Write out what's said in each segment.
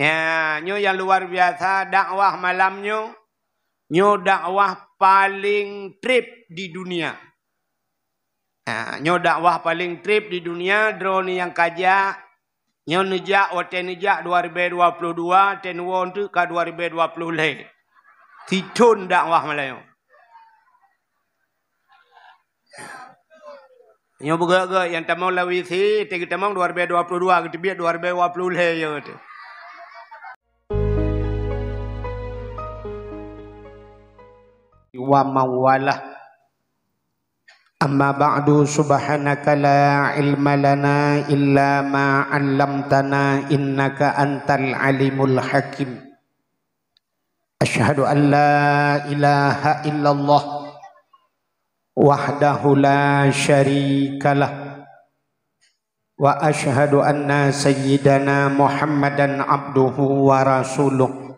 Ya, nyu yang luar biasa dakwah malamnya. Nyu dakwah paling trip di dunia. Ya, nyu dakwah paling trip di dunia drone yang kaja. Nyu neja wate neja 2022 ten won tu ka 2020 le. Titun dakwah malam Nyu bega-bega yang tamau lawi si, tegi tamau 2022 ke tibia 2020 le yo tu. wa mawalah Amma ba'du subhanaka la ilma lana illa ma 'allamtana innaka antal alimul hakim Ashhadu an la ilaha illallah wahdahu la sharika lah wa ashhadu anna sayyidana Muhammadan 'abduhu wa rasuluhu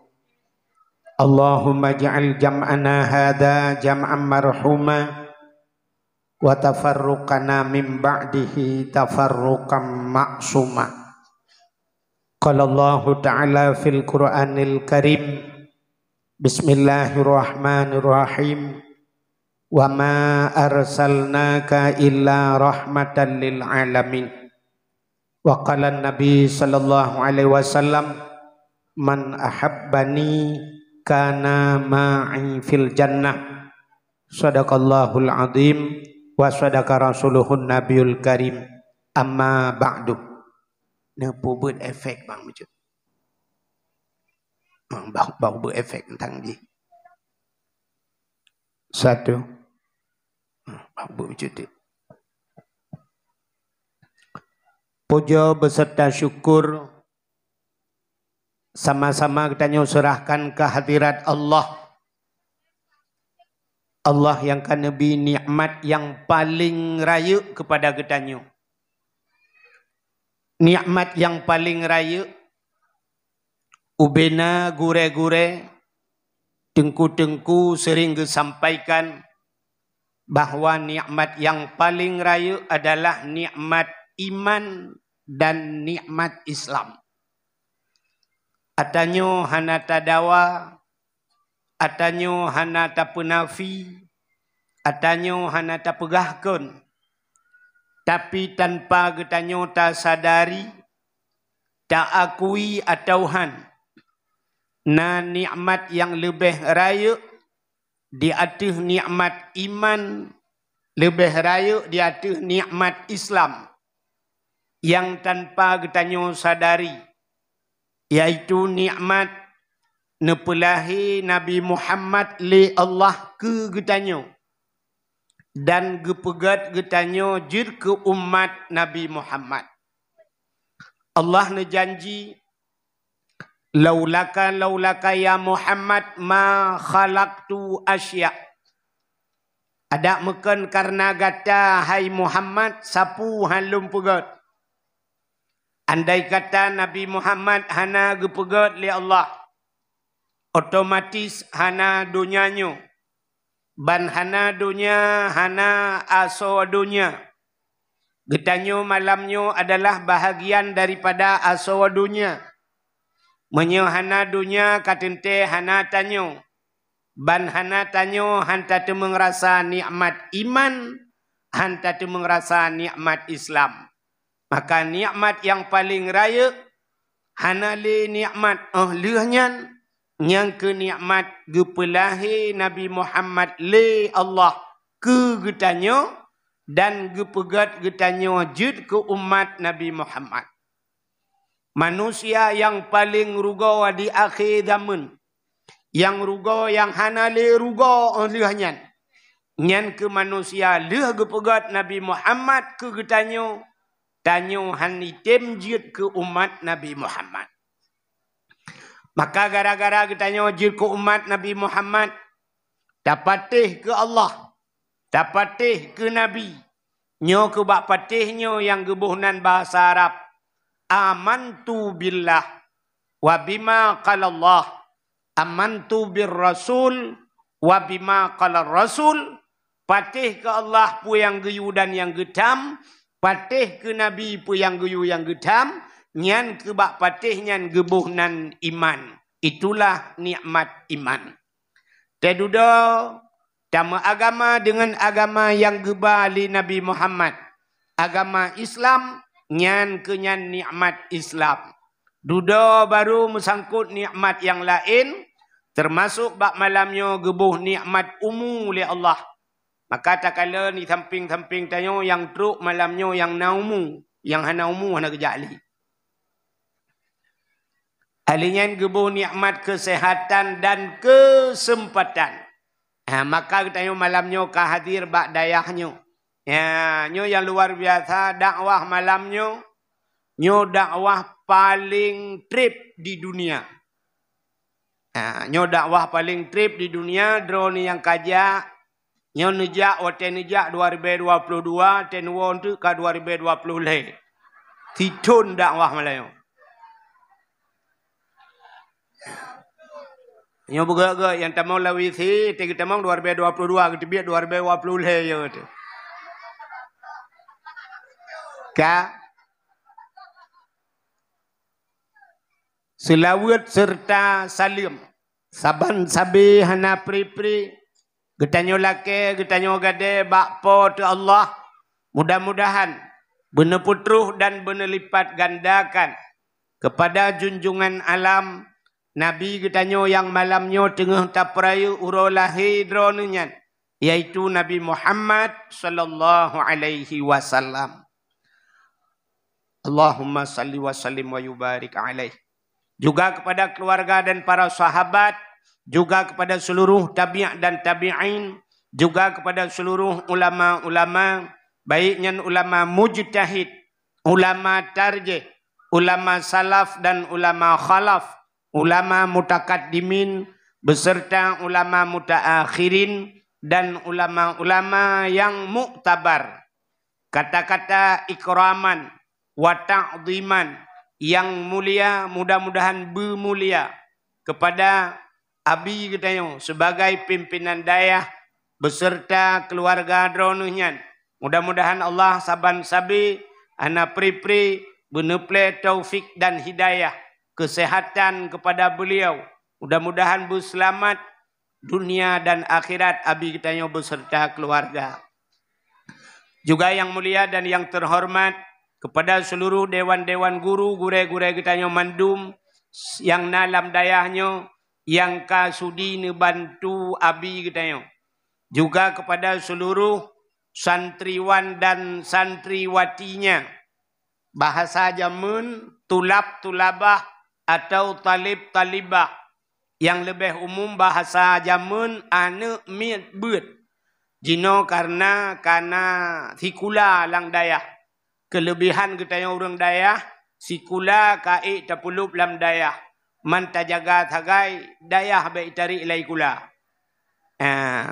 اللهم اجعل جمعنا هذا جمعا مرحوما وتفرقنا من بعده تفرقا معصوما قال الله تعالى في القران الكريم بسم الله الرحمن الرحيم وما ارسلناك الا رحمه للعالمين وقال النبي صلى الله عليه وسلم من احبني kana ma'i fil jannah sadaqallahul azim wa sadaqa rasuluhun nabiul karim amma ba'du ni pubut efek bang macam bang bang bang efek tentang ni satu bang hmm, bang macam tu puja beserta syukur sama-sama kita nyusrahkan kehadirat Allah. Allah yang kan nabi nikmat yang paling raya kepada kita nyu. Nikmat yang paling raya ubena gure-gure tengku-tengku sering disampaikan bahawa nikmat yang paling raya adalah nikmat iman dan nikmat Islam. Atanyo hana tadawa, atanyo hana tapunafi, atanyo hana tapegahkan. Tapi tanpa getanyo tak sadari, tak akui atau han. Na nikmat yang lebih raya di atuh nikmat iman lebih raya di atuh nikmat Islam yang tanpa getanyo sadari. Yaitu nikmat nepelahi Nabi Muhammad li Allah ke getanyo dan gepegat getanyo jir ke umat Nabi Muhammad. Allah nejanji janji laulaka laulaka ya Muhammad ma khalaqtu asya. Ada mekan karena gata hai Muhammad sapu halum pegat. Andai kata Nabi Muhammad hana gepegot li Allah. Otomatis hana dunianya. Ban hana dunia, hana aso dunia. Getanyo malamnya adalah bahagian daripada aso dunia. Menyo hana dunia katente hana tanyo. Ban hana tanyo hanta tu mengrasa nikmat iman, hanta tu mengrasa nikmat Islam. Maka nikmat yang paling raya hanali nikmat ahliyan yang ke nikmat gepelahi Nabi Muhammad le Allah ke getanya dan gepegat getanya jid ke umat Nabi Muhammad. Manusia yang paling rugo di akhir zaman. Yang rugo yang hanali rugo ahliyan. Yang ke manusia leh gepegat Nabi Muhammad ke getanya tanyo han item jid ke umat Nabi Muhammad. Maka gara-gara ketanyo jid ke umat Nabi Muhammad, dapatih ke Allah, dapatih ke Nabi, nyo ke bak nyo yang gebuhnan bahasa Arab, amantu billah, wa bima qala Allah, amantu bil rasul, wabima kalal rasul, patih ke Allah pu yang geyu dan yang gedam. Patih ke Nabi pun yang guyu yang gedam, nyan ke bak patih nyan gebuh nan iman. Itulah nikmat iman. Tedudo dama agama dengan agama yang gebali Nabi Muhammad. Agama Islam nyan ke nyan nikmat Islam. Dudo baru mesangkut nikmat yang lain termasuk bak malamnya gebuh nikmat umum oleh Allah. Maka tak kala ni samping-samping tanya yang truk malamnya yang naumu. Yang hanaumu hana kejali. Halinya yang gebuh nikmat kesehatan dan kesempatan. Ha, maka kita tanya malamnya kehadir bak dayahnya. Ya, nyo yang luar biasa dakwah malamnya. Nyo dakwah paling trip di dunia. Ha, nyo dakwah paling trip di dunia. Drone yang kajak yang nija, wa nija 2022 ten won tu ka 2020 le. Titun dakwah Melayu. Yang bergerak yang tamau lawi si te ke tamau 2022 ke te biat 2020 le yo tu. Ka Selawat serta salim. Saban sabi hana pri-pri. Kita Getanyo laki, getanyo gade, bakpo tu Allah. Mudah-mudahan benar putruh dan benar lipat gandakan kepada junjungan alam Nabi kita getanyo yang malam malamnya tengah tapraya urolahi dronenyan. yaitu Nabi Muhammad sallallahu alaihi wasallam. Allahumma salli wa sallim wa yubarik alaih. Juga kepada keluarga dan para sahabat juga kepada seluruh tabi' dan tabi'in, juga kepada seluruh ulama-ulama, baiknya ulama mujtahid, ulama tarjih, ulama salaf dan ulama khalaf, ulama mutakaddimin, beserta ulama mutaakhirin, dan ulama-ulama yang muktabar. Kata-kata ikraman, wata'ziman, yang mulia mudah-mudahan bermulia kepada Abi kita katanya sebagai pimpinan dayah beserta keluarga dronuhnya. Mudah-mudahan Allah saban sabi anak pri-pri benuple taufik dan hidayah kesehatan kepada beliau. Mudah-mudahan berselamat dunia dan akhirat abi kita katanya beserta keluarga. Juga yang mulia dan yang terhormat kepada seluruh dewan-dewan guru gure-gure katanya mandum yang dalam dayahnya yang ka sudi ne bantu abi kita katanya. Juga kepada seluruh santriwan dan santriwatinya. Bahasa jamun tulap tulabah atau talib-talibah. Yang lebih umum bahasa jamun ane mit bet. Jino karena karena sikula lang daya. Kelebihan kita katanya orang daya. Sikula kai tapulup lam daya man tajaga tagai dayah be itari ilai kula. Eh,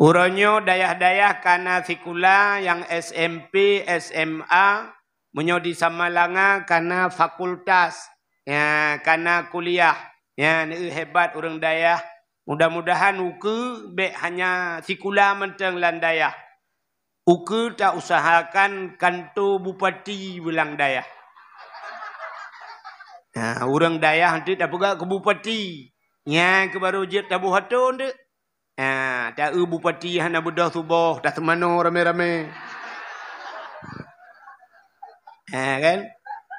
uronyo dayah-dayah kana sikula yang SMP, SMA munyo di Samalanga kana fakultas, ya eh, kana kuliah. Ya eh, hebat urang dayah. Mudah-mudahan uke be hanya sikula menteng lan dayah. Uke tak usahakan kantor bupati bilang dayah. Ha, orang dayah tu tak pegak ke bupati. Yang ke baru jat tak buhatun tu. Ha, tak ke bupati yang nak berdoa subuh. Tak semana rame-rame. Ha, kan?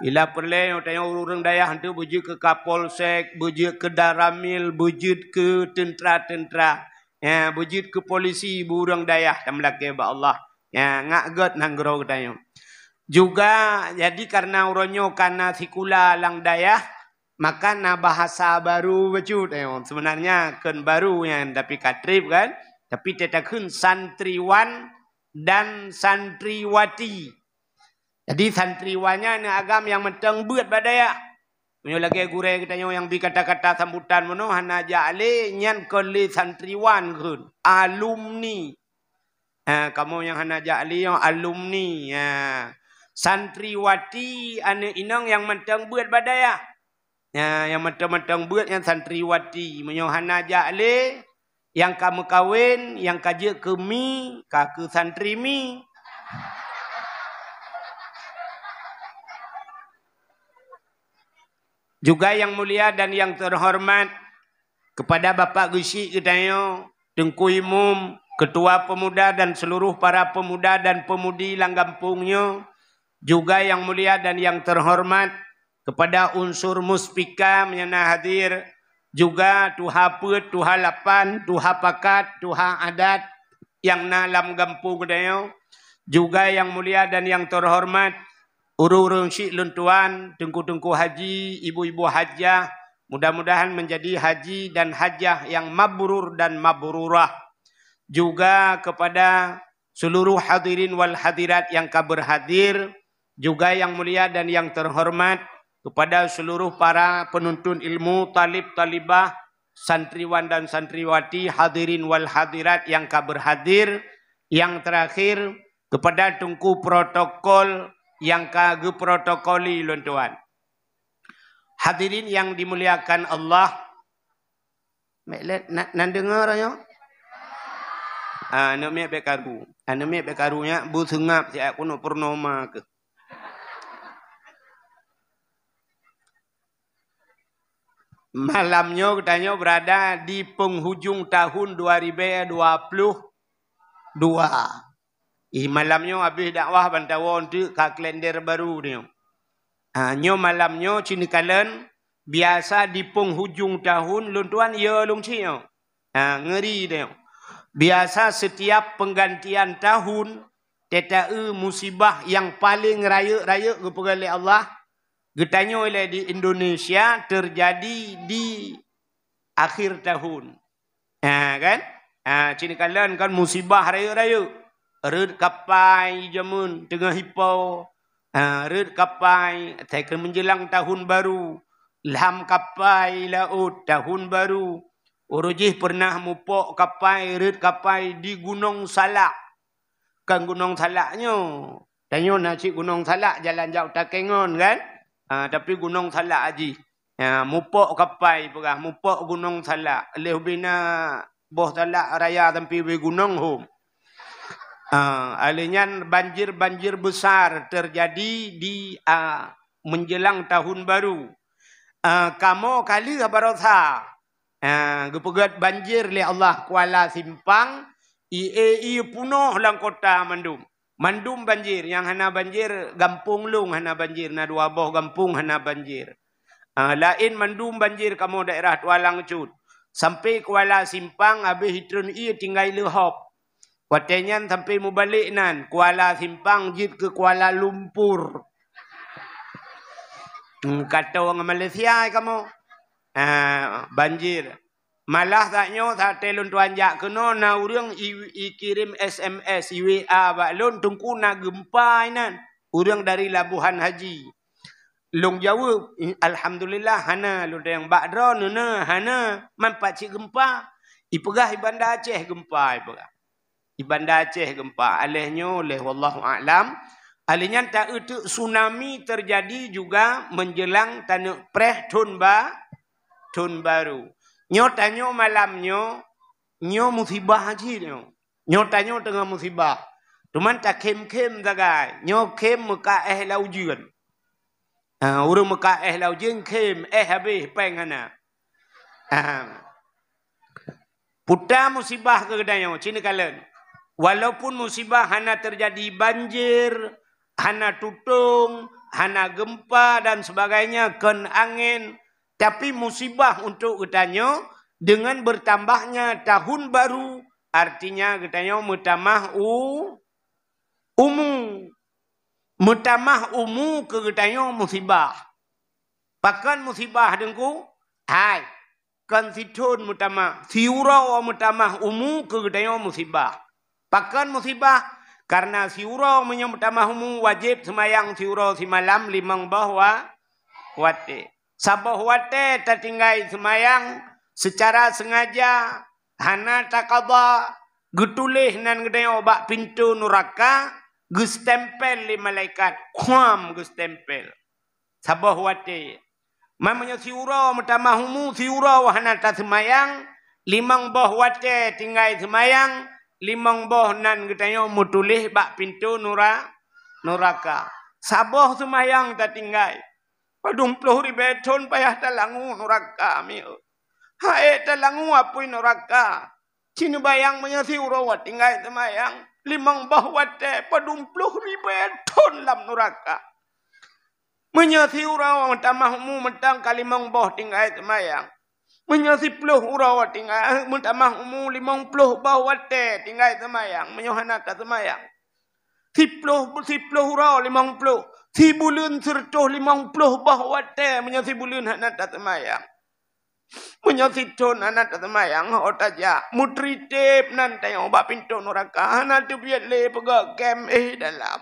Bila perlu yang tanya orang dayah tu. Bujud ke kapolsek. Bujud ke daramil. Bujud ke tentera-tentera. Ha, ya, bujud ke polisi. Orang dayah. Tak melakai Allah. Ya, ngak got nanggerau katanya. Juga jadi karena uronyo karena sikula lang daya maka na bahasa baru wujud. Eh, sebenarnya kan baru yang tapi katrip kan. Tapi kan santriwan dan santriwati. Jadi santriwanya ini agam yang menteng buat badaya. Menyo lagi gure kita yang bi kata-kata sambutan mano hana ja nyan kali santriwan kan alumni. Eh, kamu yang hana ja yang alumni. Eh santriwati ane inong yang mentang buat badaya. Ah. Ya, yang mentang-mentang buat yang santriwati. Menyohana jakli. Yang kamu kawin. Yang kaji ke mi. Kaku santri mi. Juga yang mulia dan yang terhormat. Kepada Bapak Gusi Ketanyo. Tengku Imum. Ketua Pemuda dan seluruh para pemuda dan pemudi Langgampungnya. Juga yang mulia dan yang terhormat kepada unsur muspika menyana hadir. Juga tuha put, tuha lapan, tuha pakat, tuha adat yang na lam gempu kudayo. Juga yang mulia dan yang terhormat. Urung-urung syik luntuan, tengku-tengku haji, ibu-ibu hajah. Mudah-mudahan menjadi haji dan hajah yang mabrur dan mabrurah. Juga kepada seluruh hadirin wal hadirat yang kabar hadir juga yang mulia dan yang terhormat kepada seluruh para penuntun ilmu, talib-talibah, santriwan dan santriwati, hadirin wal hadirat yang hadir, Yang terakhir, kepada tungku protokol yang kagu protokoli, tuan Hadirin yang dimuliakan Allah. Maklet, nak, nak dengar ya? Ah, nak mek bekaru. Ah, nak ya? Bu sengap, siap kuno purnoma ke. malamnya katanya berada di penghujung tahun 2022. I malamnya habis dakwah bantawa untuk ke kalender baru ni. Ha, nyo malamnya cina kalen biasa di penghujung tahun luntuan ya lung cina. Ha, ngeri ni. Biasa setiap penggantian tahun tetapi musibah yang paling raya-raya kepada Allah Ditanya oleh di Indonesia terjadi di akhir tahun. Ha, kan? Ha, Cina kalian kan musibah raya-raya. Red kapai jamun tengah hipau. Ha, red kapai takkan menjelang tahun baru. Lham kapai laut tahun baru. Urujih pernah mupok kapai, red kapai di Gunung Salak. Kan Gunung Salaknya. Tanya nasib Gunung Salak jalan jauh tak kengon kan? uh, tapi Gunung Salak aji. uh, ah, mupok kapai perah mupok Gunung Salak. Leh bina boh Salak raya tempi we gunung hum. Uh, ah, alinya banjir-banjir besar terjadi di uh, menjelang tahun baru. Uh, kamu kali habarosa. Uh, banjir le Allah Kuala Simpang. Ia, ia punuh dalam kota Mandung. Mandum banjir, yang hana banjir, gampung lung hana banjir, na dua boh gampung hana banjir. Uh, lain mandum banjir kamu daerah Tua Langcut. Sampai Kuala Simpang, habis hitrun ia tinggal lehop. Katanya sampai mu balik nan, Kuala Simpang jit ke Kuala Lumpur. Hmm, kata orang Malaysia kamu. Uh, Banjir. Malah tak nyok tak telon tuan jak kena na urang ikirim SMS WA bak lon tungku na gempa inan urang dari Labuhan Haji. Long jawab alhamdulillah hana lu yang badra nuna hana man pak gempa ipegah di bandar Aceh gempa ipegah. Di bandar Aceh gempa alehnyo leh wallahu alam. Alinya tak itu tsunami terjadi juga menjelang tanah preh tun ba tun baru. Nyo tanyo malam nyo, nyo musibah haji nyo. Nyo tanyo tengah musibah. Tuman tak kem-kem zagai. Nyo kem muka eh lau jian. Ha, uru muka eh lau jian kem eh habis pengana. Ha. Putra musibah ke kedanyo. Cina kalen. Walaupun musibah hana terjadi banjir, hana tutung, hana gempa dan sebagainya, ken angin, tapi musibah untuk katanya dengan bertambahnya tahun baru artinya katanya mutamah u umu mutamah umu ke katanya musibah. Pakan musibah dengku hai kan situn mutamah siura wa mutamah umu ke katanya musibah. Pakan musibah karena siura menyambut mutamah umu wajib semayang siura si malam limang bahwa watik. Sabah wate tertinggai semayang secara sengaja hana takaba gutulih nan gede obak pintu nuraka gus tempel li malaikat kuam gus tempel sabah wate mamanya si ura mutama humu si ura hana ta semayang limang boh wate tinggai semayang limang boh nan gede mutulih bak pintu nura nuraka sabah semayang tertinggai Padung peluh di beton payah talangu nuraka mil. Hai talangu apui nuraka. Cina bayang menyesi urawat tinggai temayang. Limang bahwat teh padung peluh di beton lam nuraka. Menyesi urawat tamahmu mentang kalimang bah tinggai temayang. Menyesi peluh urawat tinggai eh, mentamahmu limang peluh bahwat teh tinggai temayang. Menyohanaka temayang. Sipluh, sipluh urawat limang peluh. Sibulun tertuh limang puluh bahawa teh menyati bulun anak datang mayang. Menyati ton anak datang mayang. Oh tak ya. Mutri tep nanti yang obat pintu neraka. Anak tu biar lepaga kem eh dalam.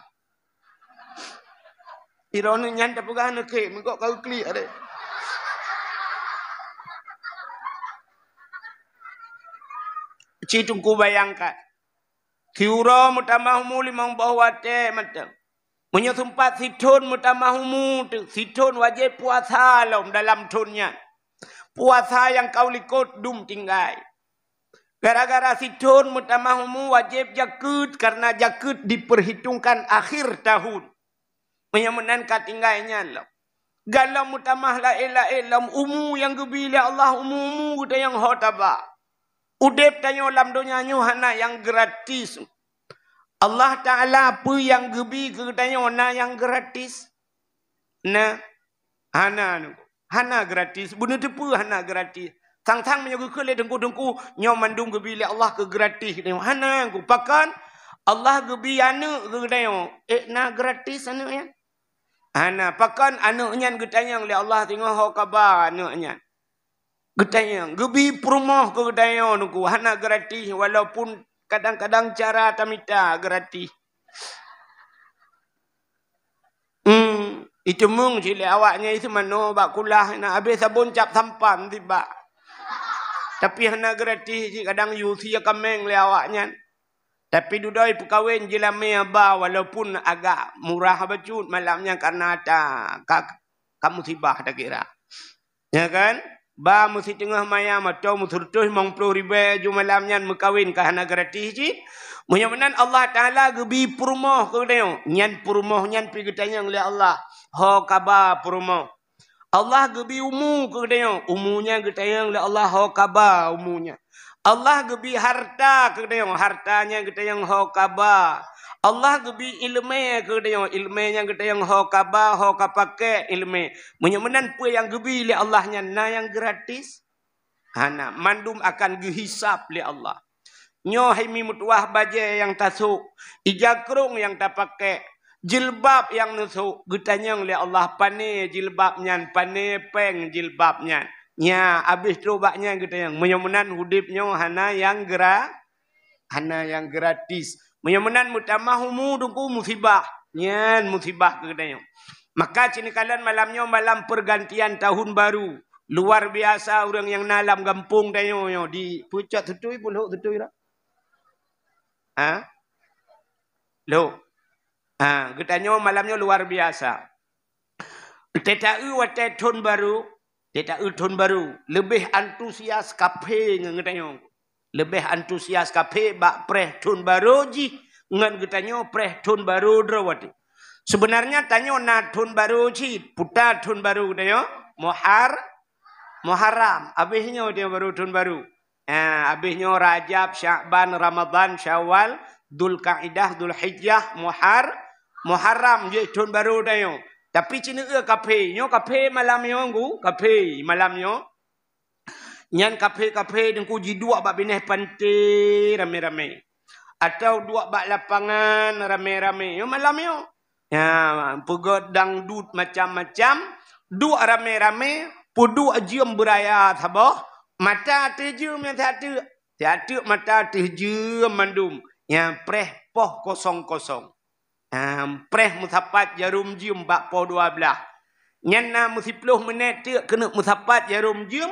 Ironi nyanta pun kan nak kem. Kau kau clear deh. Cik tu ku bayangkan. Kiuro mutamahmu limang bahwa teh macam Punya sumpah sidun mutamahumud. Sidun wajib puasa lom dalam dunia. Puasa yang kau likut dum tinggai. Gara-gara sidun mutamahumud wajib jakut. Karena jakut diperhitungkan akhir tahun. Menyemenan katinggainya lom. Galam mutamah la ila ilam umu yang gebila Allah umu umu kita yang hotaba. Udep tanya lam dunia nyuhana yang Gratis. Allah Ta'ala apa yang gebi ke tanya orang yang gratis? Nah, hana ni. Hana gratis. Benda tu pun hana gratis. Tang-tang menyuruh ke leh dengku-dengku. Nyaw mandung gebi leh Allah ke gratis. Ni. Hana ku. Pakan Allah gebi anak ke tanya. Eh, nah gratis anak ya? Hana. Pakan anaknya ke tanya leh Allah tengok hau kabar anaknya. Ketanya, gebi perumah ke ketanya ni. Hana gratis walaupun kadang-kadang cara tamita gerati. Hmm, itu mung sile awaknya itu mano bak kulah nak habis sabun cap sampan tiba. Tapi hana gerati si kadang yusi ya kameng le awaknya. Tapi dudai pekawin jilame ba walaupun agak murah bacut malamnya karena ada kamu tiba tak kira. Ya kan? Ba mesti tengah maya mato musurtus mong puluh ribu ju malamnya mekawin ke hana gratis ji. Menyamanan Allah Ta'ala gebi purmoh ke dia. Nyan purmoh nyan pergi tanya oleh Allah. Ho kabar purmoh. Allah gebi umu ke dia. Umunya getanya oleh Allah ho kabar umunya. Allah gebi harta ke dia. Hartanya getanya ho kabar. Allah gebi ilmu ke dia yang ilmu yang kita yang ho kaba ho kapake ilmu. Menyemenan pu yang gebi li Allahnya na yang gratis. Hana mandum akan gehisap li Allah. Nyo haimi mutwah baje yang tasuk, ijakrung yang tapake, jilbab yang nusuk, gutanya li Allah pane jilbabnya pane peng jilbabnya. Nya habis tu baknya gitu yang menyemenan hudipnya hana yang gerak. Hana yang gratis. Menyamunan mutamahu mudungku musibah. Nyan musibah ke kedainya. Maka cini kalian malamnya malam pergantian tahun baru. Luar biasa orang yang nalam gampung tanya yo di pucat tutui pun lok tutui lah. Ha? Lok. Ha, ketanya malamnya luar biasa. Tetai watai tahun baru, tetai tahun baru lebih antusias kafe ngetanya lebih antusias kafe, pe preh tun baru ji kita getanyo preh tun baru drawati sebenarnya tanya na tun baru ji putar tun baru getanyo Mohar, Moharam, abisnya dia baru tun baru eh abihnyo rajab syaban ramadan syawal dzulqaidah dzulhijjah Mohar, Moharam, je tun baru dayo tapi cine ka pe nyo ka malam yo ngu kafe malam yo Nyan kafe-kafe dan kuji dua bak binih pantai ramai-ramai. Atau dua bak lapangan ramai-ramai. Yo malam yo. Ya, pegodang dud macam-macam. Dua ramai-ramai. Pudu ajium beraya sabah. Mata tejium yang satu. Satu mata tejium mandum. Yang preh poh kosong-kosong. Um, preh musapat jarum jium bak poh dua belah. Nyana musipluh menetik kena musapat jarum jium.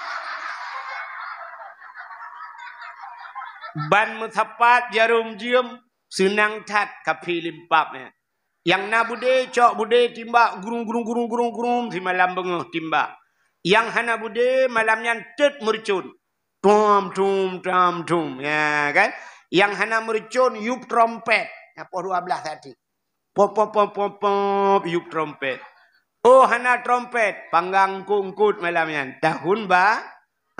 ban mutapat jarum jium senang tat kapi limpap ni. Ya. Yang na bude cok bude timba gurung gurung gurung gurung gurung di malam bengoh timba. Yang hana bude malamnya tet mercun. Tum tum tum tum ya kan. Yang hana mercun yup trompet. Apa ya, dua belas tadi. Pop pop pop pop pop yup trompet. Oh hana trompet panggang kungkut malamnya. Tahun ba.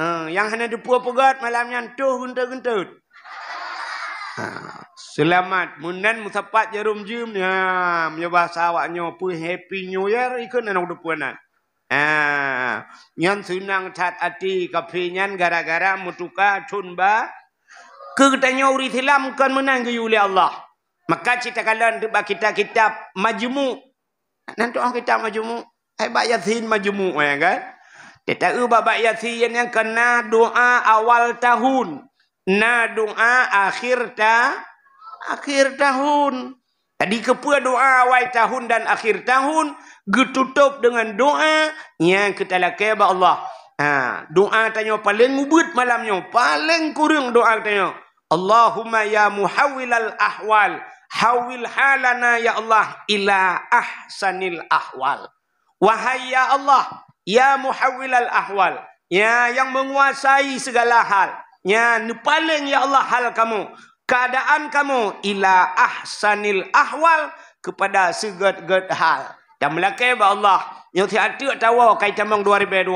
Uh, yang hana dipuah pegat malamnya tuh guntut guntut. Ha. selamat munan musapat jarum jim ha. ya menyebah sawaknya pu happy new year ikun anak depuanan ha nyan sunang tat ati kapi nyan gara-gara mutuka tunba ke tanya uri silam kan menang ke yuli Allah maka cita kalan tiba kita kita majmu Nanto ang kita majmu hebat yasin majmu ya kan kita ubah bab yasin yang kena doa awal tahun na doa akhir ta akhir tahun. Tadi kepua doa awal tahun dan akhir tahun getutup dengan doa yang kita lakai ba Allah. Ha, doa tanya paling ubut malamnya, paling kurang doa tanya. Allahumma ya muhawwilal ahwal, hawil halana ya Allah ila ahsanil ahwal. Wahai ya Allah, ya muhawwilal ahwal, ya yang menguasai segala hal. Ya, ni paling ya Allah hal kamu. Keadaan kamu ila ahsanil ahwal kepada segot-got hal. Dan melaka ba ya Allah. Yang tiada tahu kaitan mong 2020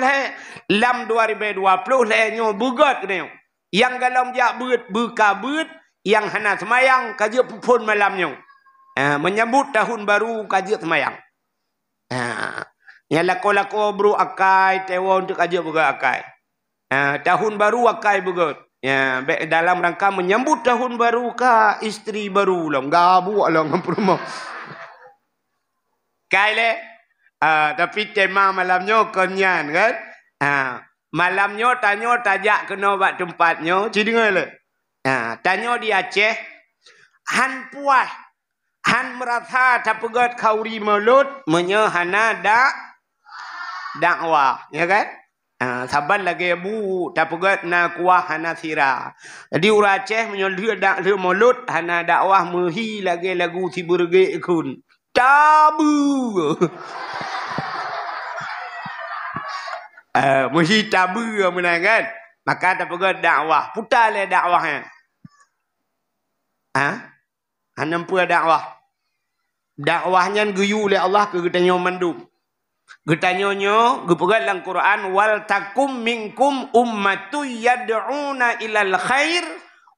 leh. Lam 2020 leh nyo bugot ni. Yang galam jak berut, buka berut. Yang hana semayang, kaji pupun malam nyo. Eh, menyambut tahun baru, kaji semayang. Eh, yang lako bro akai, tewa untuk kaji buka akai. Ah, tahun baru wakai begot. Ya, dalam rangka menyambut tahun baru ka isteri baru lah. Gabu lah dengan perumah. Kai le? Uh, tapi tema malamnya kenyan kan? Uh, ah, malamnya tanya tajak kena buat tempatnya. Cik dengar le? Uh, tanya di Aceh. Han puas. Han merasa tak pegat kauri melut. Menyehana dak dakwah. Ya kan? Ah, saban lagi bu tak pegat nak kuah hana sira. Jadi urat ceh menyolat dak lu mulut hana dakwah muhi lagi lagu si burge kun. Tabu. Eh tabu menang kan. Maka tak pegat dakwah. Putar le dakwah kan. Ha? Ah, Hanam pu dakwah. Dakwahnya guyu le Allah ke kita Getanyonyo, gupugal lang Quran wal takum mingkum ummatu yad'una ilal khair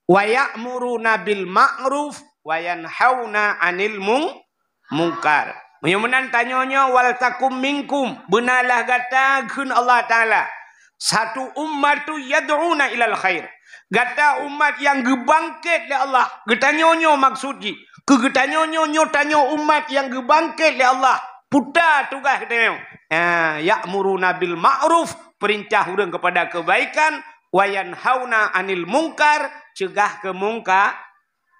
wa ya'muruna bil ma'ruf wa yanhauna 'anil munkar. Menyumunan tanyonyo wal takum mingkum. benalah gata gun Allah Taala. Satu ummatu tu yad'una ilal khair. Kata umat yang gebangkit le Allah. maksudi, Getanyonyo maksudji. Kegetanyonyo nyotanyo umat yang gebangkit le Allah. Putar tugas kita Eh, ya'muruna bil ma'ruf perintah urang kepada kebaikan wayan hauna anil mungkar cegah ke mungka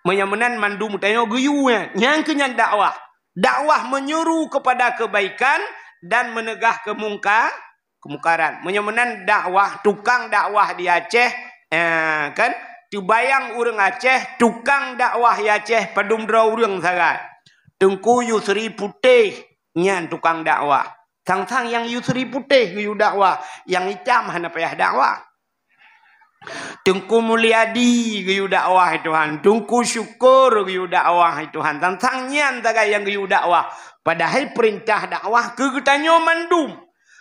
menyamanan mandu mutanyo geyu eh. nyang ke dakwah dakwah menyuruh kepada kebaikan dan menegah ke mungka kemukaran menyamanan dakwah tukang dakwah di Aceh eh, kan tibayang urang Aceh tukang dakwah di Aceh padumdra urang sagat tengku yusri putih nyang tukang dakwah Tang-tang yang Yusri seri putih you dakwa. Yang hitam hana payah dakwah. Tungku muliadi you dakwa hai Tuhan. Tungku syukur you dakwa hai Tuhan. Tang-tang nyan yang you dakwa. Padahal perintah dakwah ke getanyo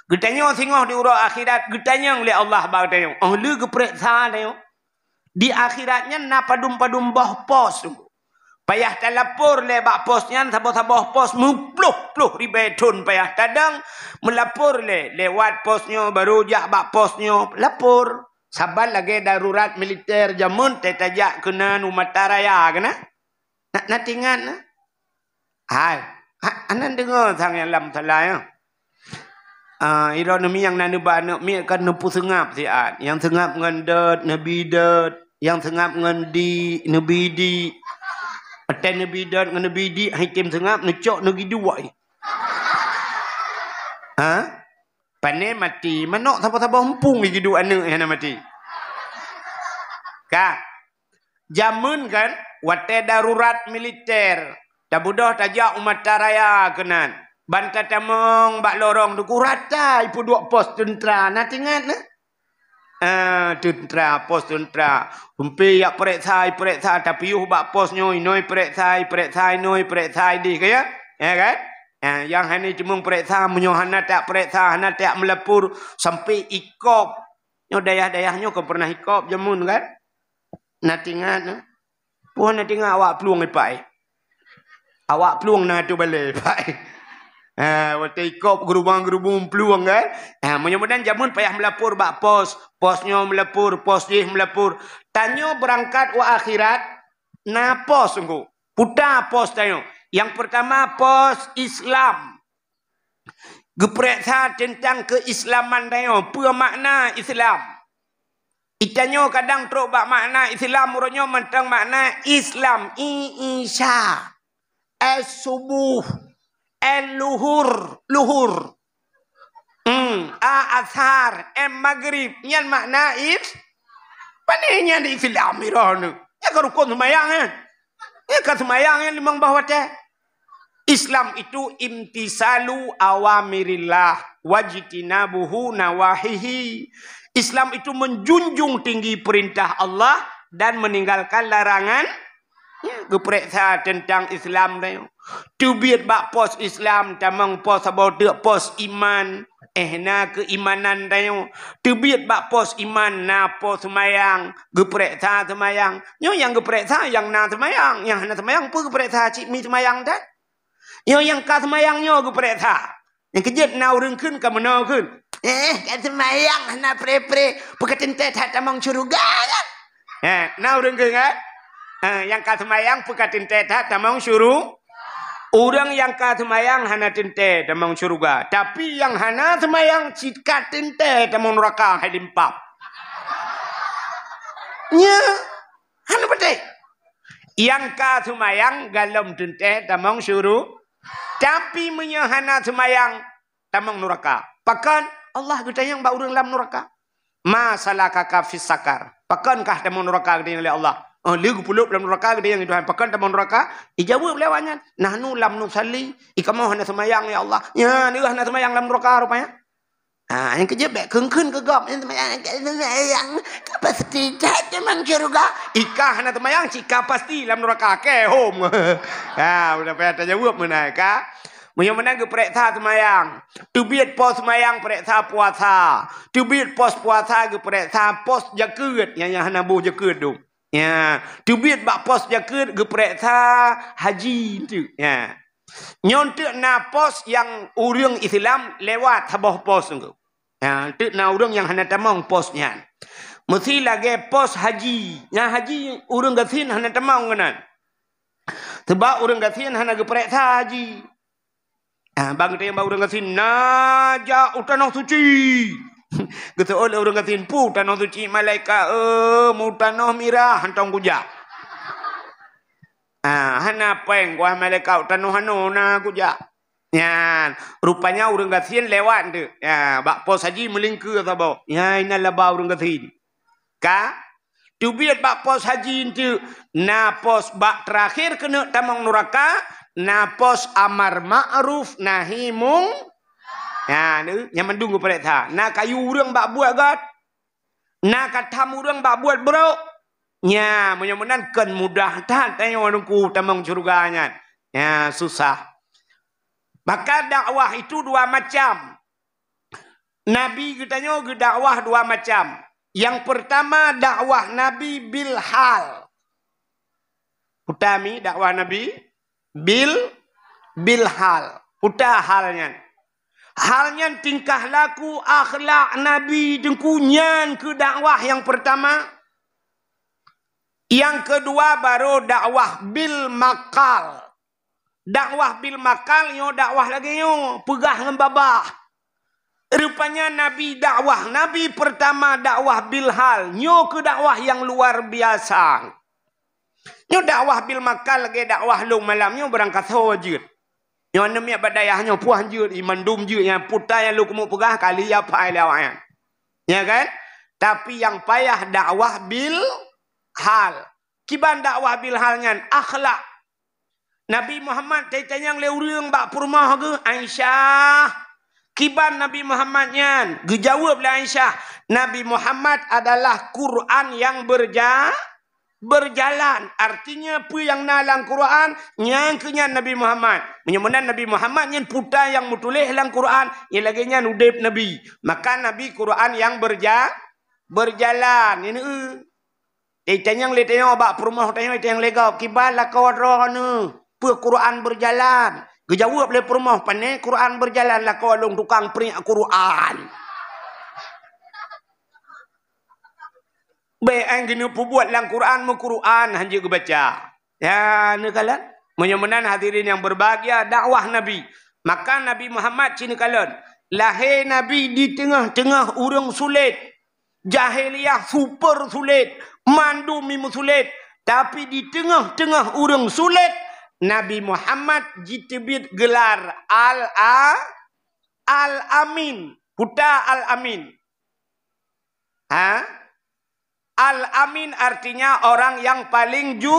kita nyom singoh di urah akhirat. nyom oleh Allah bahawa tanyo. Oh lu geperiksa tanyo. Di akhiratnya napadum-padum bah pos tunggu. Payah tak lapor lebak posnya, sabah-sabah pos mupluh-pluh ribe tun payah tadang. Melapor le, lewat posnya, baru jah bak posnya, lapor. Sabar lagi darurat militer jamun, tetajak kena umat raya kena. Nak nak tinggal na? Hai, ha, anak dengar sang yang lama salah ya? Ah, Uh, Iroh yang nanu banu, mi akan nupu sengap siat. Yang sengap ngendet, nabi det. Yang sengap ngendi, nabi di. Atas Nabi Dan dengan Nabi Di, Hakim Sengap, Nucok Nabi Dua. Ha? Panen mati. Mana sabar-sabar empung lagi dua anak yang nak mati? Kak? Jamun kan, Wate darurat militer. Tak budah tajak umat raya kenan. Bantah temong, bak lorong tu. Kurata ipu dua pos tentera. Nak tingat lah. ดูนตราโพสตุนตราผมปีอยากเปรตไทยเปรตไทยแต่พิยุบักโพสน้อยน้อยเปรตไทยเปรตไทยน้อยเปรตไทยดีก็ยังเอ๊ะไงอย่างให้ในจมูกเปรตไทยมโยหันต์แต่เปรตไทยหันต์แต่เมลปูร์สัมปีอีกอบโยเดียเดียห์โยก็เคยอีกอบจมูกไงนาทีงานนะพวกนาทีงานอาวะพลวงไปอาวะพลวงนาทูไปเลยไป Ha, waktu ikut gerubang-gerubung peluang kan. Ha, Menyemudan jamun payah melapur bak pos. Posnya melapur, pos dia melapur. Tanya berangkat wa akhirat. Nah pos tunggu, putar pos tanya. Yang pertama pos Islam. Gepreksa tentang keislaman tanya. Apa makna Islam? Itanya kadang teruk bak makna Islam. Menurutnya mentang makna Islam. I-isha. As-subuh. El luhur, luhur. Hmm, a azhar, em maghrib, nyan makna is pani nyan di fil amirah ni. Ya ka rukun sembahyang eh. Ya, ya ka sembahyang eh limang bahwa teh. Islam itu imtisalu awamirillah wajitinabuhu nawahihi. Islam itu menjunjung tinggi perintah Allah dan meninggalkan larangan Keperiksa tentang Islam dia. Tu biar pos Islam. Tamang pos abau dia pos iman. Eh na keimanan dia. Tu biar bak pos iman na pos semayang. Keperiksa semayang. Nyo yang keperiksa yang na semayang. Yang na semayang pun keperiksa cik mi semayang dah. Nyo yang ka semayang nyo keperiksa. Yang kejut na urung kun ka menau Eh ka semayang na pre-pre. Pukatin teh tamang curuga kan? Eh na urung kun eh? Eh, yang kata mayang buka tinta dah mahu suru. Orang yang kata mayang hana tinta damang suruga. Tapi yang hana mayang cika tinta damang raka halimpap. Nya, hana bete. Yang kata mayang galom tinta mahu suru. Tapi menyahana semayang mahu nuraka. Pakan Allah kita yang bawa orang dalam nuraka. Masalah kakak fisakar. Pakan kah mahu nuraka kini oleh Allah. Uh, oh, lirik puluk dalam neraka dia yang Tuhan pakan dalam neraka. Dijawab lewanya. Nahnu lam nusalli. Ikamah hana semayang ya Allah. Ya, ni lah hana semayang dalam neraka rupanya. Ah, yang kerja baik. Kengkun ke gop. Ini semayang. Semayang. Kapasiti. Tak teman curuga. Ika hana semayang. Cika pasti dalam neraka. Ke home. Ha, udah payah tak jawab mana. Ika. Mereka menang ke periksa semayang. Tubiat pos semayang periksa puasa. Tubiat pos puasa ke periksa pos jakut. Yang yang hana buh jakut tu. Ya, tu biar bak pos jaket geprek tha haji tu. Ya. nyontek na pos yang urang Islam lewat habah pos tu. Ya, tu na urang yang hendak tamang posnya. Mesti lagi pos haji. Ya haji urang gathin hendak tamang kanan. Sebab urang gathin hendak geprek haji. Ah, bang tu yang bak urang gathin na ja utanah suci. Gitu oleh orang katin pu tanah suci malaika eh mu tanah mirah hantong kuja. Ah, hana peng gua malaika tanah hano na kuja. Ya, rupanya orang katin lewat tu. Ya, bak pos haji melingku atau bau. Ya, ina lebah orang katin. Ka? Tubiat bak pos haji itu. Na pos bak terakhir kena tamang nuraka. Na pos amar ma'ruf nahi mung. Ha ni yang mendung pada tha. Nak kayu urang bak buat god. Nak katam urang bak buat bro. Nya menyemenan kan mudah tha tanya orang ku tamang surga nya. Kan. Ya susah. Maka dakwah itu dua macam. Nabi katanya ke dakwah dua macam. Yang pertama dakwah Nabi bil hal. Utami dakwah Nabi bil bil hal. Uta halnya halnya tingkah laku akhlak Nabi dengkunyan ke dakwah yang pertama. Yang kedua baru dakwah bil makal. Dakwah bil makal yo dakwah lagi yo pegah ngembabah. Rupanya Nabi dakwah. Nabi pertama dakwah bil hal. Nyo ke dakwah yang luar biasa. Nyo dakwah bil makal ke dakwah lu malamnya berangkat sojid. Yang ni miak badaya hanya puah je, imandum je, yang putar yang lu kumuk pegah, kali ya pahai lewayan. Ya kan? Tapi yang payah dakwah bil hal. kibar dakwah bil hal ngan akhlak. Nabi Muhammad ceritanya yang leurung bak purmah ke Aisyah. kibar Nabi Muhammad ngan. Gejawab le lah Aisyah. Nabi Muhammad adalah Quran yang berjaya berjalan artinya pu yang dalam Quran yang kenyan Nabi Muhammad menyemenan Nabi Muhammad yang puta yang mutulih dalam Quran yang lagi yang udib Nabi maka Nabi Quran yang berja berjalan ini eh, eh tanya le tanya abak perumah tanya le yang lega kibal la kawadrana pe Quran berjalan Kejauh le perumah pandai Quran berjalan la kawalung tukang peringat Quran Baik, yang kena buat dalam Quran, Quran, hanya kebaca. Ya, ni kalan. Menyemenan hadirin yang berbahagia, dakwah Nabi. Maka Nabi Muhammad, cina kalan. Lahir Nabi di tengah-tengah urung sulit. jahiliyah super sulit. Mandu mimu sulit. Tapi di tengah-tengah urung sulit, Nabi Muhammad jitibit gelar Al-A Al-Amin. Puta Al-Amin. Ha? Al amin artinya orang yang paling ju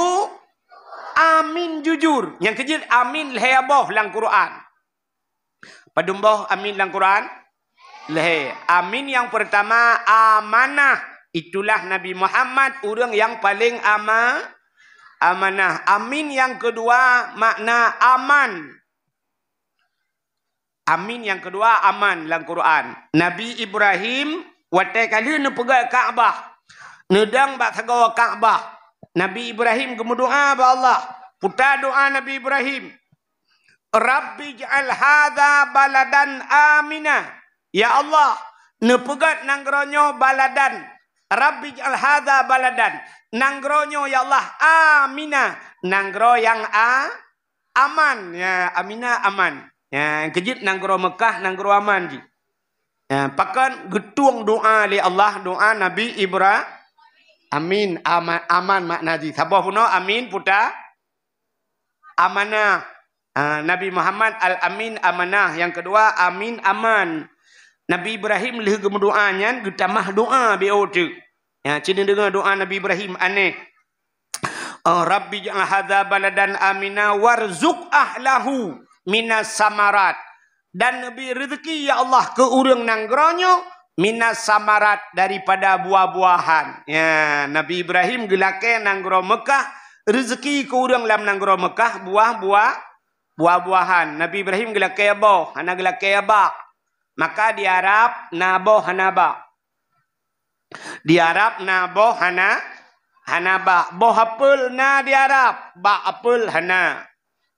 amin jujur. Yang kecil amin lehaboh dalam Quran. Padumboh amin dalam Quran. Leh amin yang pertama amanah itulah Nabi Muhammad orang yang paling ama amanah. Amin yang kedua makna aman. Amin yang kedua aman dalam Quran. Nabi Ibrahim Waktu kali ni pegang Kaabah. Nedang bak tagawa kabah Nabi Ibrahim gemudu'a ah, ba Allah. Puta doa Nabi Ibrahim. Rabbi ja'al hadha baladan amina. Ya Allah. Nepegat nanggronyo baladan. Rabbi ja'al hadha baladan. Nanggronyo ya Allah. Amina. Nanggro yang a. Aman. Ya Amina aman. Ya, kejit nanggro Mekah nanggro aman ji. Ya, pakan getuang doa li Allah. Doa Nabi Ibrahim. Amin aman, aman makna di. Sabah puno amin puta amanah. Ah, Nabi Muhammad al amin amanah. Yang kedua amin aman. Nabi Ibrahim leh kita mah doa beoju. Ya, cina dengar doa Nabi Ibrahim aneh. Oh, Rabbi yang hadza baladan amina warzuq ahlahu minas samarat dan Nabi rezeki ya Allah keurang nanggronyo minas samarat daripada buah-buahan. Ya, Nabi Ibrahim gelake nanggro Mekah, rezeki ke urang lam nanggro Mekah buah-buah buah-buahan. Nabi Ibrahim gelake abo, ana gelake abak. Maka di Arab nabo hanaba. Di Arab nabo hana hanaba. Boh apel na di Arab, ba apel hana.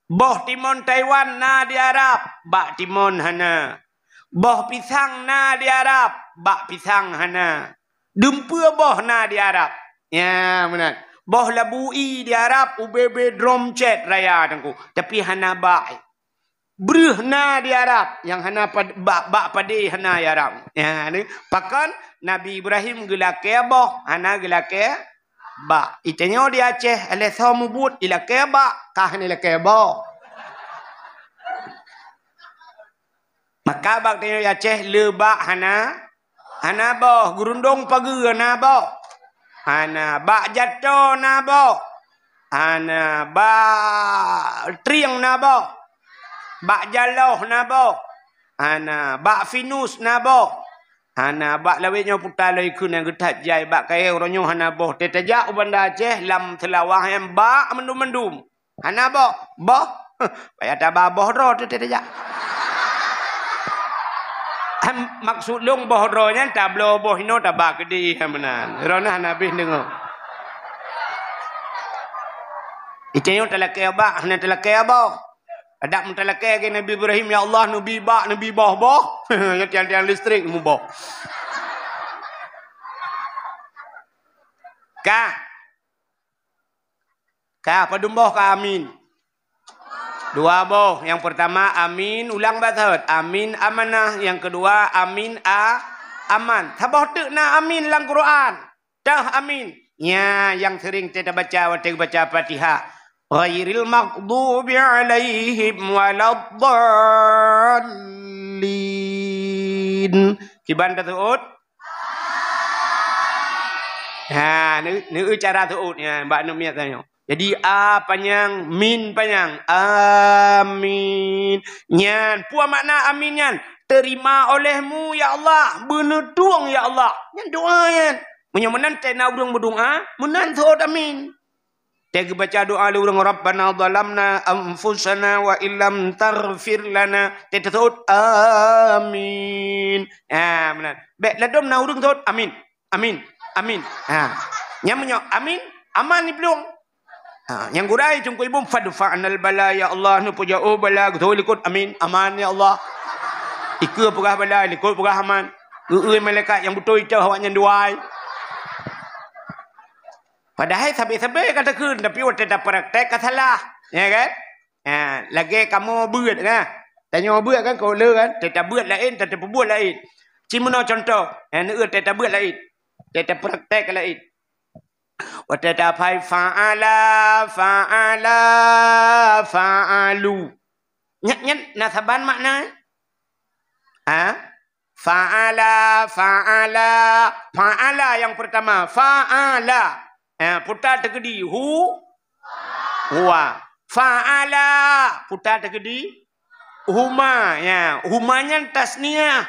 Boh timon Taiwan na di Arab, ba timon hana. Boh pisang na di Arab, bak pisang hana. Dempa boh na di Arab. Ya, mana, Boh labu i di Arab, ubebe drum chat raya tengku. Tapi hana bak. Bruh na di Arab. Yang hana pad, bak, bak padi hana di Arab. Ya, ni. Pakan Nabi Ibrahim gelake boh. Hana gelake bak. Itanya di Aceh. Alesa mubut ilake bak. Kah ni lake boh. Maka bak tanya di Aceh. Lebak hana bak. Hanaba gerundung pagi Hanaba. Hanaba jatuh Hanaba. Hanaba triang Hanaba. Bak jaloh Hanaba. Hanaba finus Hanaba. Hanaba lawinya putar lagi kena getat jai. Bak kaya orangnya Hanaba. Tetajak ubanda Aceh. Lam telawah yang bak mendum-mendum. Hanaba. Bah. Bayar tabah boh roh tetajak. Hanaba. Ham, maksud long boh ronya tak belo boh ino tak bak di hamnan. Rona nabi dengo. Itu yang telah kaya bak, hanya telak kaya boh. Adak pun telah kaya ke Nabi Ibrahim, Ya Allah, Nabi bak, Nabi boh boh. yang tiang listrik, mu boh. Kah? Kah, padum boh ke amin. Dua boh. Yang pertama amin ulang batut. Amin amanah. Yang kedua amin a aman. Tabah tu na amin lang Quran. Dah amin. Ya yang sering kita baca waktu baca Fatihah. Ghairil maghdubi alaihim waladdallin. Kiban batut. Ha, ni ni ucara tu ut ni, ya, ba nu mia tanyo. Jadi a panjang, min panjang. Amin. Nyan. Puan makna amin nyan. Terima olehmu ya Allah. Benedung ya Allah. Nyan doa nyan. Menyan menan tena urung berdoa. Ah. Menan thot amin. Tega baca doa li urung Rabbana zalamna anfusana wa illam tarfir lana. Tega thot amin. Ya ha, menan. Bek ladom na urung thot amin. Amin. Amin. Ha. Nyan menyan amin. Aman ni belum. Ha, yang gurai cungku ibu fadfa'nal bala ya Allah nu puja oh bala gudul ikut amin aman ya Allah. Iku pegah bala ikut pegah aman. Ui malaikat yang betul itu hawanya duai. Padahal sampai-sampai kata kun tapi waktu dah praktek kesalah. Ya kan? Ha, lagi kamu buat kan? Tanya orang buat kan kau le kan? Tetap buat lain, tetap ha, buat lain. Cimana contoh? Ha, ni tetap buat lain. Tetap praktek lain. Watadapai fa'ala fa'ala fa'alu. Nyat-nyat nasaban makna. Ha? Fa'ala fa'ala fa'ala yang pertama. Fa'ala. Ha, putar tegedi. Hu? Huwa. Fa'ala. Putar tegedi. Huma. Ya. Humanya tasniah.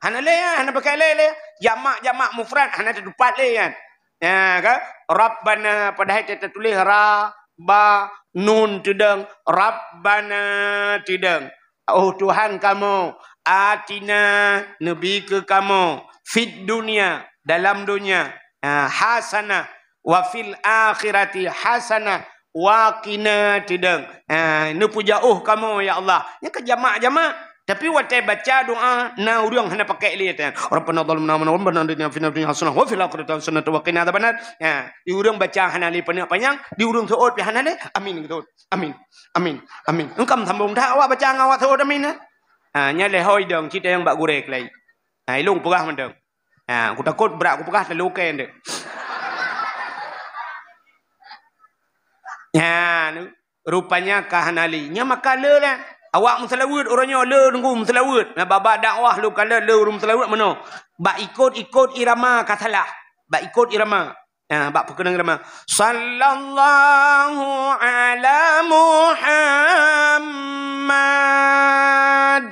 Hana le ya, eh? hana pakai le le. Jamak jamak mufrad hana terdapat le kan. Ya ka? Rabbana pada hati tertulis ra ba nun tudeng rabbana tudeng. Oh Tuhan kamu atina nabi ke kamu fit dunia dalam dunia ha, ya, hasanah wa fil akhirati hasana wa qina tudeng. Ha, ya, nu pujauh kamu ya Allah. Ya ke kan jamak-jamak. Tapi waktu baca doa, na uriang hendak pakai ilia tu. Orang pernah dalam nama nama benda ni yang final dunia sunnah. Wafil aku tu sunnah tu wakil ada benar. Ya, di uriang baca hana ni pernah panjang. Di uriang tu orang pernah ya, Amin gitu. Amin. Amin. Amin. Engkau sambung dah awak baca ngawat tu orang ha? Ah, ha, ni nyale hoi dong cerita yang bak gurek lagi. Ha, ilung pegah mendeng. Ha, aku takut berak aku pegah terlalu kain dek. Ya, rupanya kahanali. Nya makalah Awak mutlawud orangnya le nunggu mutlawud. Nah babak dakwah lu kala le urum mutlawud mano? Bak ikut ikut irama katalah. Bak ikut irama. Ah bak perkenang irama. Sallallahu ala Muhammad.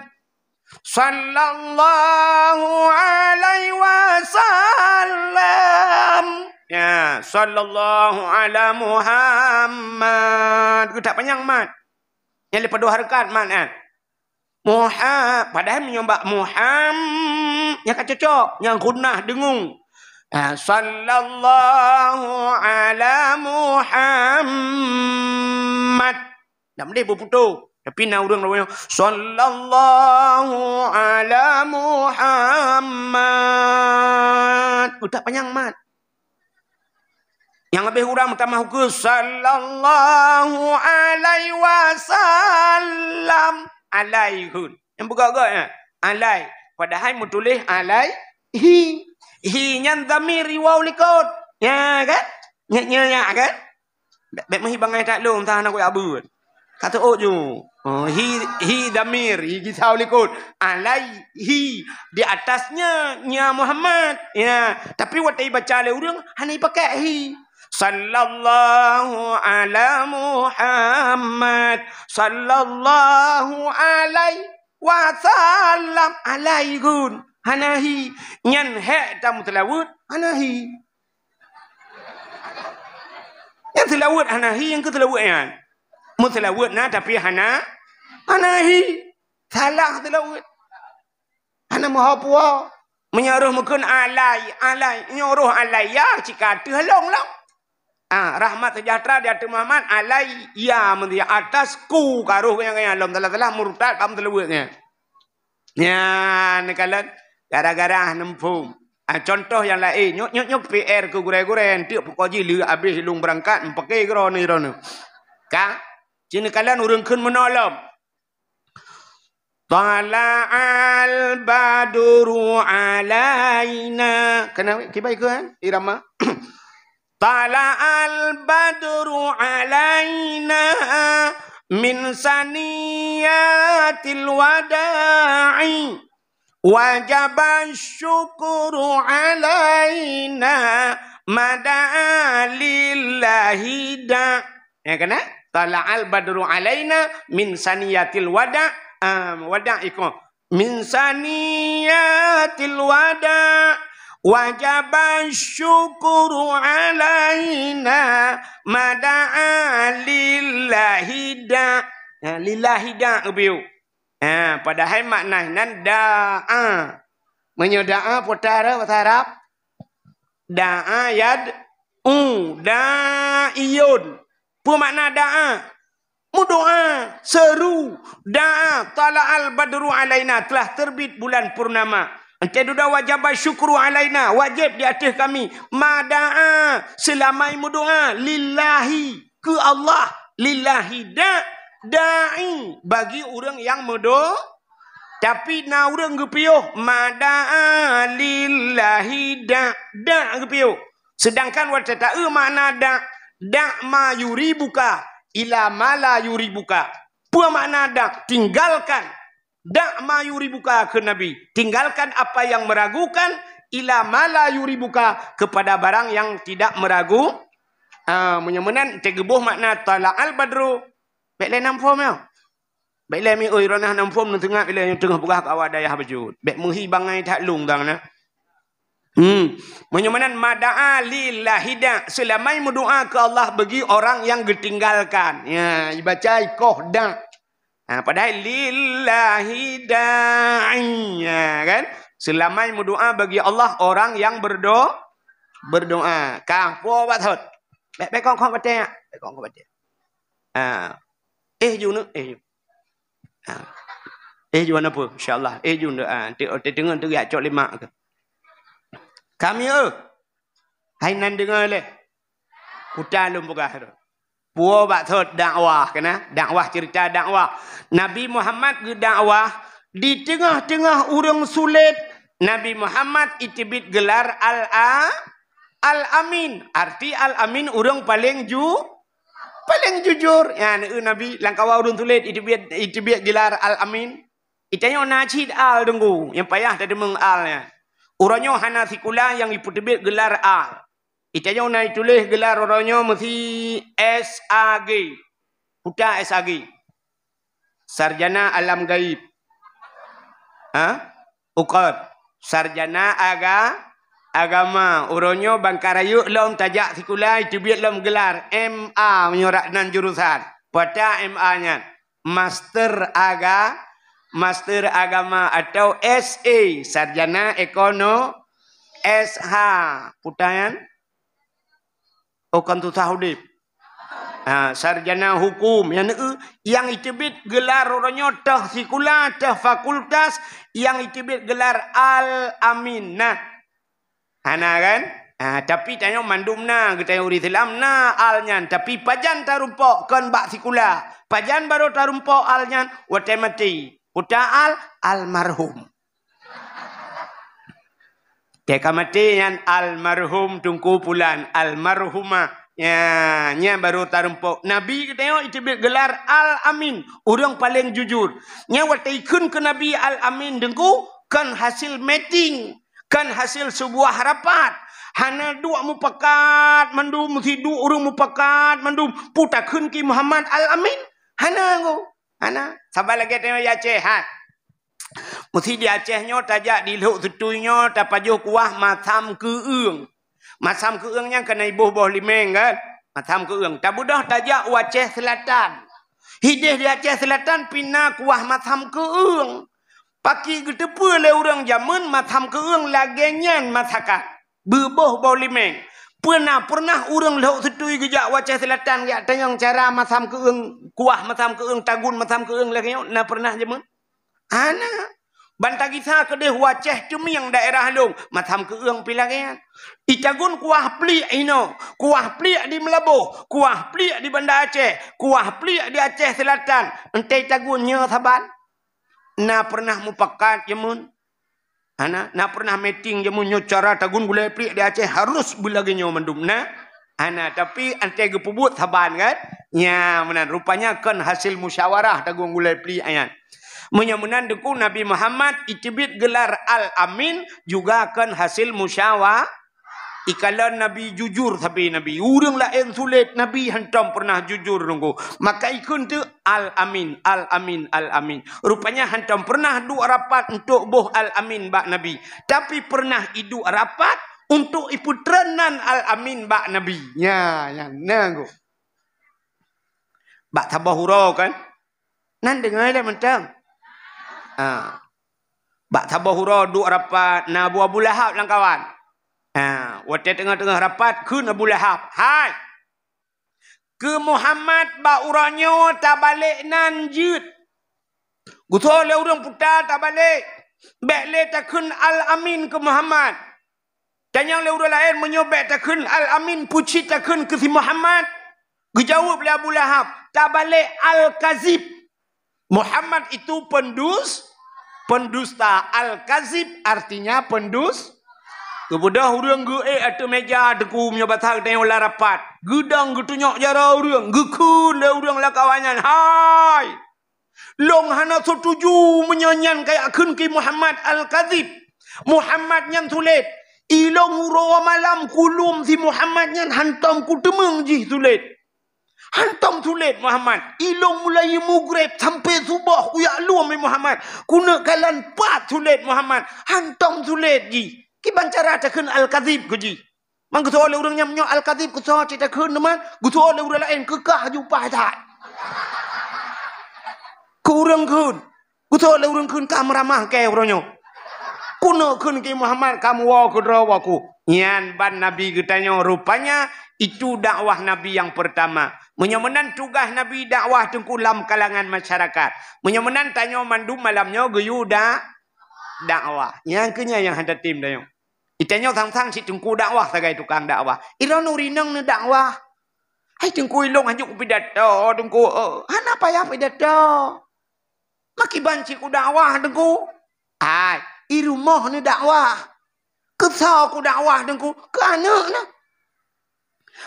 Sallallahu alaihi wasallam. Ya, sallallahu ala Muhammad. Kita panjang mat yang diperdoharkan mana? Eh. Muhammad. Padahal menyembah Muhammad yang cocok, yang gunah dengung. Eh, sallallahu ala Muhammad. Tak boleh berputuh. Tapi nak urung Sallallahu ala Muhammad. Udah oh, panjang mat. Yang lebih kurang tambah ke sallallahu alaihi wasallam alaihun. Yang buka gak ya? Eh? Alai. Padahal mu tulis alai hi. Hi nyan zamir waw likot. Ya kan? Nyak nyak -nya, kan? Bek mahi bangai tak lu entah nak apa. Kata oh ju. Oh, hi hi damir hi kisah likut alai hi di atasnya nya Muhammad ya tapi waktu baca le urang hanai pakai hi sallallahu ala Muhammad sallallahu alai wa sallam alaihun hanahi nyan he dam telawut hanahi yang telawut hanahi yang ke eh, telawut yang mutelawut na tapi hana hanahi salah telawut hana puah. menyaruh mungkin alai alai nyoroh alai ya cikatu halong lah Ah, rahmat sejahtera di atas Muhammad alai ah, ya mesti atas ku karuh yang yang Allah telah telah murtad kamu telah buatnya. Ya, ni kalau gara-gara nempum. Ah, contoh yang lain, eh, nyok nyok nyok PR ke gure-gure yang tiup pokoji lu habis lung berangkat mempakai kerana ni rana. Ka? Cina kalian urung kun menolong. Tala al baduru alaina. Kenapa? Kibai ke eh, kan? Irama. Tala al-badru علينا min سنيات الوداع وجب الشكر علينا مدى لله دا ya kan tala al badru alaina min saniyatil wada um, wada iko min saniyatil wada وجب الشكر علينا ما دعا لله دا لله دا ابيو ها padahal makna nan daa menyedaa putara putara daa yad u daiyun pu makna daa mudoa seru daa tala al badru alaina telah terbit bulan purnama kita sudah wajib syukur alaina. Wajib di atas kami. Mada'a selamai mudu'a. Lillahi ke Allah. Lillahi da' da'i. Bagi orang yang mudu. Tapi na orang gupio Mada'a lillahi da' da' gupiuh. Sedangkan wajah tak e makna da' da' ma yuribuka. Ila mala yuribuka. Pua makna da' tinggalkan. Da' ma yuribuka ke Nabi. Tinggalkan apa yang meragukan. Ila ma la yuribuka kepada barang yang tidak meragu. Uh, Menyemenan. Tegebuh makna tala al-badru. Baiklah enam nampu meo. Baik lain meo. Iranah nampu meo tengah. Bila yang tengah berah kawa daya berjud. Baik muhi bangai tak lung dah na. Hmm. Menyemenan. Mada'a lillahidak. Selamai mudu'a ke Allah bagi orang yang ditinggalkan. Ya. Ibaca ikoh da'a. Ha, padahal lillahi da'inya kan? Selamai mudoa bagi Allah orang yang berdoa berdoa. Kang po wat hot. Baik baik kong kong bate. Ya? Baik kong kong bate. Ha. Eh ju nu eh. Ha. Eh ju apa? Insyaallah eh ju nu ah te dengar tu ya cok lima ke. Kami eh. Hai nan dengar le. Putar lu bugah tu. Puo bak thot dakwah kena dakwah cerita dakwah. Nabi Muhammad ge dakwah di tengah-tengah urang sulit Nabi Muhammad itibit gelar al -A, al amin arti al amin urang paling ju paling jujur ya eh, nabi langkawa urang sulit itibit itibit gelar al amin itanya nacid al dengu yang payah tadi mengalnya urangnya hanafi kula yang itibit gelar al Ita yang naik tulis gelar orangnya mesti SAG. Huta SAG. Sarjana Alam Gaib. Ha? ukur Sarjana aga Agama. Orangnya bangkarayu lom tajak sekolah itu biar lom gelar. MA menyorak dengan jurusan. Pada MA-nya. Master Aga. Master Agama atau SA. Sarjana Ekono. SH. Putaian. Ya? Okan tu tahudib. Ha, sarjana hukum. Yang, itu yang itibit gelar orangnya dah sekolah, dah fakultas. Yang itibit gelar al amin. Nah, ana ha, kan? Ha, tapi tanya mandum na, kita tanya uri silam na alnya. Tapi pajan tarumpo kan bak sikula, Pajan baru tarumpo alnya, wate mati. Kuta al, almarhum. Dia almarhum tungku pulan. Almarhumah. Ya, nya baru tarumpok. Nabi kita tengok itu gelar Al-Amin. Orang paling jujur. Nya waktu ikun ke Nabi Al-Amin dengku. Kan hasil meeting. Kan hasil sebuah rapat. Hana dua mupakat mandum. Hidu orang mupakat mandum. Putakun ki Muhammad Al-Amin. Hana aku. Hana. Sampai lagi tengok ya cik. Ha. Mesti di Acehnya tajak di luk setuinya tapajuh kuah matam keueng. matam keuengnya kena ibu boh limeng kan. matam Masam tapi dah tajak Aceh Selatan. Hidih di Aceh Selatan pina kuah masam keueng. Paki ketepu oleh orang zaman matam keueng lagi nyan masakan. Beboh boh limeng. Pernah pernah orang lewat setui kejak wajah selatan ya tanya cara matam keeng kuah matam keeng tagun matam keeng lagi nak pernah zaman Anak. Bantah kisah ke dia wajah cumi yang daerah lung. Matam ke uang pilihan. Ya. Itagun kuah pelik ino. Kuah pelik di Melabuh. Kuah pelik di Bandar Aceh. Kuah pelik di Aceh Selatan. Nanti itagun nyo sabar. Na pernah mupakat mun. Ana, nak pernah meeting jemun mun cara tagun gula pelik di Aceh. Harus bilagi nyo mendum. Na. Ana, tapi nanti kepubut sabar kan. Ya, menan. Rupanya kan hasil musyawarah tagun gulai pelik ayat menyemunan deku Nabi Muhammad itibit gelar Al-Amin juga akan hasil musyawah ikala Nabi jujur tapi Nabi urung lah yang sulit Nabi hantam pernah jujur nunggu maka ikun tu Al-Amin Al-Amin Al-Amin rupanya hantam pernah dua rapat untuk boh Al-Amin bak Nabi tapi pernah idu rapat untuk ibu trenan Al-Amin bak Nabi ya ya nunggu bak tabah hurau kan Nan dengar dah mentang. Ha. Bak tabah hura duk rapat na buah bulah hab lang kawan. Ha, wate tengah-tengah rapat ke na bulah hab. Hai. Ke Muhammad ba uranyo ta balik nan jut. Gutho le urang puta ta balik. Bek ta kun al amin ke Muhammad. Tanya le urang lain menyobek ta kun al amin puci ta kun ke si Muhammad. Gejawab le abulah hab. Ta balik al kazib. Muhammad itu pendus pendusta al kazib artinya pendus kebudah urang gu eh atu meja deku punya batang dengan ular rapat gudang gu tunjuk jara urang gu ku le urang la kawanan hai long hana setuju menyanyian kayak akun ki Muhammad al kazib Muhammad yang sulit ilong uro malam kulum si Muhammad yang hantam ku temung ji sulit Hantam tulit Muhammad. Ilung mulai mugrib sampai subah Uyak luar mi Muhammad. Kuna kalan pat tulit Muhammad. Hantam tulit ji. Ki bancara tak kena Al-Qadhib ke ji. Man kutu oleh orang yang menyok Al-Qadhib kutu oleh tak kena man. Kutu oleh orang lain kekah jubah tak. Ke orang kena. Kutu oleh orang kena kamu ramah ke orangnya. Kuna kena ke Muhammad kamu waku drawaku. Yan ban Nabi katanya rupanya itu dakwah Nabi yang pertama. Menyemenan tugas Nabi dakwah dalam kalangan masyarakat. Menyemenan tanya mandu malamnya geyu dak dakwah. Yang kenya yang ada tim dayo. Itanya sang-sang si tengku dakwah sebagai tukang dakwah. Iran urinang ni dakwah. Hai tengku ilong hanyuk pidato oh, tengku. Oh. Han apa ya pidato? Maki banci ku dakwah tengku. Hai, irumoh ni dakwah. Kesau ku dakwah tengku. Ke anak nah.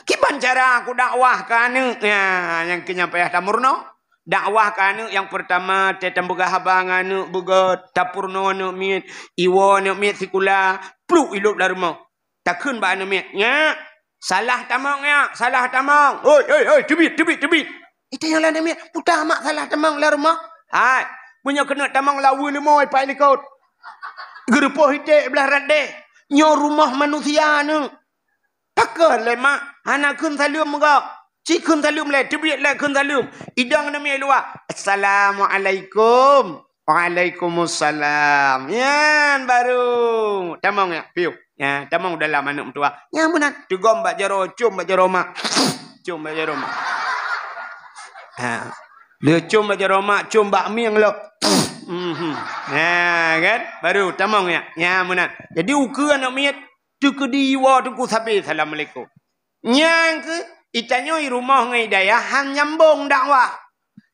Kiban cara aku dakwah ke anak ya, yang kenyampaian tamurno? Dakwah ke anak yang pertama, tetam buka habang anak, buka tapurno anak mit, iwa anak mit, sikula, pluk hidup dari lah rumah. Takkan buat anak mit. Ya. Salah tamang, ya. salah tamang. Oi, oi, oi, cubit, cubit, cubit. Itu yang lain mit. Putah mak salah tamang dari lah rumah. Hai. Punya kena tamang lawa lima, ipak ini kot. Gerupoh hitik belah radeh. Nyo rumah manusia anak takah le mak ana kun salium muka ci kun salium le tibiat le kun salium idang assalamualaikum Waalaikumsalam. Ya, baru. Tamang ya, piu. Ya, tamang udah lama nak mentua. Ya, munat. Tugom bak jaro, cum bak jaro mak. Cum bak jaro mak. Ha. Dia cum bak jaro mak, cum bak miang lo. Mhm. Ya, kan? Baru, tamang ya. Ya, munat. Jadi, uka nak miat. Tuku diwa tuku sabi Assalamualaikum. Nyang ke? Itanyo rumah ngai daya han nyambung dakwah.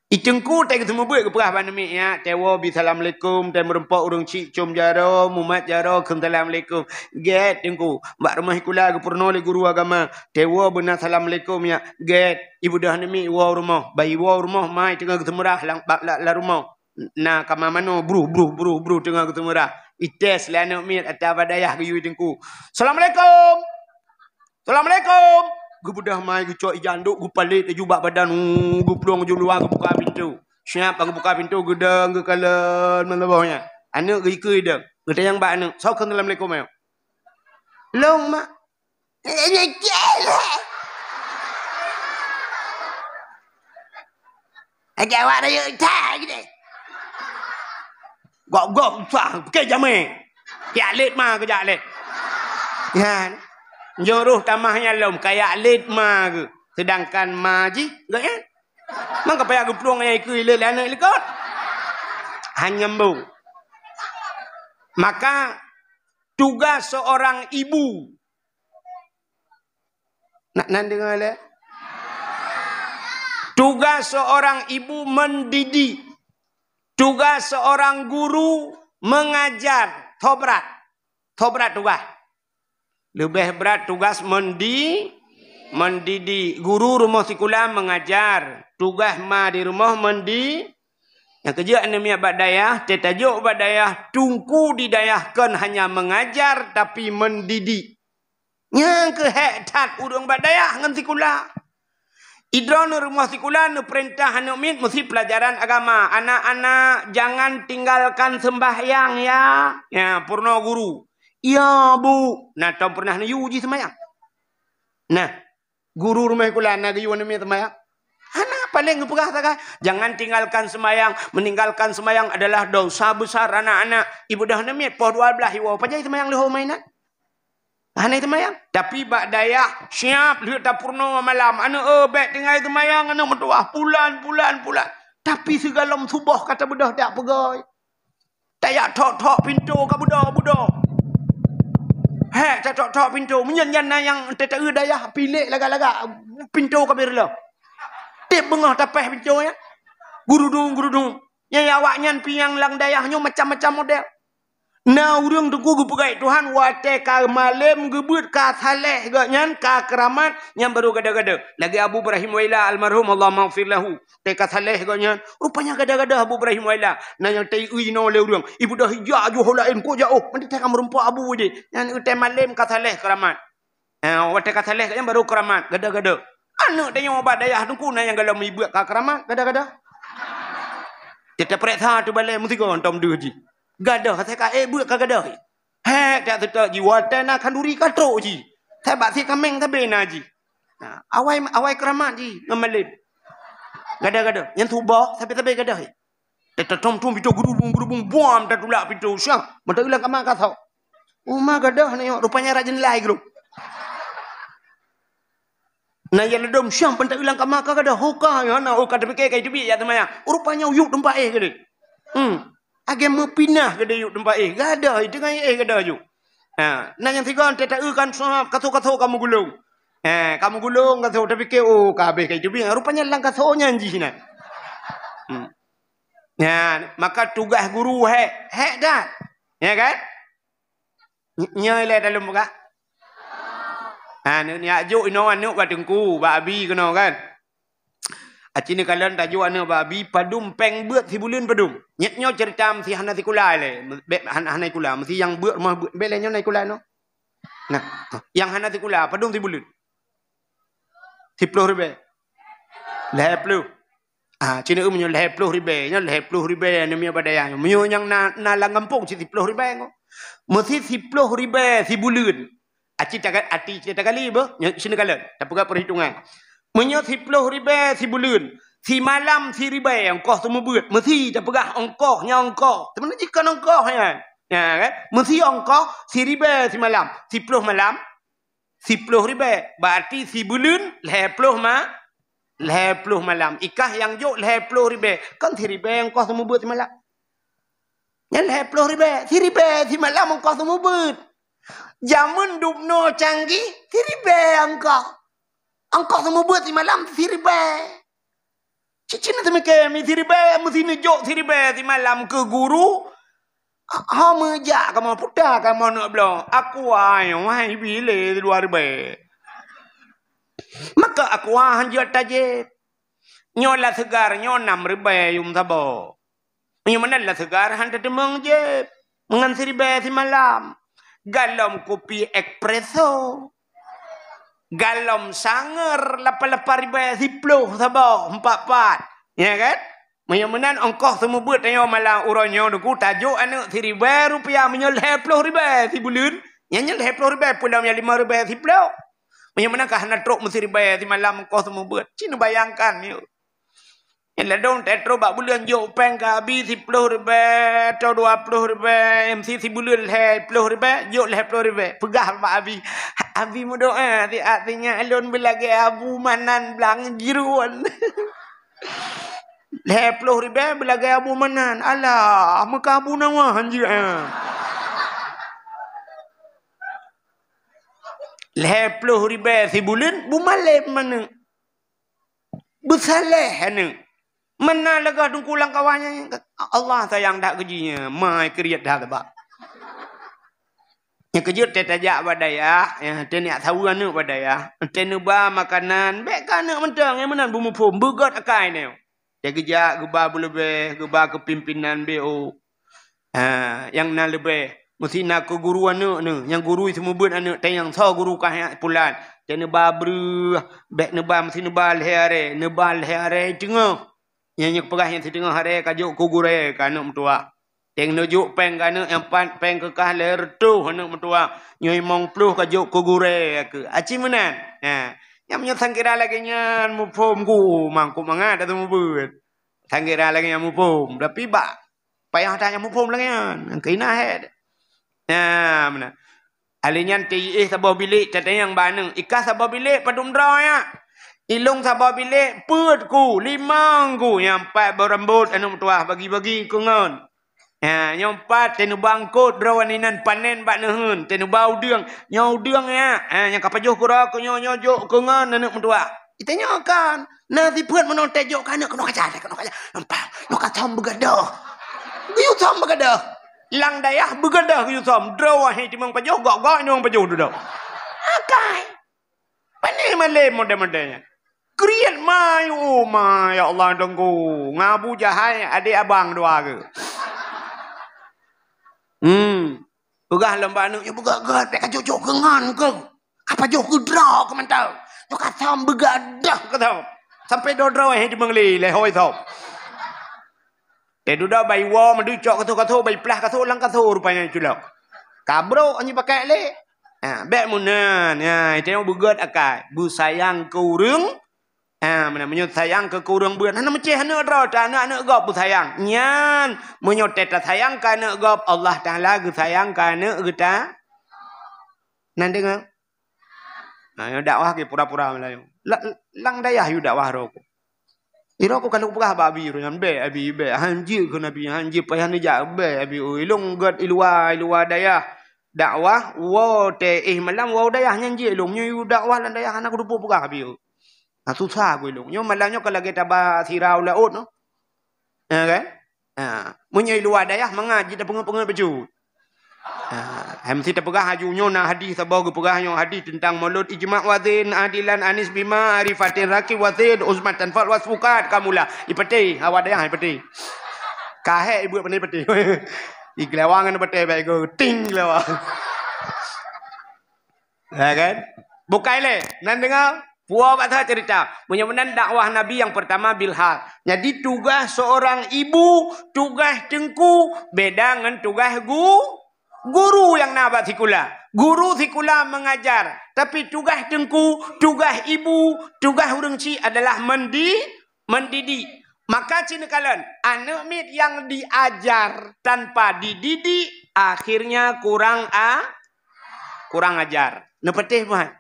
Itengku tak ketemu buat ke perah pandemi ya. Tewa bi assalamualaikum, tak merempak urung cik cum jaro, mumat jaro, Salam assalamualaikum. Get tengku. Mak rumah ikulah, ke purno le guru agama. Tewa benar assalamualaikum ya. Get ibu dah nemi wa rumah. Bayi wa rumah mai tengah ketemu rah lang la, la, rumah. Nah, kamar mana? Bruh, bruh, bruh, bruh, tengah ketemu rah. Ites lanuk mit atas badayah guyu tengku. Assalamualaikum. Assalamualaikum. Gu budah mai gu cok janduk gu palit gu jubak badan hmm, gu peluang gu luar gu buka pintu. Siap gu buka pintu gu deng gu kalen melebohnya. Anak gu ikui deng. Gu tayang ba anak. Assalamualaikum ayo. Long ma. Ini kele. Aku awak dah yuk tak gitu gok-gok tuah pergi jame. Ya lit ma ke jak lit. Ya. Ha, nyuruh tamahnya lom kayak lit ma ke. Sedangkan maji gak ya. Maka kepaya ke peluang yang ikut ile lana ilikot. Hanya mbu. Maka tugas seorang ibu nak nanti dengar Tugas seorang ibu mendidik Tugas seorang guru mengajar tobrat. Tobrat tugas. Lebih berat tugas mendi, mendidi. Guru rumah sekolah mengajar. Tugas ma di rumah mendi. Yang kerja anemia badayah, tetajuk badayah, tungku didayahkan hanya mengajar tapi mendidik. Yang kehektat urung badayah dengan sekolah. Idron rumah sekolah nu perintah hanumit mesti pelajaran agama. Anak-anak jangan tinggalkan sembahyang ya. Ya, purno guru. Ya, bu. Nah, tak pernah ni uji sembahyang. Nah, guru rumah sekolah nak gi uji sembahyang. Anak paling ngepegah tak Jangan tinggalkan sembahyang. Meninggalkan sembahyang adalah dosa besar anak-anak. Ibu dah nemit. Poh dua belah. Ibu apa jadi sembahyang lehoh mainan? Anak itu mayang. Tapi bak daya siap lihat tak purnama malam. Anak obat oh, tengah itu mayang. Anak mertuah pulan, pulan, pulan. Tapi segala subuh kata budak tak pegawai. Taya yak tok-tok pintu ke budak, budak. Hek, tak tok-tok pintu. Menyanyana yang tetap daya pilih laga-laga pintu ke berla. Tip bengah tapah pintu ya. Gurudung, gurudung. Yang awak piang lang dayahnya macam-macam model. Na urang deku gupu gai Tuhan wate ka malem gebut ka saleh ga nyan ka keramat nyan baru gada-gada. Lagi Abu Ibrahim Waila almarhum Allah maghfir lahu. Te ka saleh ga nyan. Rupanya gada-gada Abu Ibrahim Waila na yang te uino le urang. Ibu dah hijau ju holain ko jauh. Mandi te ka merumpa Abu je. Nyan te malem ka saleh keramat. Ha wate ka saleh nyan baru keramat gada-gada. Anak dia yang obat dayah tungku na yang galau ibu ka keramat gada-gada. Tetap rek sa tu balai mesti ko antum duji gadah saya kae eh, buat ka gadah he tak tetap ji wate na kanduri ka tro ji tai ba si kameng ta bena ji ha, awai awai kerama ji ngamelit gada-gada yang tuba tapi tapi gada he tetap tom tom bitu guru bung bung buam ta tulak bitu sya mata ulang kama ka tau uma gada ne rupanya rajin lai grup Na yang dom syam pun tak ulang kat maka kada hoka yang ana hoka tapi kaya kaya tepi ya, ya temanya. Rupanya uyuk tempat eh kada. Hmm. Agen mau pindah ke dia tempat eh. Gada eh dengan eh gada ju. Ha, nang yang tiga antara tak kan sama kato-kato kamu gulung. Ha, kamu gulung kato tapi ke oh kabe ke itu bing. Rupanya lang kato nya anji sini. Hmm. Ha, maka tugas guru he he dah. Ya kan? Nyai le lah dalam muka. Ha, ni ajuk ino anuk batengku, babi kena kan. Acina kalian tak jual ana babi padum peng buat si bulun padum. Nyet nyo cerita si hana si kulai le. hana si kulai mesti yang buat mah buat be le nyo nai no. Nah, ha. yang hana si kulai padum si bulun. Si puluh ribe. Leh puluh. Ah, cina umnya leh puluh ribe, nyo leh puluh ribe ni mi pada yang. Mio yang na na langampung si puluh ribe ngo. Mesti si puluh ribe si bulan. Acik cakap, acik cakap kali, bu. Sini kalian. Tak perhitungan. มื่อยทิพโลริเบทิบุลืนที่มาล่ำที่ริเบยองกอสมุบืดมื่อที่จะประกาศองกอกเนี่ยองกอแต่มันจิกกันองกอให้ไงเนี่ยไมื่อที่องกอกที่ริเบที่มาล่ำทิพโลมาล่ำทิพโลริเบบาทีทีบุลืนแหลโลมาแหลโลมาล่ำอีกะย่างโยแหลโลริเบกันทีริเบยองกอสมุบืดทีมาล่ำเนี่ยแหลโลริเบทีริเบที่มาล่ำองกอสมุบืดยามุนดุบโนจังกี้ทีริเบองกอ Angkau semua buat di malam siribe. Cici nak temui kami siribe, mesti nejok siribe di malam ke guru. Ha, ha mejak kamu putar kamu nak belum. Aku ayo hai bile di luar be. Maka aku ahan jual taje. Nyola segar nyona meribe yum sabo. Yum mana lah segar han tetap mengje. Mengansiribe di malam. Galam kopi ekpreso. Galam kopi ekpreso galom sanger lapan lapan riba sipluh sabo empat empat ya kan menyemenan ongkoh semua buat tanya malang uronyo duku tajuk anak si riba rupiah menyel hepluh riba si bulun yang nyel hepluh riba pun dah lima riba sipluh menyemenan kahana truk mesti riba si malam ongkoh semua buat cina bayangkan ni ya. இல்லாட்டும் உன் tetra bubble அஞ்சு ஒப்பேங்கா பீஸ் இப்படி ஒருப்பே டோடு அப்படி ஒருப்பே எம்சி சிபுள் இல்லை இப்படி ஒருப்பே ஜோ இல்லை இப்படி ஒருப்பே புகா பாபி அபி முடம் அதிங்க லோன் பிள்ளைக்கு அபு மன்னன் பிளாங் ஜிருவன் இல்லை எப்படி ஒருப்பே பிள்ளைக்கு அபு மன்னன் அல்ல அமுக்கு அபு நம்ம அஞ்சு இல்லை எப்படி ஒருப்பே சிபுளு பூமல்லே மண்ணு புசல்லே ஹனு mana lega dungkulang kawannya? Allah sayang dak kejinya. Mai kriet dah tebak. Yang kejut dia tajak pada ya. Yang dia nak tahu anu pada ya. Dia ya. ba makanan. Baik kan nak mentang. Yang mana bumbu pun. Begat akai ni. Dia kejak geba berlebih. Geba kepimpinan BO. Oh. Ha, yang nak lebih. Mesti nak ke guru anu ni. Yang guru semua buat anu. Tanya yang sah guru kah yang pulan. Dia nak ba beruah. Baik nak ba mesti nak ba leher. Nak ba leher. Tengok yang nyek perah yang setengah hari kajuk kugure hari kanak mertua. Yang nujuk peng kanak yang pan peng kekah leher tu kanak mertua. Nyoi mong peluh kajuk kugur aku. Aci menan. Ha. Yang punya sangkira lagi nyan mupum ku mangkuk mangat atau mupum. Sangkira lagi nyan mupum. Tapi bak. Payah tak nyan mupum lagi nyan. Yang kena head. Ha. Menan. Alinyan tiih sabah bilik. Tata yang banang. Ikah sabah bilik padum ya. Ilung sabar bilik, put ku, limang ku. Yang empat berambut, anak tuah, bagi-bagi kungan. Ya, ha, yang empat, tenu bangkut, berawan inan panen bak nahun. Tenu bau deng, nyau deng ya. Ha, yang kapajuh kuraku, nyau nyau jok kungan, anak tuah. Kita nyokan. Nasi put menung tejok kan, kena nak kena kacar. Empat, nukah tom bergadah. Kuyuh tom bergadah. Lang dayah bergadah kuyuh tom. Berawan hiti mong pajuh, gok-gok ni mong pajuh duduk. Akai. Pani malay model-modelnya. Kriet mai. Oh Ya Allah tunggu. Ngabu jahai adik abang dua Hmm. Pegah lembah ni. Ya pegah kacau cok kengan ke. draw ke mentau. Tu kata begadah ke tau. Sampai draw yang mengli. Lehoi tau. Dia duduk bayi wa. Mandu cok katu katu. Bayi pelah katu. Lang katu rupanya culok. Kabro. Ini pakai leh. Ha, bek munan. Ha, itu yang begat Bu sayang ke Ha, mana menyut sayang ke kurung bua. Nana mecih anak ro ta anak anak gap bu sayang. Nyan menyo teta sayang ka anak gap Allah dah lagi sayang ka anak kita ta. Nan dengar. Ha dakwah ke pura-pura melayu. Lah, lang dayah yu dakwah ro ko. Iro ko kalu pugah babi ro nyan be abi be hanji ke nabi hanji pe hanji ja be abi ulung oh, long gat ilua ilua dayah. Dakwah wow teh eh, malam wow dayah nyanji ulung nyu dakwah lan dayah anak aku pugah abi. babi Ha, susah aku ilung. Yang malamnya kalau kita bahasirau laut, no? Ya, kan? Ha. Punya luar daya, mengaji dia pengen-pengen baju. Ha. Mesti dia pegah haju nyona hadis, sebab dia pegah nyona hadis tentang mulut ijma' wazin, adilan, anis bima, arifatin, raki wazin, uzman, tanfal, wasfukat, kamula. Ia peti, awak daya, ia peti. Kahek ibu pandai peti. Ia kelewangan peti, baik aku, ting kelewang. Ya, ha, kan? le. nak dengar? Puah batah cerita. menyebutkan dakwah Nabi yang pertama bilhal. Jadi tugas seorang ibu, tugas cengku, beda dengan tugas gu, guru yang nabat sikula. Guru sikula mengajar. Tapi tugas cengku, tugas ibu, tugas urung adalah mendi, mendidik. Maka cina kalian, anak mit yang diajar tanpa dididik, akhirnya kurang a, kurang ajar. Nepetih buat.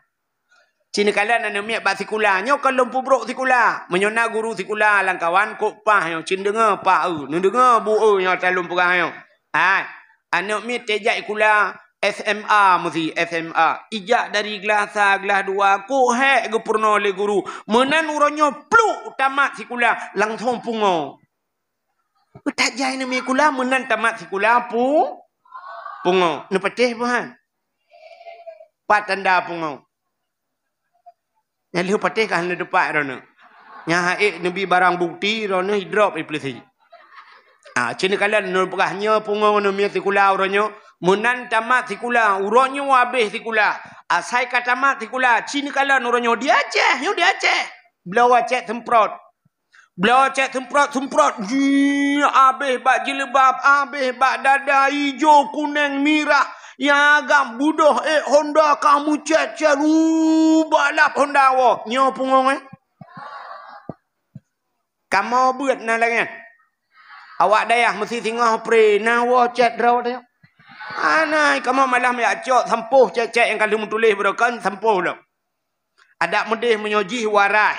Cina kala anak nemiak bak sikula. Nyo kalau pubruk sikula. Menyona guru sikula. Langkawan kok pah. Yo. Cina dengar pak. Nen dengar bu'u. Nyo talun perang. Yo. Ha. Anak mi tejak kula. SMA mesti SMA. Ijak dari gelas sa gelas dua. Ko hek ke purno le guru. Menan uronyo pluk tamat sikula. Langsung pungo. Tak jai nemi kula. Menan tamat sikula pun. Pungo. Nepetih pun han. Patanda pungo. Yang lihat patih kan depan rana. Yang haik nabi barang bukti rana hidrop di polisi. Ha, cina kalian nurbahnya punggung nabi tikula uranya. Menan tamat tikula. Uranya habis tikula. Asai ha, kata mat tikula. Cina kalian uranya. Dia aceh. Yang dia aceh. Belau aceh semprot. Belau aceh semprot. Semprot. Jii, habis bak jilbab. Habis bak dada hijau kuning mirah. Yang agak budoh eh Honda kamu cecer rubah lap Honda wo. Nyo pungong eh. Kamu buat nak lagi. Eh? Awak dayah mesti singgah pre na wo cet draw dia. Anai ah, kamu malam ya cok sampuh cecek yang kalau tulis berakan sampuh lo. Adak medih menyoji warah.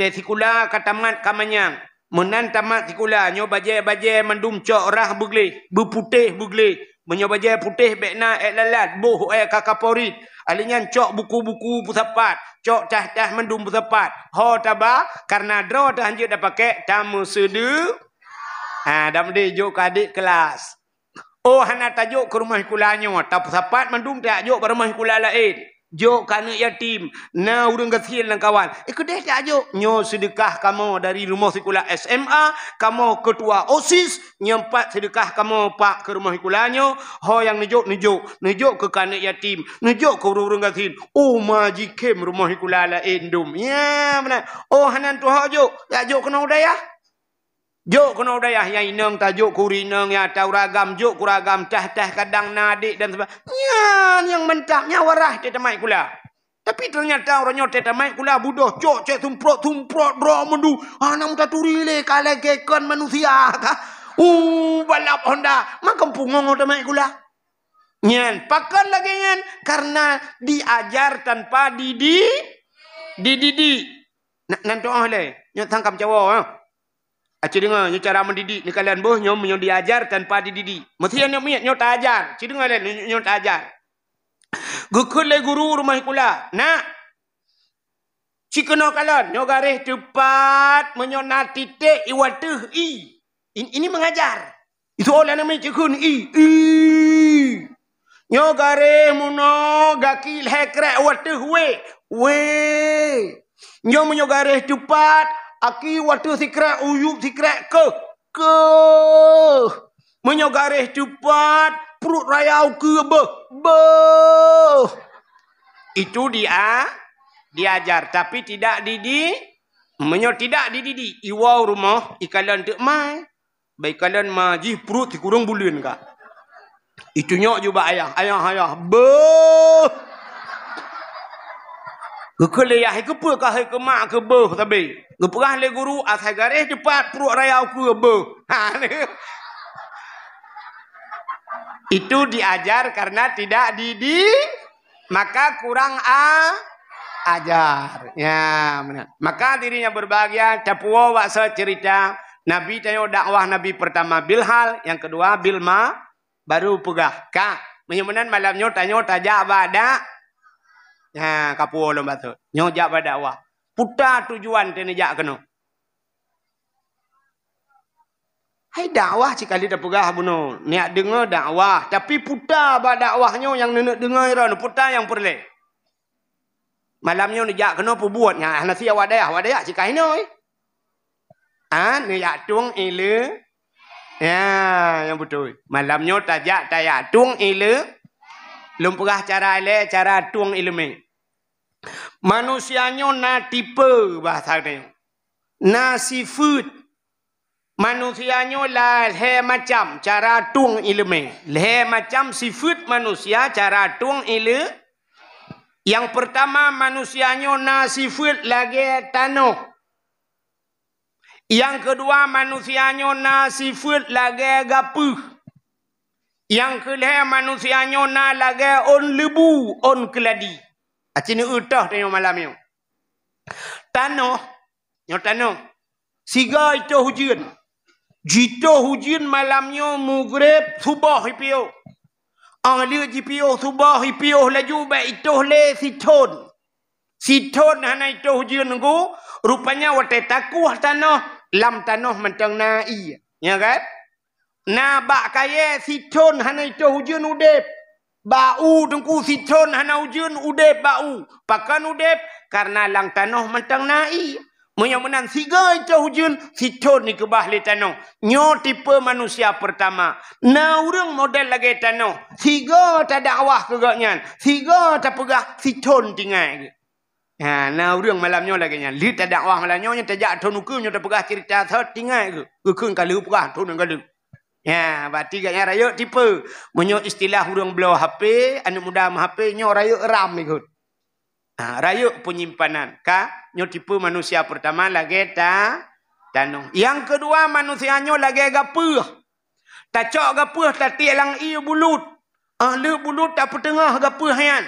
Tesikula kataman kamanyang. Menan tamat sikula. Nyo bajai-bajai mendum cok rah buglih. Berputih buglih menyebajai putih bekna elalat eh, buh ay eh, kakaporit alinya cok buku-buku busapat cok cah-cah mendum busapat ho taba karena dro dah hanjut dah pakai tamu sedu, ha dah mendi jo kadik kelas oh hana tajuk ke rumah kulanya tapi busapat mendum tak jo ke rumah kula lain Jok kerana yatim. Na urung gathil dan kawan. Eh kedih tak ajok. Nyo sedekah kamu dari rumah sekolah SMA. Kamu ketua OSIS. Nyempat sedekah kamu pak ke rumah sekolahnya. Ho yang nejok, nejok. Nejok ke kerana yatim. Nejok ke urung gathil. Oh majikim rumah sekolah la endum. Ya mana Oh hanan tu hajok. Tak ya, ajok kena udayah. Juk kena udayah yang inang tajuk kurinang yang tahu ragam. Juk kuragam cah-cah kadang nadik dan sebagainya. Nyan yang mentaknya warah dia temai kula. Tapi ternyata orang nyote temai kula budoh. juk cek tumprok tumprok drok mendu. Anak ah, muta turile kala kekan manusia. Uh, balap honda. Makan pungong temai kula. Nyan. Pakan lagi nyan. Karena diajar tanpa didi. Dididi. Nanti orang leh. Nyan tangkap jawab. Ha. Eh? Aci dengar nyo cara mendidik ni kalian boh nyo nyo diajar tanpa dididik. Mesti nyo miat nyo tajar. Aci dengar le nyo nyo tajar. Gukul le guru rumah kula. Nak. Si kena kalon nyo garis tepat menyo na titik iwatuh i. Ini, ini mengajar. Itu oleh nama cikun i. I. Nyo garis muno gakil hekrek watuh we. We. Nyo menyo garis tepat Aki wata sikrat, uyub sikrat ke? Ke? Menyogareh cepat, perut raya ke? Be? Be? Itu dia diajar. Tapi tidak didi. Menyo tidak dididi. Iwau rumah, ikalan tak mai. Baik kalian maji perut dikurung bulan kak. Itu nyok juga ayah. Ayah, ayah. Be? Kekali ya kepa ka hai ke mak ke beh tapi. Ngepurah le guru asai ah, garis cepat perut raya aku ke beh. Ha ni. Itu diajar karena tidak didik maka kurang a ajar. Ya, benar. Maka dirinya berbahagia capuo wa cerita Nabi tanya dakwah Nabi pertama bilhal, yang kedua bilma baru pegah. Ka, menyemenan malamnya tanya tajak badak Ha kapo lo batu. Nyo jak pada awak. Puta tujuan tene jak kena. Hai dakwah cik kali dah bunuh. niak dengar dakwah. Tapi puta pada dakwahnya yang nenek dengar iran. Puta yang perlu. Malamnya dia keno perbuat. Ya, nasi awak dayah. Awak dayah cik kali ni. Eh. Ha, ni yak tuang ila. Ya, yang betul. Malamnya tajak tayak tuang ila. Lumpurah cara ila, cara tuang ila mek. Manusianya na tipe bahasa ni. Na sifut. Manusianya lah leh macam cara tung ilmu. Leh macam sifut manusia cara tung ilmu. Yang pertama manusianya na sifut lagi tanah. Yang kedua manusianya na sifut lagi gapuh. Yang kedua manusianya na lagi on lebu, on keladih. Acik ni utah tengok malam ni. Tanah. Yang tanah. Siga itu hujan. Jitu hujan malam ni mugrib subah ipio. Angli jipio subah ipio laju baik itu le situn. Situn hana itu hujan ku. Rupanya watai takuh tanah. Lam tanah mentang na'i. Ya kan? Na bak kaya situn hana itu hujan udep. Bau dengku sitron hana ujun udep bau. Pakan udep karena lang tanah mentang nai. Menyo menan siga itu hujun sitron ni ke bahli tanah. Nyo tipe manusia pertama. Na urang model lagi tanah. Siga ada dakwah ke gaknya. Siga ta pegah sitron tinggal ha, lagi. Ha na urang malamnyo lagi nya. Li ada dakwah malamnyo nya tajak tonuke nyo ta pegah cerita sat tinggal ke. kalau pegah kalu pegah tonuke Ya, berarti gaknya rayu tipe. Menyuk istilah hurung belah HP, anak muda mah HP, nyok rayu ram ikut. Ha, rayuk penyimpanan. Ka, nyok tipe manusia pertama lagi ta, tanung. Yang kedua manusia nyok lagi gapuh. Tak cok gapuh, tak tilang iu bulut. Ah, le bulut tak pertengah gapuh yan.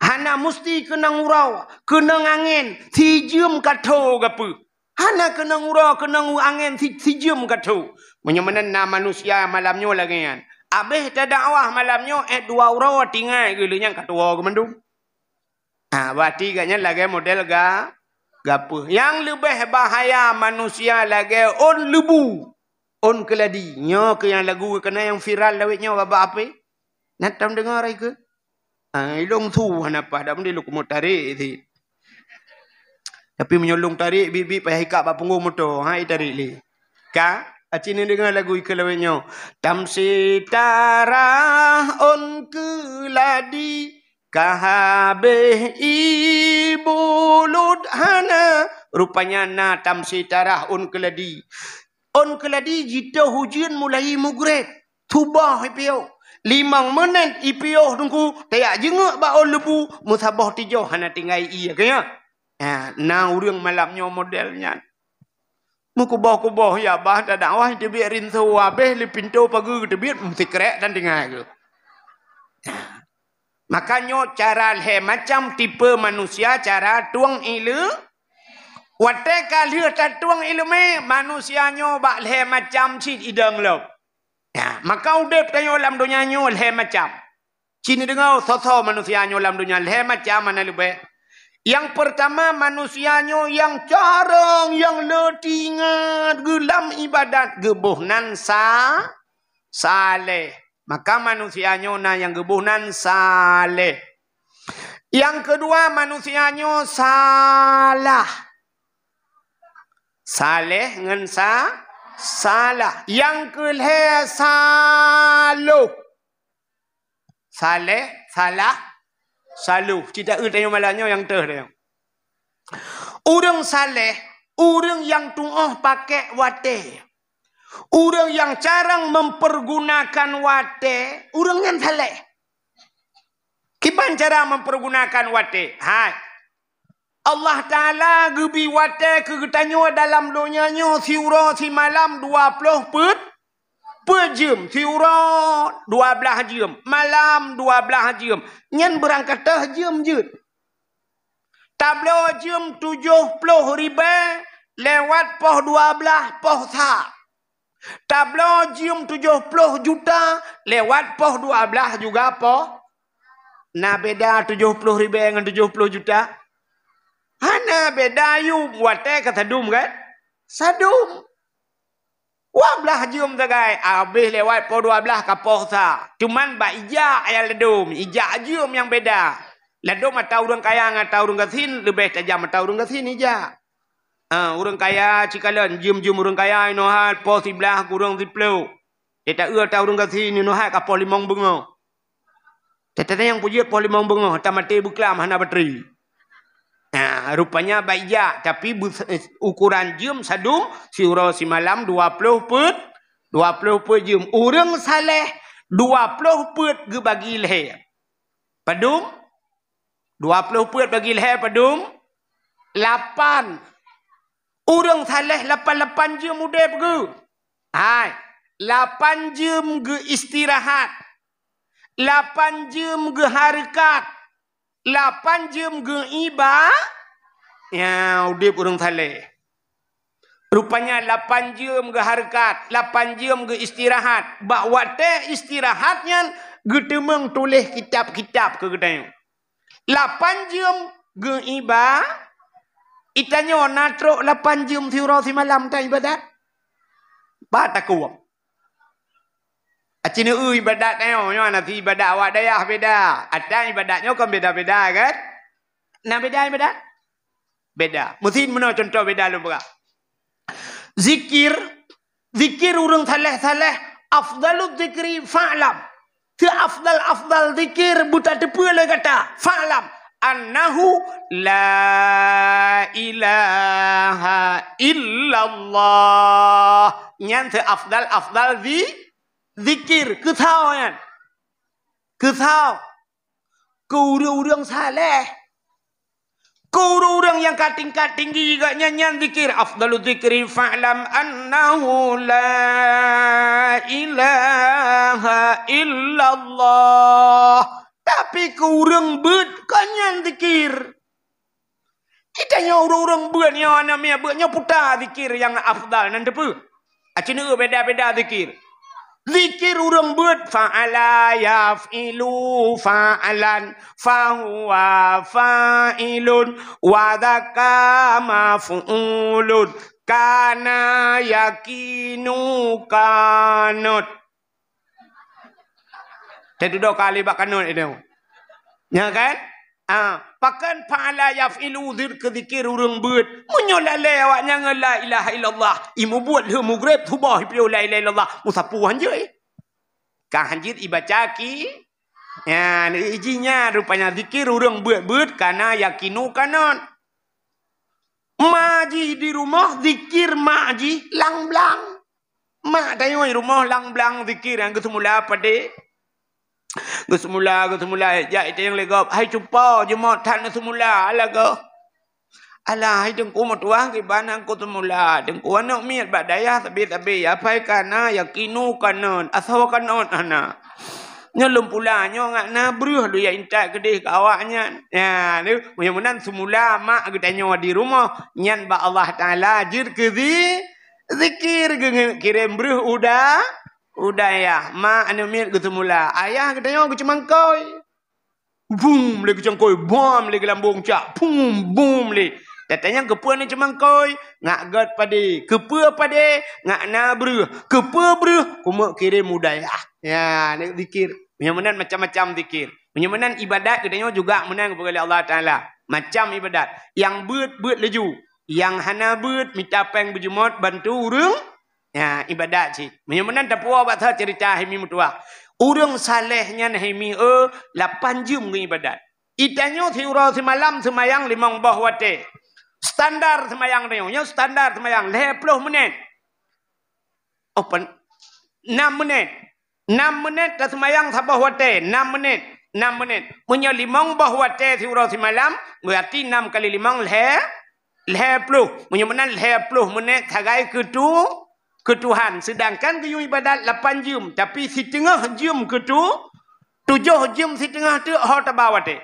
Hana mesti kena ngurau, kena angin, sijum kato gapuh. Hana kena ngurau, kena angin, sijum kato. Menyemenenah manusia malamnya lagi kan. Habis terdakwah malamnya, eh dua orang tinggal gila kan? kat ketua ke mendung. Ha, berarti katanya lagi model ga, gapa. Yang lebih bahaya manusia lagi, on lebu, on keladi. Nyok yang lagu kena yang viral lewatnya apa apa. Nak tak mendengar mereka? Ha, ilung tu, kenapa? Tak mendengar lukum tarik. Si. Tapi menyolong tarik, bibi payah ikat bapunggung motor. Ha, tarik li. Kak? Acik ni dengar lagu ikhlas wenyo. Tam sitara on keladi kahabe ibu lud Rupanya na tam sitara on keladi. On keladi jitu hujan mulai mugret. Tubah ipio. Limang menit ipio tunggu. Tidak jengok bau lebu. Musabah tijau hana tinggai iya kaya. Ha, nah, urang malamnya modelnya. Muka bawah ku bawah ya bah dah wah, dia biar rinsu habis li pintu pagu dia biar mesti kerek dan dengar ke. Makanya cara he macam tipe manusia cara tuang ilu. Wate kali ta tuang ilu me manusianyo bak le macam si idang lo. Ya, maka udah tanyo lam dunia nyo le macam. Cini dengar, sosok manusianyo lam dunia le macam mana lebih? Yang pertama manusianya yang carang, yang letingat, gelam ibadat, gebuh nan sa, saleh. Maka manusianya na yang gebuh nan saleh. Yang kedua manusianya salah. Saleh dengan sa, salah. Yang kelihatan saluh. Saleh, salah, salah. Salu. Cita ke tanya malanya yang ter dia. Orang saleh, orang yang tuah pakai wate. Orang yang jarang mempergunakan wate, orang yang saleh. Kipan cara mempergunakan wate? Hai. Allah Ta'ala gubi wate ke tanya dalam dunianya siurah si malam dua 20 put. Pejim tiura dua belah jim. Malam dua belah jim. Nyen berangkat dah jim jim. Tablo jim tujuh puluh riba. Lewat poh dua belah poh sa. Tablo jim tujuh puluh juta. Lewat poh dua belah juga poh. Nah beda tujuh puluh riba dengan tujuh puluh juta. Hana beda yu buat teh kata dum kan. Sadum. Sadum. Wablah jum tegai. Ah, habis lewat po dua belah sa. Cuman bak ijak yang ledum. Ijak jum yang beda. Ledum atau urang kaya dengan atau urang kesin. Lebih tajam atau urang kesin ijak. Uh, ah, urang kaya cikalan. Jum-jum urang kaya ino hat. Po si belah kurang si pelu. Dia tak ua atau urang kesin ino hat kapoh limong bengok. Tetapi yang puji po limong bengok. Tak mati buklam hana bateri. Nah, rupanya baik tapi eh, ukuran jem sadung si urang si malam 20 put puluh put jem urang saleh 20 put ge bagi leher. Padung puluh put bagi leher padung Lapan, urang saleh lapan lapan jem mudah pergi. Hai, lapan jem ke istirahat. lapan jem ke harakat lapan jam ke iba ya udip urang sale rupanya lapan jam ke harkat lapan jam ke istirahat bak wate istirahatnya getemeng tulis kitab-kitab ke kedai lapan jam ke iba itanya natrok lapan jam siurau si malam tak ibadat Bata Cina u ibadat ni, oh, nyo nasi ibadat awak dayah ya, beda. Atang ibadat nyo kan beda-beda kan? Nak beda ibadat? Beda. Mesin mana contoh beda lu berat. Zikir. Zikir urung salih-salih. Afdalu zikri fa'lam. Se afdal-afdal zikir buta tepul lah kata. Fa'lam. Annahu la ilaha illallah. Nyan se afdal-afdal zikir zikir ke tau kan ke tau guru orang saleh guru orang yang katingkat tinggi juga nyanyian zikir afdalu zikri fa'lam annahu la ilaha illallah tapi kurang bet kanyan zikir kita nya urang-urang buat nya anak mia buat nya putar zikir yang afdal nan depa acina beda-beda zikir Zikir rembut fa'ala yaf'ilu fa'alan fahuwa fa'ilun wadaka maf'ulun kana yakinu kanut. Dia dua kali bakanut itu. Ya kan? Ha, pakan pa'ala yaf'ilu dhirka dhikir urung buat. Menyolale awak nyangan la ilaha illallah. Imu buat le lah mugrib tubah ibu la ilaha illallah. Musapu hanja eh. Kan hanjit ibaca ki. Ya, ijinya rupanya dikir urung buat-buat. karena yakinu kanon. Maji di rumah dikir maji lang-blang. Mak tanya rumah lang-blang dikir yang ketemu lah pada. Ke semula, ke semula. Ya, itu yang lega. Hai cupa je mau tak nak semula. Alah ke? Alah, hai tengku mau tuah ke banan ku semula. Tengku anak mir badaya sabi-sabi. Apai kana, ya kinu kanan. Asawa kanan, anak. Nyolong pula, nyolong nak nak beruh dulu yang intak gede ke awaknya. Ya, ni, mudah-mudahan semula mak kita nyawa di rumah. Nyan ba Allah Ta'ala jir ke zi, zikir ke kirim beruh udah. Udayah, mak ni mil ketemula. Ayah katanya aku cuma koi, boom, boleh kucing koi. Bum, boleh gelambung cak. Pum, bum, boleh. Katanya kepua ni cuma koi. Ngak got pada, Kepua pada, Ngak na beruh. Kepua beruh. Kumuk kiri muda ah, ya. Ya, ni zikir. Menyemenan macam-macam zikir. Menyemenan ibadat katanya juga menan kepada Allah Ta'ala. Macam ibadat. Yang bud, bud leju. Yang hana bud, minta peng berjumot, bantu urung. Ya, ibadat ji. Menyemenan tepua bata cerita hemi mutua. Urung salehnya hemi e lapan jam ke ibadat. Itanyo si urau si malam semayang limang bah wate. Standar semayang reo. Yang standar semayang. Lepuluh menit. Open. Enam menit. Enam menit ke semayang sabah wate. Enam menit. Enam menit. Punya limang bah wate si urau si malam. Berarti enam kali limang leh. Lepuluh. Menyemenan lepuluh menit. Kagai ketua ke Tuhan. Sedangkan kuyu ibadat lapan jam. Tapi si tengah jam ke tu, tujuh jam si tengah tu, orang tak bawa te.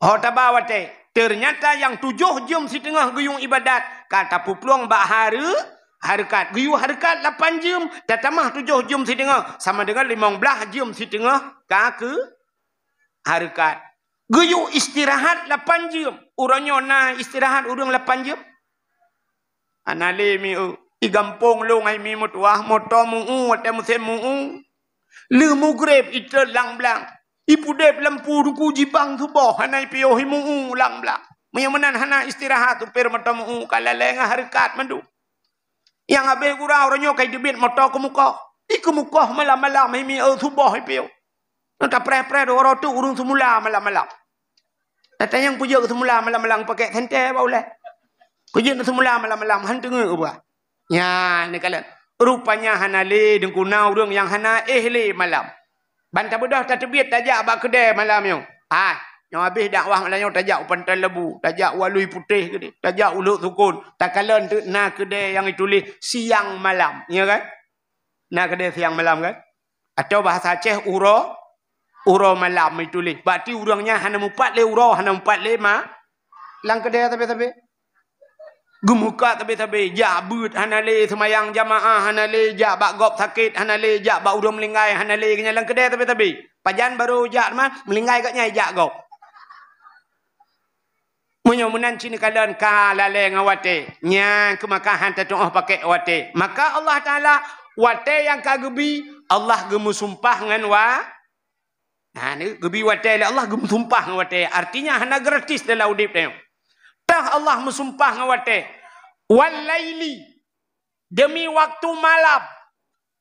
Orang tak bawa te. Ternyata yang tujuh jam si tengah kuyu ibadat, kata pupluang bahara, harkat Kuyu harkat lapan jam, tetamah tujuh jam si tengah. Sama dengan lima belah jam si tengah, kaku harkat Kuyu istirahat lapan jam. Urangnya nak istirahat urang lapan jam anale mi u igampong lu ngai mi mut wah moto mu u atem se mu u lu mu grep itel lang blang ipu dep lam puru ku jipang tu bo hanai pio hi mu u lang blang mi menan hana istirahat tu per mata mu u kalaleng harikat mandu yang abe gura orang nyokai dibit moto ku muko iku muko malam malam mi mi u tu bo hi pio Nak pre-pre dua orang tu urung semula malam-malam. Tetapi yang puja semula malam-malam pakai kentai bau leh. Kujin tu semula malam-malam han tengok ke buah. Ya, ni kala rupanya han ali deng kunau urang yang hana ehli malam. Banta bodoh tak tebiat tajak ba kedai malam yo. Ha, yang habis dakwah malam yo tajak upan lebu, tajak walui putih ke tajak ulu sukun, takalan tu nak kedai yang ditulis siang malam, ya kan? Na kedai siang malam kan? Atau bahasa Aceh uro uro malam ditulis. Berarti urangnya hana mupat le uro hana mupat le ma. Lang kedai ya, tapi tapi. Gumuka tapi-tapi, Ja but hanale semayang jamaah hanale. Ja bak gop sakit hanale. Ja bak udah melingai hanale. Kena lang kedai tapi-tapi, Pajan baru ja mah melingai katnya ja gop. Munyo munan cini kalan ka lale ngawate. Nya kemakahan tatuah pakai wate. Maka Allah Ta'ala wate yang kagubi. Allah gemu sumpah ngan wa. Nah, ha, ini gubi wate. Allah gemu sumpah ngan wate. Artinya hana gratis dalam udip tengok. Tah Allah mesumpah dengan wate. Walaili. Demi waktu malam.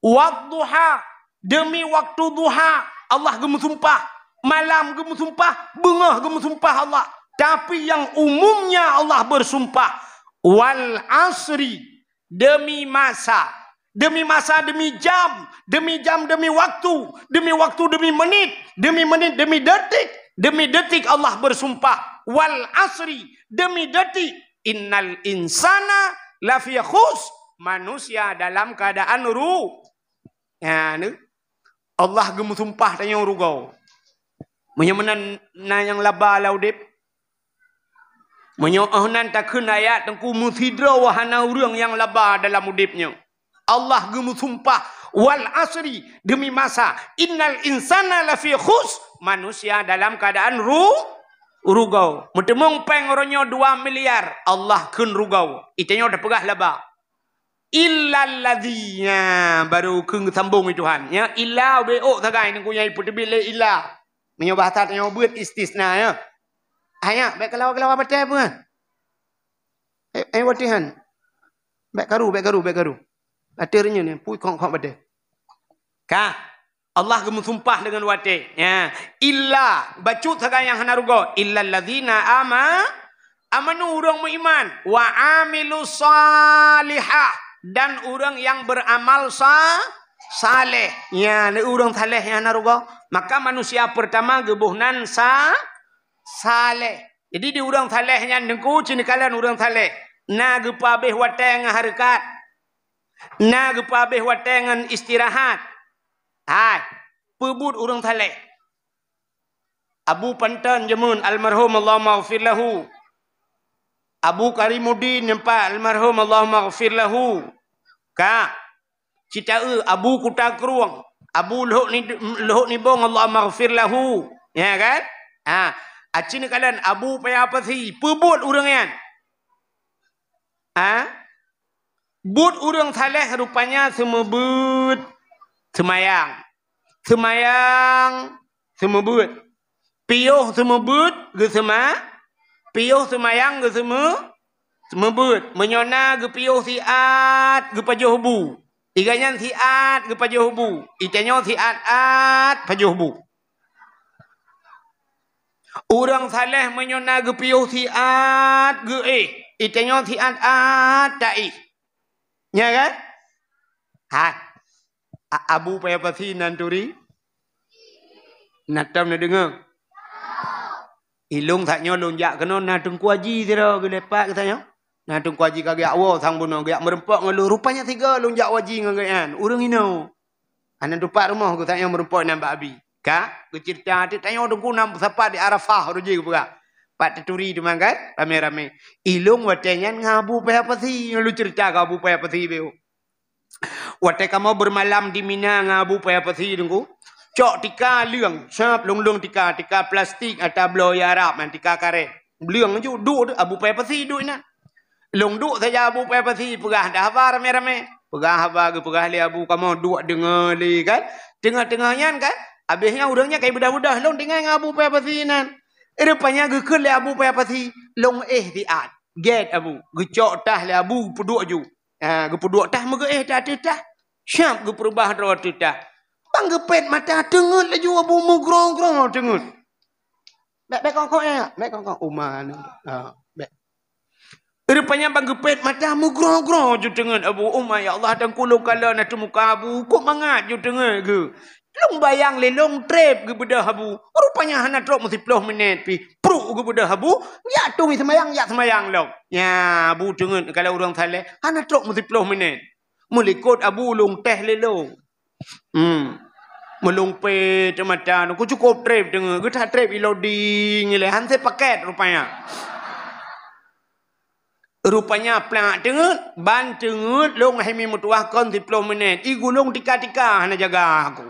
Wadduha. Demi waktu duha. Allah gemesumpah. Malam gemesumpah. Bengah gemesumpah Allah. Tapi yang umumnya Allah bersumpah. Wal asri. Demi masa. Demi masa, demi jam. Demi jam, demi waktu. Demi waktu, demi menit. Demi menit, demi detik. Demi detik Allah bersumpah. Wal asri demi detik innal insana la fi manusia dalam keadaan ru ya ni Allah gemu sumpah tanya urugau munyo menan yang laba laudip munyo oh, tak kena ayat tengku musidro wahana urang yang laba dalam udipnya Allah gemu sumpah wal asri demi masa innal insana la fi khus manusia dalam keadaan ruh rugau. Mutemung peng ronyo dua miliar. Allah kun rugau. Itanya udah pegah laba. Illa ladhinya. Baru kun sambung itu Tuhan. Ya, illa be'o. Sekarang ini kunyai putih bila illa. Minyak bahasa tanya buat istisna ya. Hanya, baik kalau kelawa betul apa kan? Eh, eh, buat Tuhan. Baik karu, baik karu, baik karu. Atirnya ni, pui kong-kong betul. Kak, Allah gemu sumpah dengan wate. Ya. Illa bacu sekarang yang hanarugo. Illa ladina ama amanu urang iman wa amilu salihah dan orang yang beramal sa saleh. Ya, ni orang saleh yang hanarugo. Maka manusia pertama gebuhnan sa saleh. Jadi di orang saleh yang dengku cini kalian orang saleh. Na gepabeh wateng harikat. Na wate wateng istirahat. Hai, pebut orang thalek. Abu Pantan Jamun almarhum Allah maghfir lahu. Abu Karimuddin nyempa almarhum Allah maghfir lahu. Ka cita e Abu Kruang Abu Lohok ni Lohok ni bong Allah maghfir lahu. Ya kan? Ha, acin kalan Abu pay apa Pebut orang yang. Ha? But orang thalek rupanya semua but semayang. Semayang semebut. Piyuh semebut ke sema? Piyuh semayang ke sema? Semebut. Menyona ke piyuh siat ke pajuh bu. Iganya siat ke pajuh bu. Itanya siat-at pajuh bu. Orang saleh menyona ke piyuh siat ke eh. Itanya siat-at tak eh. Ya kan? Haa. Abu Payapati Nanturi? Natam nak dengar? Ilung tak nyolong jak kena natung kuaji tira ke lepak ke tanya. Natung kuaji kagak awal sang bono kagak merempok ngelu. Rupanya tiga lunjak waji ngelu. Urung ino. Anak dupak rumah ke tanya merempok nambak abi. Kak, ke cerita hati tanya orang ku nampak sapa di Arafah ruji ke Pak Teturi tu mangkat, rame-rame. Ilung watenyan ngabu payah pasi. lu cerita ngabu payah pasi beo. Wate kamu bermalam di Mina ngabu ah, paya pasi dengku. Cok tika liang, siap lung-lung tika, tika plastik atau ah, blow ya Arab, tika kare. Liang tu, duk abu ah, paya pasi duk na. Lung duk saja abu paya pasi, pegah dah habar merame. Pegah habar ke, pegah li abu kamu, duk dengar li kan. Tengah-tengah kan, habisnya udangnya kayak budah-budah, lung tengah ngabu paya pasi na. Eh, rupanya gekel li abu paya pasi, lung eh diat. Get abu, gecok tah li abu, peduk juga. Ah, ha, gue perduak tah muka eh tah tah tah. Siap gue perubah tah tah tah. Bang gepet mata tengut lah juga bumbu gerong gerong lah tengut. Bek bek kongkong ya, bek kongkong uman. Oh, ah, ha, bek. Rupanya bang gepet mata mu gerong gerong tengut abu uman ya Allah dan kulo kala nak temu kabu kok mangat ju tengut gue. Long bayang le long trip ke budak habu. Rupanya hana drop mesti peluh minit pi. Pruk ke budak habu. Ya tu mi semayang, ya semayang lo. Ya, abu dengan kalau orang salah. Hana drop mesti peluh minit. Melikut abu long teh le lo. Hmm. Melung pe macam Aku cukup trip dengan. Aku tak trip loading le. Hansi paket rupanya. Rupanya pelak tengut, ban tengut, long hemi mutuah kon 10 minit. Igu long tika-tika hana jaga aku.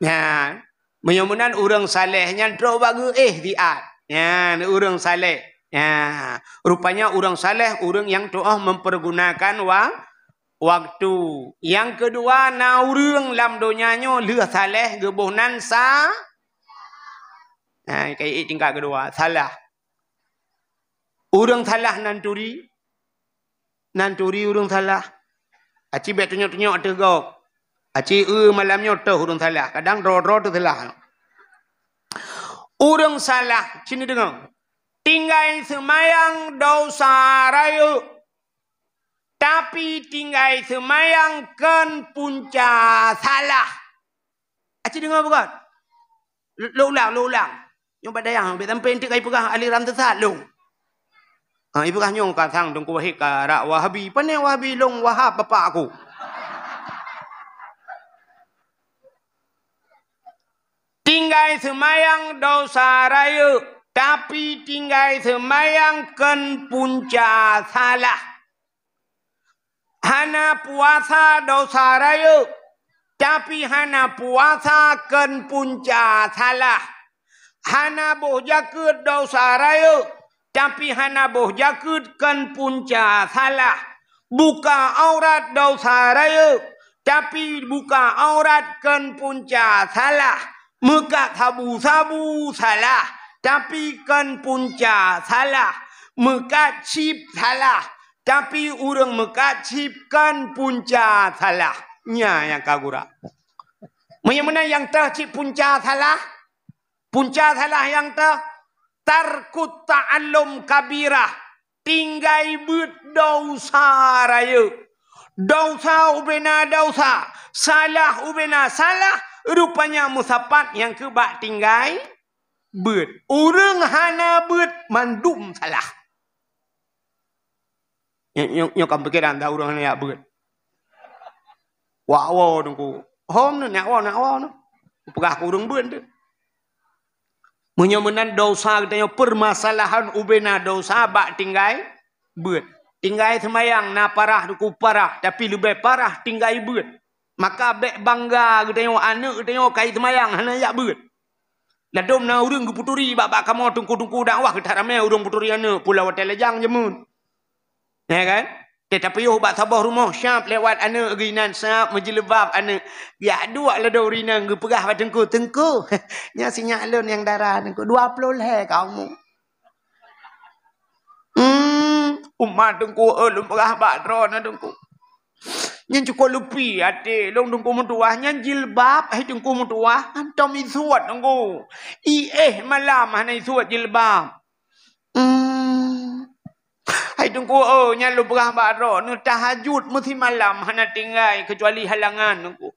Ya. Menyemunan orang salehnya dro bagu eh diat. Ya, ha, orang saleh. Ya. Rupanya orang saleh orang yang doa mempergunakan wa waktu. Yang kedua na urang lam donyanyo leuh saleh geboh nan sa. Ha, kai tingkat kedua salah. Urang salah nanturi. Nanturi urang salah. Aci betunyo-tunyo tegok. Aci u e, malam nyot tu hurun thala. Kadang road road tu salah. Urung salah. Cini dengar. Tinggal semayang dosa rayu. Tapi tinggal semayang kan punca salah. Aci dengar bukan? Lulang, lulang. Yang pada yang sampai pentik ai pegah aliran tersat lu. Ha ibu kah nyong kasang dong ko hek ka rak wahabi. Pane wahabi lung wahab bapa aku. tinggai semayang dosa raya tapi tinggai semayang kan punca salah hana puasa dosa raya tapi hana puasa kan punca salah hana boh jakut dosa raya tapi hana boh jakut kan punca salah buka aurat dosa raya tapi buka aurat kan punca salah Muka sabu-sabu salah. Tapi kan punca salah. Muka cip salah. Tapi orang muka cip kan punca salah. Nya yang kagura. Mana mana yang tercip punca salah? Punca salah yang ter tarkut ta'allum kabirah tinggai but dosa raya dosa ubena dosa salah ubena salah rupanya musafat yang kebak tinggai bird orang hana bird mandum salah yang yang yang kamu fikir dah orang ni bird wow wow nunggu hom ni nak wow nak wow nunggu pegah kurung bird tu menyemenan dosa kita yang permasalahan ubena dosa bak tinggai bird tinggai semayang na parah nunggu parah tapi lebih parah tinggai bird Maka bek bangga ke tengok anak ke tengok kait mayang, Hanya ayak berat. Ladum na urung ke puturi. Bapak kamu tungku-tungku dakwah ke tak ramai urung puturi anak. Pulau watak lejang je mun. Ya kan? Tetapi yuh bak sabah rumah syap lewat anak rinan syap majlubab anak. Ya dua lah dah rinan ke perah pada tengku. Tengku. Nya sinyak lun yang darah tengku. Dua puluh leh kamu. Hmm. Umar tengku. Lumpurah bak drone lah tengku. Yang cukup lupi ate long dung ko mutua Yang jilbab hai dung ko mutua antom isuat nunggu i eh malam hanai ah isuat jilbab hmm. hai dung ko o oh, nyen lu berah baro tahajud mesti malam hanai ah tinggal kecuali halangan nunggu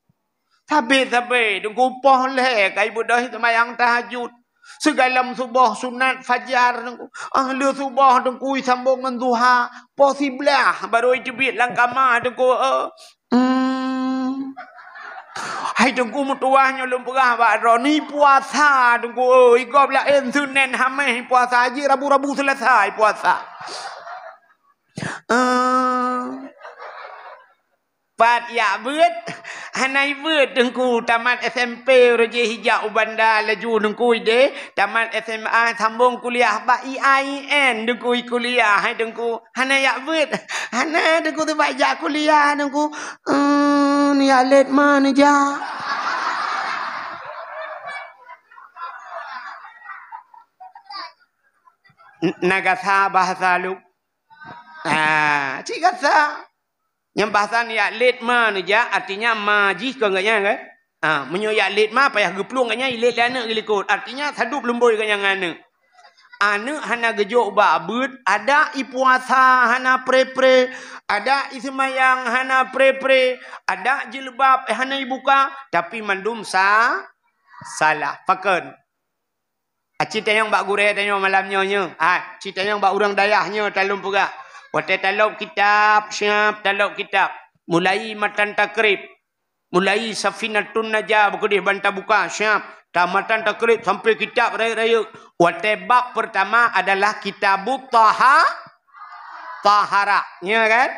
Tapi tapi dung ko poh le kai budoh semayang tahajud Segala subuh sunat fajar nengku. Ahli subuh nengku sambungan duha. Posiblah baru itu bit langkama nengku. Eh. hmm. Hai tengku mutuahnya lumpurah baru. Ni puasa nengku. Uh, eh. Iko pula en sunen hameh puasa. Haji rabu-rabu selesai puasa. Hmm. Pat ya bet. Hanai bet dengku tamat SMP Raja Hijak Ubanda laju dengku ide. Tamat SMA sambung kuliah ba e IAIN dengku kuliah hai dengku. Hanai ya bet. Hanai dengku tu ba kuliah dengku. Hmm ya let mana ja. Nagasa bahasa lu. Ah, ha, cikasa. Yang bahasan ya litma ni ja artinya majih ke enggaknya ke? Eh? Ha, menyo ya litma payah gepulung kanya ilit lana gelikut. Artinya sadu lembur kanya ngana. Anu hana gejok babut, ada ipuasa hana pre-pre, ada ismayang hana pre-pre, ada jilbab eh, hana ibuka, tapi mandum sa salah. Fakun. Ah, cita yang bak gureh tanya malamnya. ah cita yang bak urang dayahnya talum pura. Waktu taluk kitab, siap taluk kitab. Mulai matan takrib. Mulai safinatun najab. Bukudih bantah buka, siap. Tamatan takrib sampai kitab raya-raya. Waktu bab pertama adalah kitab taha. Tahara. Ya kan?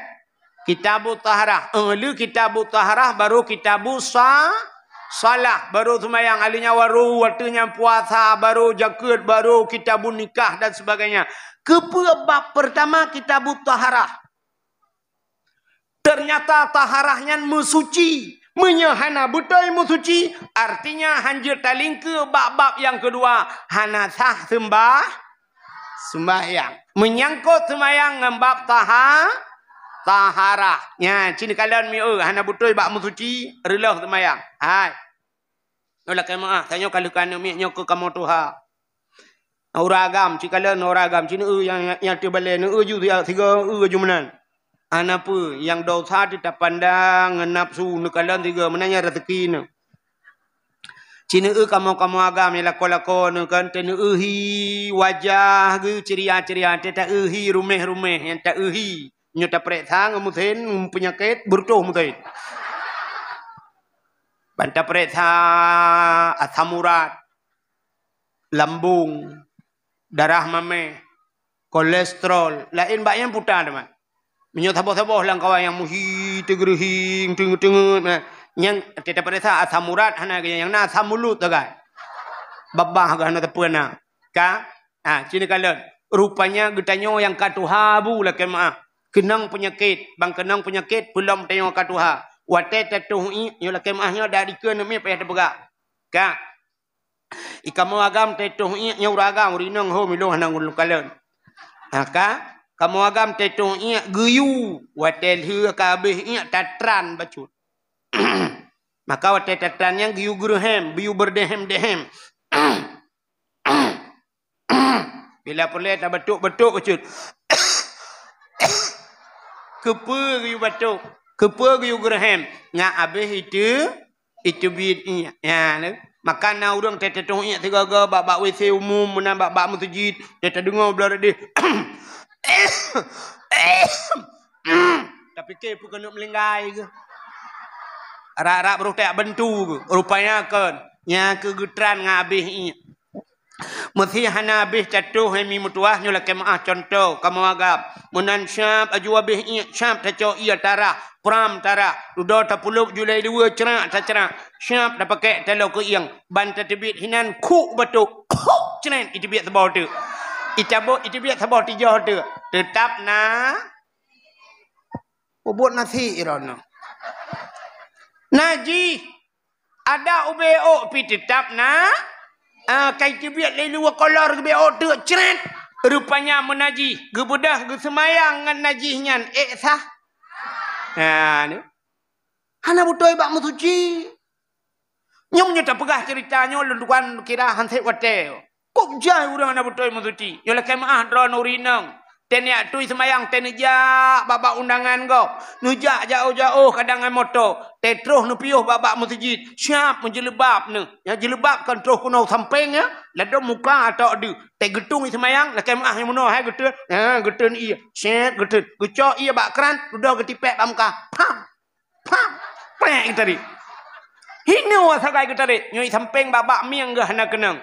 kitab taharah. Ahli kitab taharah baru kitab sa salah baru semayang alinya waru waktunya puasa baru jakut baru kita bu nikah dan sebagainya bab pertama kita buat taharah. Ternyata taharahnya musuci, menyehana butai musuci. Artinya hanjir taling ke bab-bab yang kedua. Hana sah sembah. Sembahyang. Menyangkut sembahyang ngembab tahar. Taharah. Ya, cina kalian mi'u. Oh, hana butai bab musuci, Relah sembahyang. Hai. Nolak kemaah. Tanya kalau kanu mi'u nyokok kamu tuha. Tuha uragam ci kala no uragam ci ne eh, yang yang ti bale ne eh, uju dia tiga uju eh, menan anapa yang dosa ti tapandang nafsu ne kala tiga menanya rezeki ne ci ne kamu kamu agam ni lako lako ne kan ti ne uhi wajah ge ceria ceria ti ta uhi rumeh rumeh yang ta uhi nyota prethang muthen penyakit burtuh muthen Banta pereta asamurat lambung darah mame, kolesterol, lain banyak putar ada mah. Minyak sabo-sabo lang kawan yang muhi tegerhing tengu-tengu yang kita perasa asam urat hana gaya yang na asam mulut tu kan. Babah ke hana tepuan na. Ka? Ah, ha, cina kalut. Rupanya getanyo yang katuha bu lah kemah. Kenang penyakit. Bang kenang penyakit belum tanyo katuha. Wate tetuhi yang lah kemahnya dari kena mi payah terbuka. Ka? Ikamu agam tetuh iya nyawur agam rinang ho milu hanang ulu kalan. Haka, kamu agam tetuh iya guyu watel hu kabih iya tatran bacut. Maka watel tatran yang guyu guru hem, biu berdehem dehem. Bila pula tak betuk-betuk bacut. Kepa guyu batuk. Kepa guyu guru hem. Nga abih itu, itu bin iya. Ya, ya, ya. Makanan orang tetap tunggu tiga-tiga. Bapak WC umum. Menang bapak masjid. Tetap dengar belakang dia. Tapi ke pun kena melenggai ke. Rak-rak beruk tak bentuk ke. Rupanya kan. Yang kegetran dengan habis ini. Mesti hana habis jatuh hemi mutuah ni lakai ma'ah contoh. Kamu agak Munan syab ajwa bih iya syab tacau iya tarah. Pram tarah. udah tak puluk julai dua cerak ta cerak. Syab dah pakai telur ke iang. Banta tibit hinan ku batu. Ku cerain itibit sebuah tu. itu Itabut itibit sebuah tijah tu. Tetap na. Ubut nasi irana. Najih. Ada ubeo pi tetap na. Najih. Ah, kai tibiat lelu kolor gebe ode ceret. Rupanya menaji gebedah ge semayang ngan najihnya eh sah. Ha ni. Hana butoi ba mutuci. Nyong nyeta pegah ceritanya lunduan kira hante wate. Kok jai urang na butoi mutuci. Yo lekem lah ah dron urinang. Tenia tu semayang tenia babak undangan go. Nujak jauh-jauh kadang motor. Tetroh nu piuh babak masjid. Siap menjelebab ne. Ya jelebab kan troh kuno sampeng ya. Lado muka atau adu. Te getung semayang la kem ah mano hai getun. Ha getun i. Siap getun. Gucok i bak kran ludo getipek ba muka. Pam. Pam. Pek tadi. Hinu wa sakai getari. Nyoi sampeng babak miang ge hana kenang.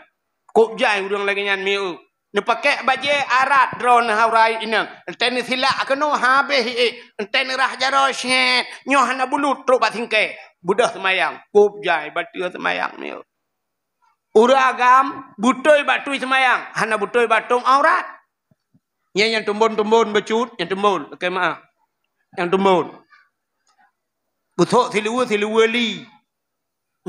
Kok jai urang lagi nyan miu. Nepakai baju arat drone haurai ini. Enten sila kena habis. Enten rah jarak syed. Nyohana bulu truk batinke. Budah semayang. Kup jai batu semayang ni. Uragam butoi batu semayang. Hana butoi batu aurat. Ya yang tumbun-tumbun becut. Yang tumbun. Okey maaf. Yang tumbun. Butuk silu-silu li.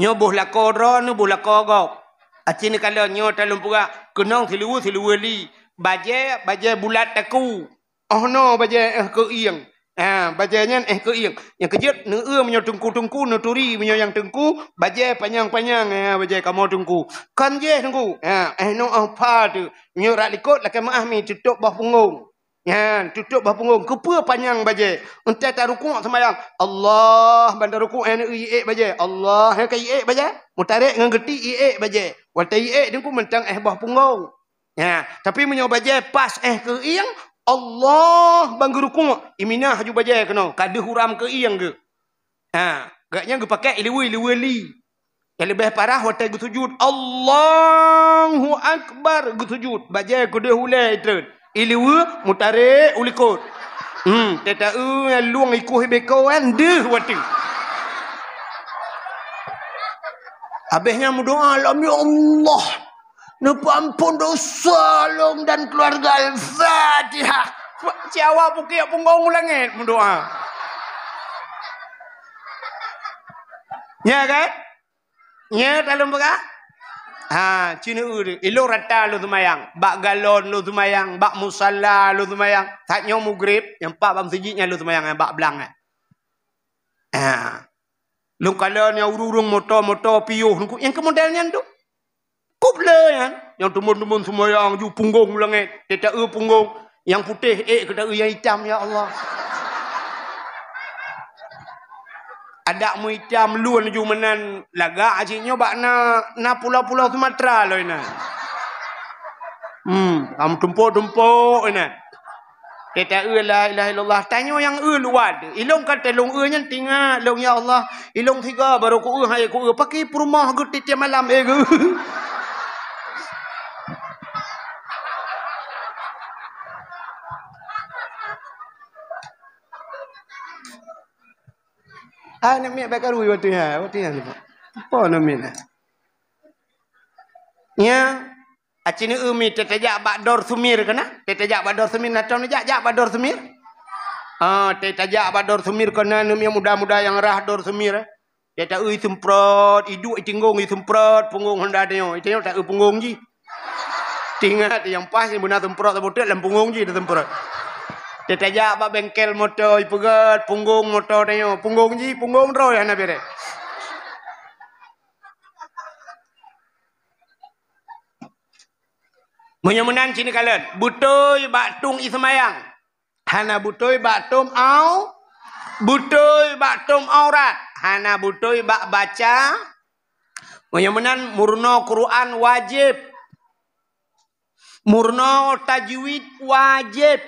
Nyobuh lakor ron, nyobuh lakor gok. Acin kalau nyo talum pura kenong siluwe siluwe li. Baje baje bulat teku. Oh no baje eh ke iang. Ha baje ni eh ke iang. Yang kejet ne e menyo tungku tungku ne turi menyo yang tungku baje panjang panjang ha baje kamu tungku. Kan je tungku. Ha eh no apa oh, tu. Nyo rak likot la kemah mi tutup bah punggung. Ya, tutup bah punggung. Kepa panjang baje. Entah tak rukuk semayang. Allah bandar rukuk yang ni iik baje. Allah yang ke iik baje. Mutarik dengan geti iik baje. Waktu iik dia pun mentang eh bah punggung. Ya, tapi menyo baje pas eh ke iang. Allah bangga rukuk. Iminah ju baje kena. Kada huram ke iang ke. Ha, gaknya ge pakai iliwi iliwi li. Yang lebih parah waktu ge sujud. Allahu akbar ge sujud. Baje kudu hulai terus iliwu mutare ulikot hmm teta yang luang iku hebe kan de watu habisnya mu lam ya allah Nupa ampun dosa long dan keluarga Al-Fatihah. Cawa buki apa kau ngulangin mendoa. Nya kan? Nya dalam berat? Ha, cina uri. Ilu rata lu semayang. Bak galon lu semayang. Bak musalla lu semayang. Tak nyomu grip. Yang pak bang sejiknya lu semayang. Bak belang. Eh. Ha. Lu kala ni urung-urung motor-motor piuh. Yang kemodelnya tu. Kupla ya. Yang tumun-tumun semayang. Ju punggung ulangit. Eh. Tetak er punggung. Yang putih. Eh, kata er yang hitam. Ya Allah ada mu itam luan jumanan laga aji nyoba na na pulau-pulau Sumatera lo ina. Hmm, am tumpo tumpo ina. Kita e la ilaha illallah tanyo yang e luad. Ilong kata long e nyen tinga long ya Allah. Ilong tiga baru ku e hai ku e pakai perumah gut tiap malam eh, e ku. Ah, nak mik baik karu waktu ha, waktu ha. Apa nak mik ha? Ya, acin umi tetejak bak dor sumir kena? Tetejak bak dor sumir nak tong jak jak bak dor sumir. Ah, ha, tetejak bak dor sumir kena nak mik muda-muda yang rah dor sumir. Eh? Dia tak ui semprot, idu ui tinggung ui semprot, punggung honda dia. Itu yang tak ui punggung je. Tinggal yang pas yang benar semprot, tak putih, dan punggung je dia semprot. Tetaja apa bengkel motor ipegat punggung motor dia punggung ji punggung tro ya nabi re. Menyemenan cini kalian butoi batung ismayang hana butoi batum au butoi batum aurat hana butoi bak baca menyemenan murno Quran wajib murno tajwid wajib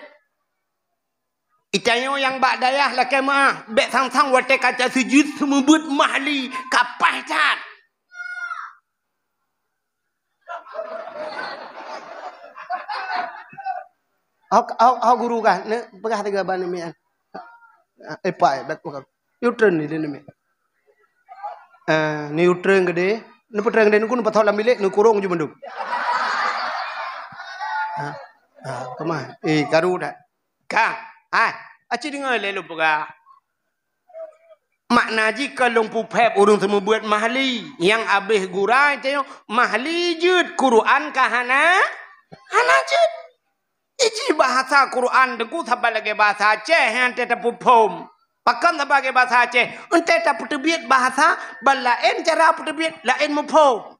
Itanyo yang bak dayah la ke ma be sang sang wate kaca sujud semubut mahli kapah jat. Aw aw aw guru kah ne pegah tiga ni mian. Epa eh, e eh, bet pegah. Yutren ni ni mian. Eh ni yutren gede ne putren gede ne kun patah lamile ne kurung ju menduk. Ha. ha eh karu dah. Kang. Ha? Acik dengar lelu pera. Makna jika long pupep urung semua buat mahli. Yang abis gurai tengok. Mahli jut Quran kahana. Hana jut Iji bahasa Quran dengku sabar lagi bahasa Aceh. Yang tetap pupom. Pakan sabar lagi bahasa Aceh. Untuk tetap putubiat bahasa. Balain cara putubiat. Lain mupom.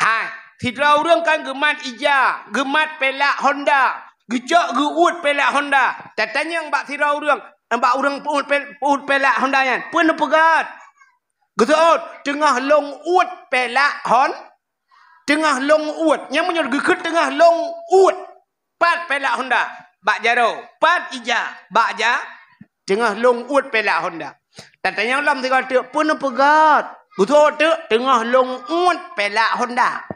Ha? Tidak orang kan gemat ija. Gemat pelak Honda. Gejak ke pelak Honda. Tak tanya mbak tirau orang. Mbak orang ut, pel, ut pelak Honda yang. Pun apa kat? Gejak Tengah long ut pelak Honda. Tengah long ut. Yang punya gejak tengah long ut. Pat pelak Honda. Bak jaro. Pat ija. Bak ja. Tengah long ut pelak Honda. Tak tanya lam tira tu. Pun apa kat? Gejak tu. Tengah long ut pelak Honda.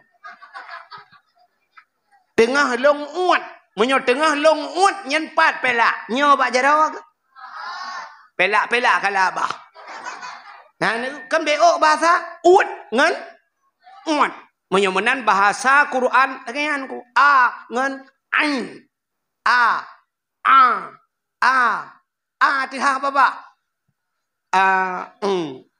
Tengah long ut. Menyo tengah longut nyempat pelak. Nyo bak jarawa ke? Pelak-pelak kalau abah. Nah, kan beok bahasa ut ngan ut. Menyo menan bahasa Quran kayanku. A ngan ain. A a a a tiha baba. A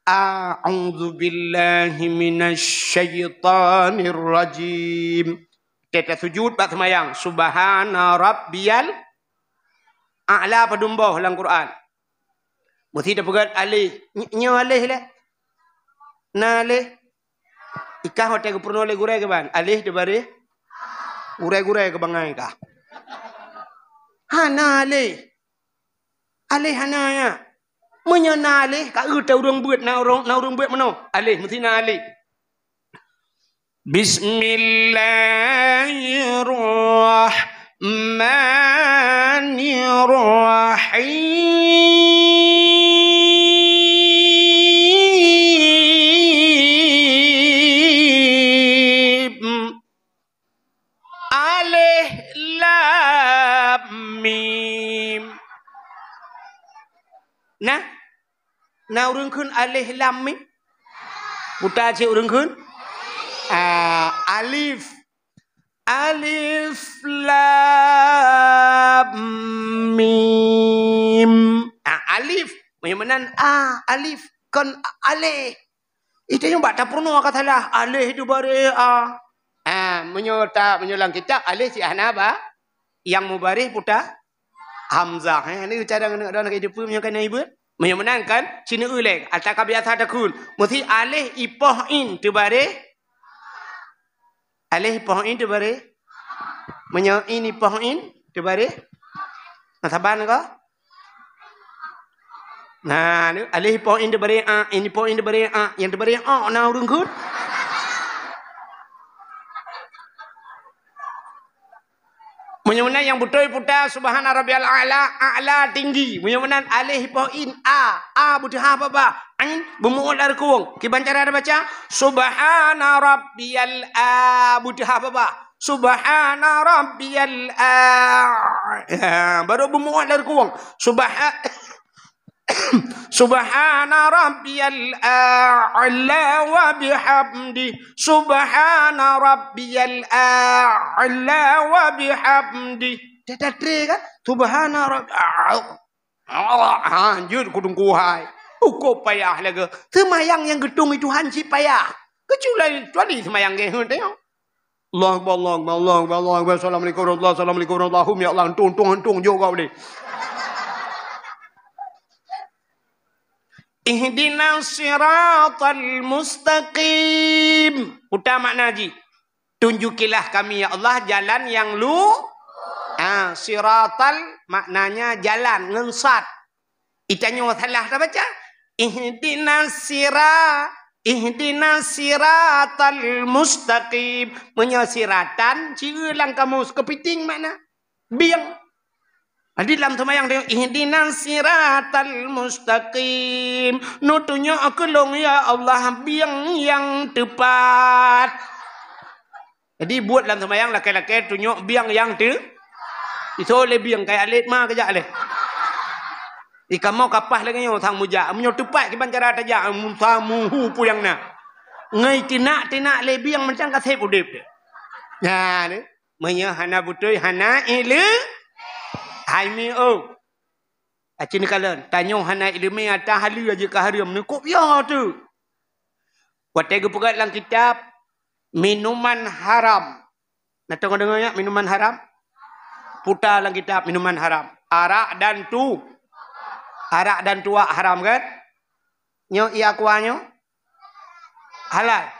a a'udzu billahi minasy syaithanir rajim. Kita sujud pak semayang. Subhana Rabbiyal A'la padumboh dalam Quran. Mesti dia pegat alih. Nya alih lah. Na alih. Ikah hati ke pernah alih gurai ke bang? Alih dia bari. Gurai-gurai ke bangai kah? Ha na alih. Alih hana ya. Menya na alih. Kak kata orang buat na orang buat mana? Alih. Mesti na alih. بسم الله الرحمن الرحيم ألف لام ميم نعم nào rừng khơn aleh lam mi, ta chịu rừng khơn uh, alif alif lam mim uh, alif menyemenan a uh, alif kon ale itu yang baca perno kata lah ale itu bare a uh. uh, ah, menyota menyulang kita ale si anaba yang mubarih puta hamzah eh, ini cara nak ada nak jumpa menyukan ibu menyemenangkan cina ulek atau kabiasa takul mesti ale ipoh in tu bare Alih pohon itu bare menyau ini pohon itu bare nasaban ko nah alih pohon itu bare ah, ini pohon itu bare ah, yang itu bare ah nak urung kut Menyemena yang butoi puta subhana al a'la a'la tinggi. Menyemena alih pa'in a a butoi ha baba. Ain bumuul arkuwon. Ki bancara ada baca subhana al a butoi ha baba. Subhana rabbiyal a. Ya, baru bumuul arkuwon. Subhana Subhana سبحان ربي الأعلى وبحمدي سبحان ala wa وبحمدي تتتري كان Subhana ربي Allah hanjut kudung kuhai. Uko payah lagi. Semayang yang gedung itu hanji payah. Kecuali tuan ini semayang yang hanji. Allah Allah Allah Allah Assalamualaikum warahmatullahi wabarakatuh. Assalamualaikum warahmatullahi wabarakatuh. Ya Allah, tung tung tung juga boleh. Ihdinas siratal mustaqim. Utama makna ji. Tunjukilah kami ya Allah jalan yang lu. Ah ha, siratal maknanya jalan ngensat. Itanya salah dah baca. Ihdinas sira ihdinas siratal mustaqim. Menyasiratan ciulang kamu kepiting makna. Biang. Adi dalam temayang dia ihdinas siratal mustaqim. Nutunya aku long ya Allah biang yang tepat. Jadi buat dalam temayang laki-laki tunjuk biang yang tu. Itu lebih yang kayak alit mah kejak leh. Ika mau kapah lagi yang sang muja. Menyo tepat ke bancara tajak. Musa muhu pu yang na. Ngai tina tina lebih yang macam kasih pudip dia. Ya ni. Menyo hana butuh hana ilu haimi o Aci ni kala tanyo hana ilmi atas hali aja ke hari ni kok ya tu. Buat ge pugat lang kitab minuman haram. Nak tengok dengar ya minuman haram? Puta lang kitab minuman haram. Arak dan tu. Arak dan tua haram kan? Nyo i akuanyo? Halal.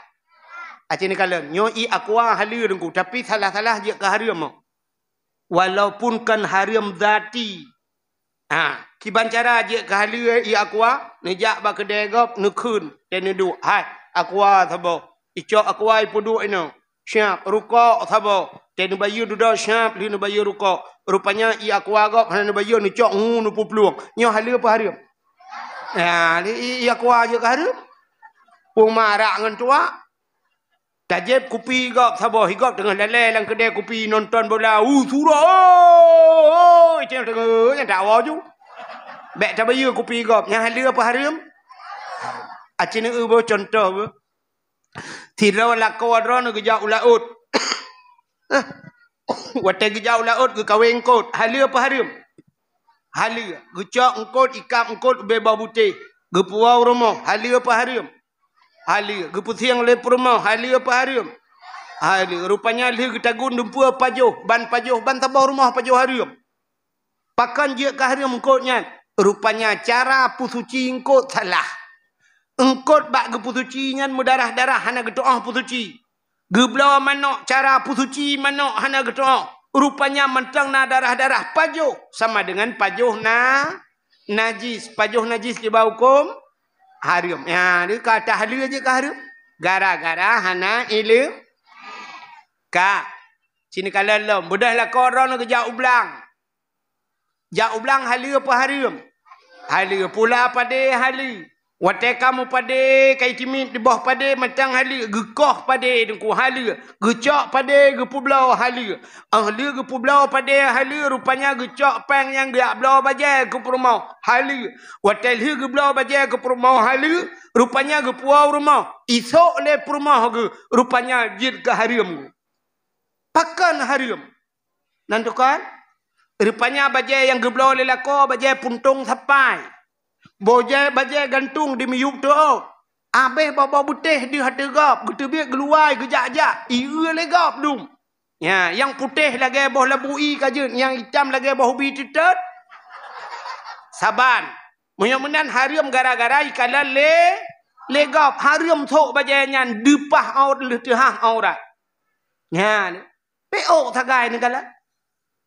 Aci ni kala nyo i akuah hali rengku tapi salah-salah je ke hari mo walaupun kan harim zati ha kiban cara je ke hali i akwa nejak ba kedai gop nukun tenu du ha akwa thabo ico akwa i pudu ino siap ruko thabo tenu bayu duda siap li nu bayu ruko rupanya i akwa go kan nu bayu ni cok ngu nu pupluang nyo hali apa hari ha i akwa je ke hari pumara ngentua Tajib kupi gak sabah higak tengah lalai dalam kedai kupi nonton bola. Uh surah. Oh, itu yang tengah yang dakwa tu. Bek tabaya kupi gak. Yang hala apa haram? Acina ubo contoh apa? Tidak wala kawadron ke jauh laut. Wata ke jauh laut ke kawin kot. Hala apa haram? Hala. Gecok engkot, ikap engkot, bebah butih. Gepuau rumah. Hala apa haram? Halia. Geputih yang lain perumah. Halia apa harium? Halia. Rupanya halia kita guna dempua pajoh, Ban pajoh, Ban tabah rumah pajoh harium. Pakan je ke harium kotnya. Rupanya cara pusuci engkot salah. Engkot bak geputuci dengan mudarah-darah. Hana getoah pusuci. Geblaw manok cara pusuci manok hana getoah. Rupanya mentang na darah-darah pajoh Sama dengan pajoh na najis. pajoh najis di bawah hukum harum. Ya, ha, ni kata halu aja ke harum? Gara-gara hana ilu ka. Sini kalau lo, budah lah korang ke jauh ublang. Jauh ublang halu apa harum? Halu pula apa dia halu? Wate kamu pade kai timit di bawah pade macam hali gekoh pade dengku hali gecok pade gepu belau hali ahli gepu belau pade hali rupanya gecok pang yang gak blau baje ke perumah hali wate hi ge belau baje ke perumah hali rupanya gepu au rumah isok le perumah ge rupanya jir ke hariam, pakan hariam nantukan rupanya baje yang geblau lelako baje puntung sampai Boje baje gantung di miyuk tu. Oh. Abeh bapa putih di hati gap. Kita biar keluar kejap-kejap. Ia gap dum. Ya, yang putih lagi boh i kajun. Yang hitam lagi boh ubi titut. Saban. Menyemenan harium gara-gara ikalan le. le gap Harium sok baje nyan. Dupah aur lutuhah aurat. Ya. Peok tagai ni kalah.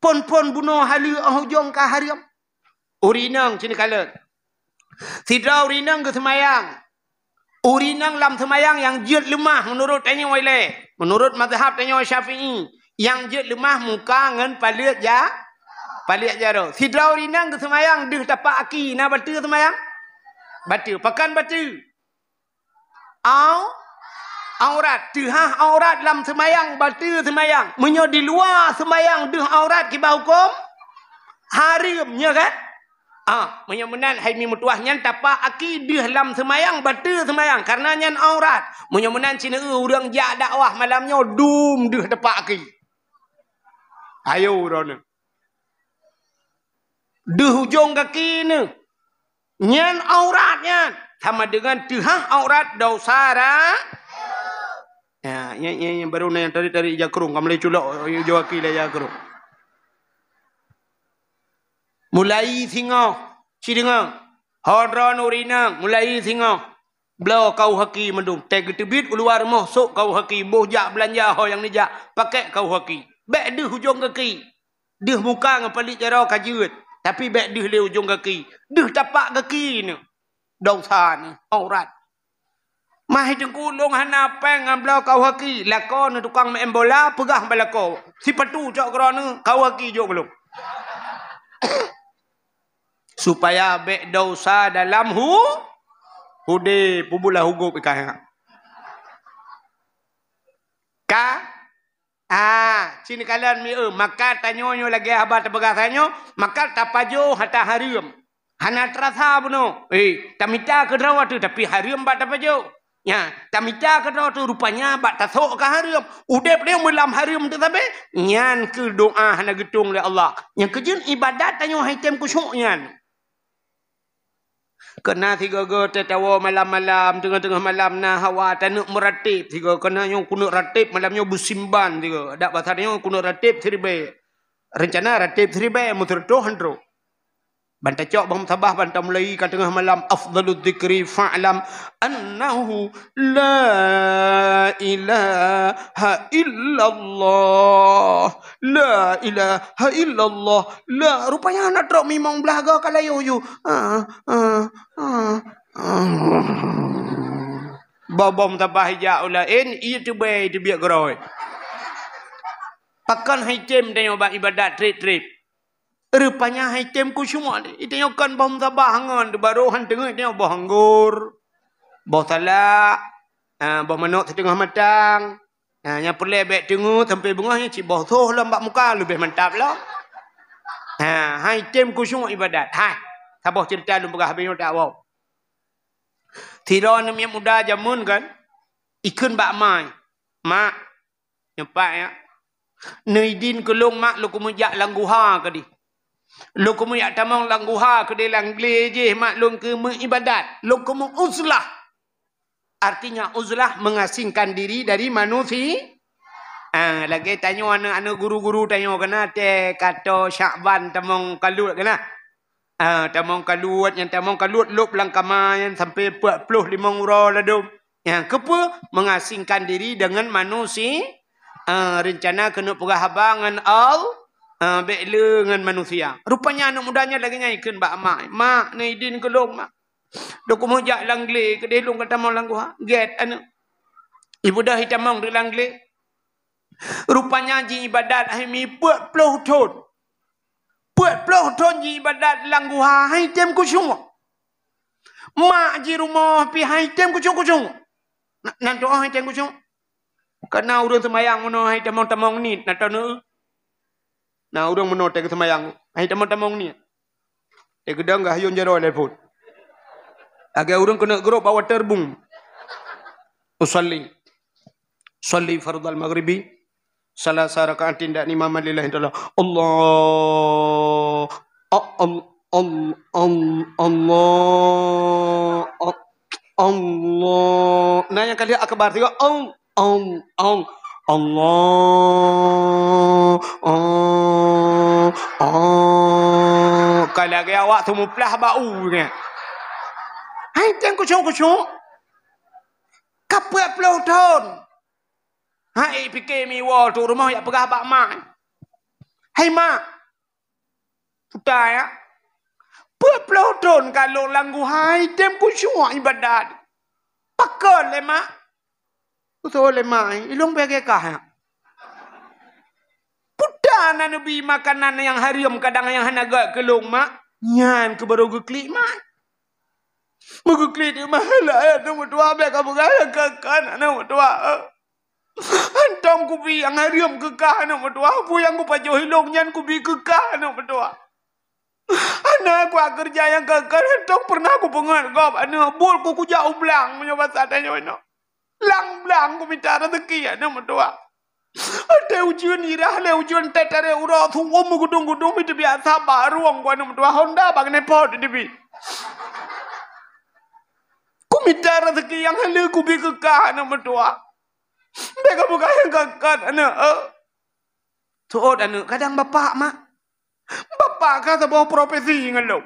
Pon-pon bunuh halu ahujung ke harium. Urinang sini kalah. Tidak urinang ke semayang. Urinang dalam semayang yang jid lemah menurut tanya oleh, Menurut mazhab tanya wa syafi'i. Yang jid lemah muka dengan palit ya. Palit ya roh. Tidak urinang ke semayang. Dia dapat aki. Nak batu ke semayang? Batu. Pakan batu. Au. Aurat. Tuhah aurat dalam semayang. Batu semayang. Menyo di luar semayang. Dia aurat kibah hukum. Harimnya kan? Right? Ah, menyemunan hai mi mutuah nyan tapa akidah lam semayang batu semayang karena nyan aurat. menyemunan cina e, urang ja dakwah malamnya dum deh tapa aki. Ayo urang. De hujung kaki ne. Nyan aurat nyan sama dengan tihah aurat dausara. Ya, ya, ya, ya, baru nanya tadi tadi jakrung, kamu lihat culok, ya, jawab kira lah, jakrung mulai singok cidengang hadran urinang mulai singok blau kau haki mendung tag tebit keluar masuk kau haki boh jak belanja ho yang ni jak pakai kau haki bek di hujung kaki di muka ngan palit jaro kajut tapi bek di le hujung kaki di tapak kaki ni dosa ni aurat mai tu kulung hana peng ngan blau kau haki lakon tukang main bola pegah belako si petu cok kerana kau haki jok belum supaya baik dosa dalam hu hudi pubulah hugup ikah ka ah ha, cini kalian mi e, maka tanyo nyo lagi abah tebegasanyo maka tapajo hata harium hana terasa bunu eh tamita ke drawa tu tapi harium ba tapajo Ya, tamita ke drawa tu rupanya ba tasok ke harium udah pre melam harium tu sampai nyan ke doa hana getung le Allah yang kejun ibadat tanyo haitem kusuk nyan Kena tiga go tetawa malam-malam tengah-tengah malam nah hawa tanuk meratip tiga kena yang kuno ratip malamnya busimban tiga dak yang kuno ratip tiribe rencana ratip tiribe mutur tu handro Banta cok bang tabah banta mulai kat tengah malam afdalul zikri fa'lam annahu la ilaha illallah la ilaha illallah la rupanya anak drop memang belaga kala yu yu ah ah, ah, ah. bom tabah ja ula eh, in iya tu bai tu biak geroi pakan hai cem tengok ibadat trip trip Rupanya hakim ku semua ni. Itu yang kan bahan sabah hangan. Baru han tengah itu yang bahan gur. Bahan salak. Eh, bahan manuk setengah matang. Eh, yang perlu baik tengah sampai bunga. Yang cik bahan soh lah mbak muka. Lebih mantap lah. Eh, hakim ku semua ibadat. Hai. Sabah cerita lu berah habis tak wow. Tidak ni muda zaman kan. Ikun bak mai. Mak. Nampak ya. Nuidin kelung mak lu kumujak langguha kadi. Hmm. Lokumu yak tamang langguha ke dalam je maklum ke mengibadat. Lokumu uzlah. Artinya uzlah mengasingkan diri dari manusia. ha, lagi tanya anak-anak guru-guru tanya kena te kata Syakban tamang kalut kena. Ah, ha, tamang kalut yang tamang kalut lok belangkama yang sampai 45 ura lalu. Yang kepa mengasingkan diri dengan manusia. Ha, rencana kena pergi habangan Allah. Ah, bela dengan manusia. Rupanya anak mudanya lagi nyaikan bak mak. Mak ni idin ke long mak. Dok mojak langle ke delung kata mau langguh. Get anak. Ibu dah hitam di de Rupanya ji ibadat ai buat puat peluh tun. Puat peluh tun ji ibadat langguh hai tem ku Mak ji rumah pi hai tem ku cukup cukup. Nanto hai tem ku cukup. Kena urun semayang mono hai tamong-tamong ni nato ne na urang mono tek sama yang ai teman-teman ni tek dang ga hayon jero le pun age kena grup bawa terbung usalli salli fardal maghribi salasa rakaat inda ni mama lillah inda Allah Allah Allah Allah Allah Allah Allah Allah Allah Allah Allah Allah oh oh Kalau gaya awak tu muplah bau ke hai teng ku cung ku cung kapre plau ton hai eh, fikir mi wo tu rumah yak pegah bak mak hai mak puta ya Pua plau ton kalau langgu hai tem ku cung ibadat pakol le mak Betul lemai. Ilung bagai kah? Pudah nak nabi makanan yang harium kadang yang hana gak kelung mak. Nyan keberu gukli mak. Mugu klik di mahal ayat nama tua Biar kamu kaya kakak anak nama tua eh. Antam ku pi yang harium kekah anak nama tua Aku yang ku pacau hilang Nyan ku pi kekah anak nama tua Anak aku kerja yang kekah Antam pernah ku pengen kau Anak bul ku ku jauh belang Menyobat satanya anak lang lang ku mitara de kia na mudua ate ujun irah le ujun tetare uro thu om gudung gudung mit bi asa baru ang ku na mudua honda bagne pod di bi ku mitara de kia na le ku bi ku ka na mudua mega buka yang kakak ana tu od anu kadang bapa ma bapa ka sebuah profesi ngelo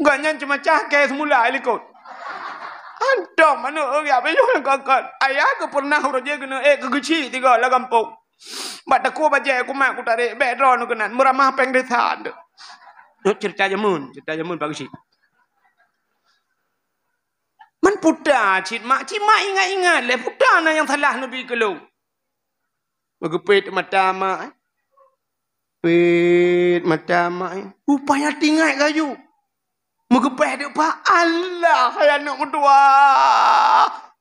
ganyan cuma cah kes mula helikopter ada mana orang yang bisa lakukan. Ayah aku pernah raja kena eh kegeci tiga lah kampung. Bata ku baca aku mak aku tarik background aku kena. Meramah peng desa ada. Cerita jamun. Cerita jamun bagus sih. Man puta cik mak. Cik mak ingat-ingat lah. Puta na lah yang salah nabi keluh. Bagupit mata mak. Eh. pet mata mak. Eh. Upaya tinggal kayu. Mugebeh dia pak. Allah, saya nak kedua.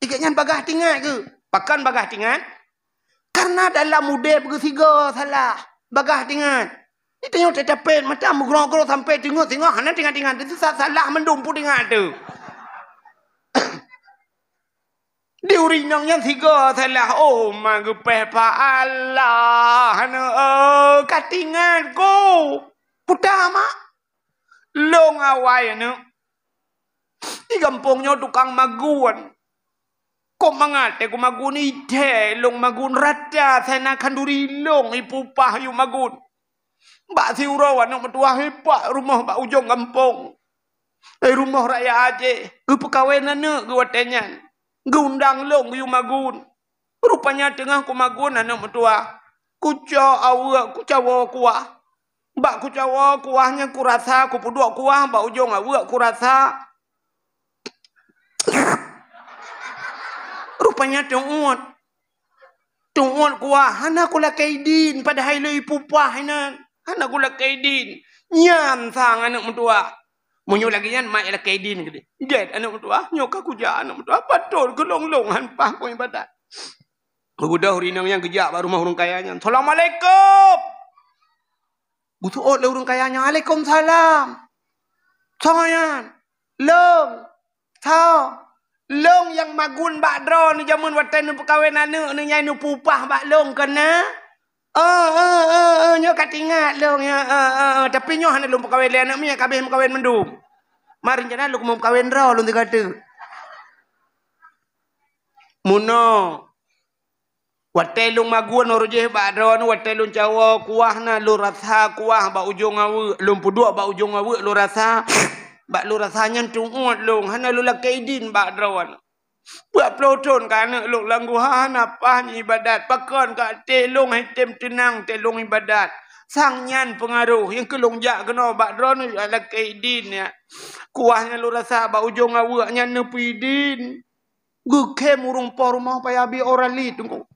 Tiketnya bagah tingat ke? Pakan bagah tingat. Karena dalam muda bergesiga salah. Bagah tingat. Ini tengok tercapai. Macam bergurau-gurau sampai tengok-tengok. Hanya tingat-tingat. Itu salah mendumpu dengan tu. Di urinong yang tiga salah. Oh, mengepeh pak Allah. Hana, oh, katingan ku. Putar mak long awai ni. Di kampungnya tukang maguan. Kau mengat, aku magun ide, long magun raja, saya nak kanduri long ibu pah yu magun. Mbak si urawan yang metua hebat rumah mbak ujung kampung. Eh rumah raya aje, ke perkawinan ni, ke watanya. Gundang long yu magun. Rupanya tengah ku magun anak metua. Kucau awak, kucau kuah. Mbak ku cawa kuahnya ku rasa, ku puduk kuah, mbak ujung awa ku rasa. Rupanya tengut. Tengut kuah. Hana kula kaidin pada hari lo pupah, puah ina. Hana kula kaidin. Nyam sang anak mentua. Munyu lagi nyan, mak ialah kaidin. Dead anak mentua. Nyokah kuja anak mentua. Patut gelong-long hanpah kuih badan. Kudah hurinang yang kejap baru mahurung kayanya. Assalamualaikum. Butuot le lah urang kayanya. Waalaikumsalam. Soyan. Long. Tau. Long yang magun badra ni jaman watan ni perkahwin anak ni yang ni pupah bak long kena. Oh, ah, oh, ah, oh, ah, oh, nyok kat ingat long Ya, oh, oh. Tapi nyok anak leng perkahwin anak ni yang kabih perkahwin mendung. Mari jana lu mau perkahwin rau leng tiga tu. Munok. Watelung maguan urujih ba adawan watelung cawa kuah na lu rasa kuah ba ujung awu lu pudua ba ujung awu lu rasa ba lu rasanya tungut lu hana lu lakaidin ba adawan buat peloton ka anak lu langgu ha, hana apa ni ibadat pakon ka telung hai tem tenang telung ibadat sang nyan pengaruh yang kelung jak kena ba adawan lakaidin ya kuahnya lu rasa ba ujung awu nya nepidin Gukhe murung por mau payabi orang tunggu.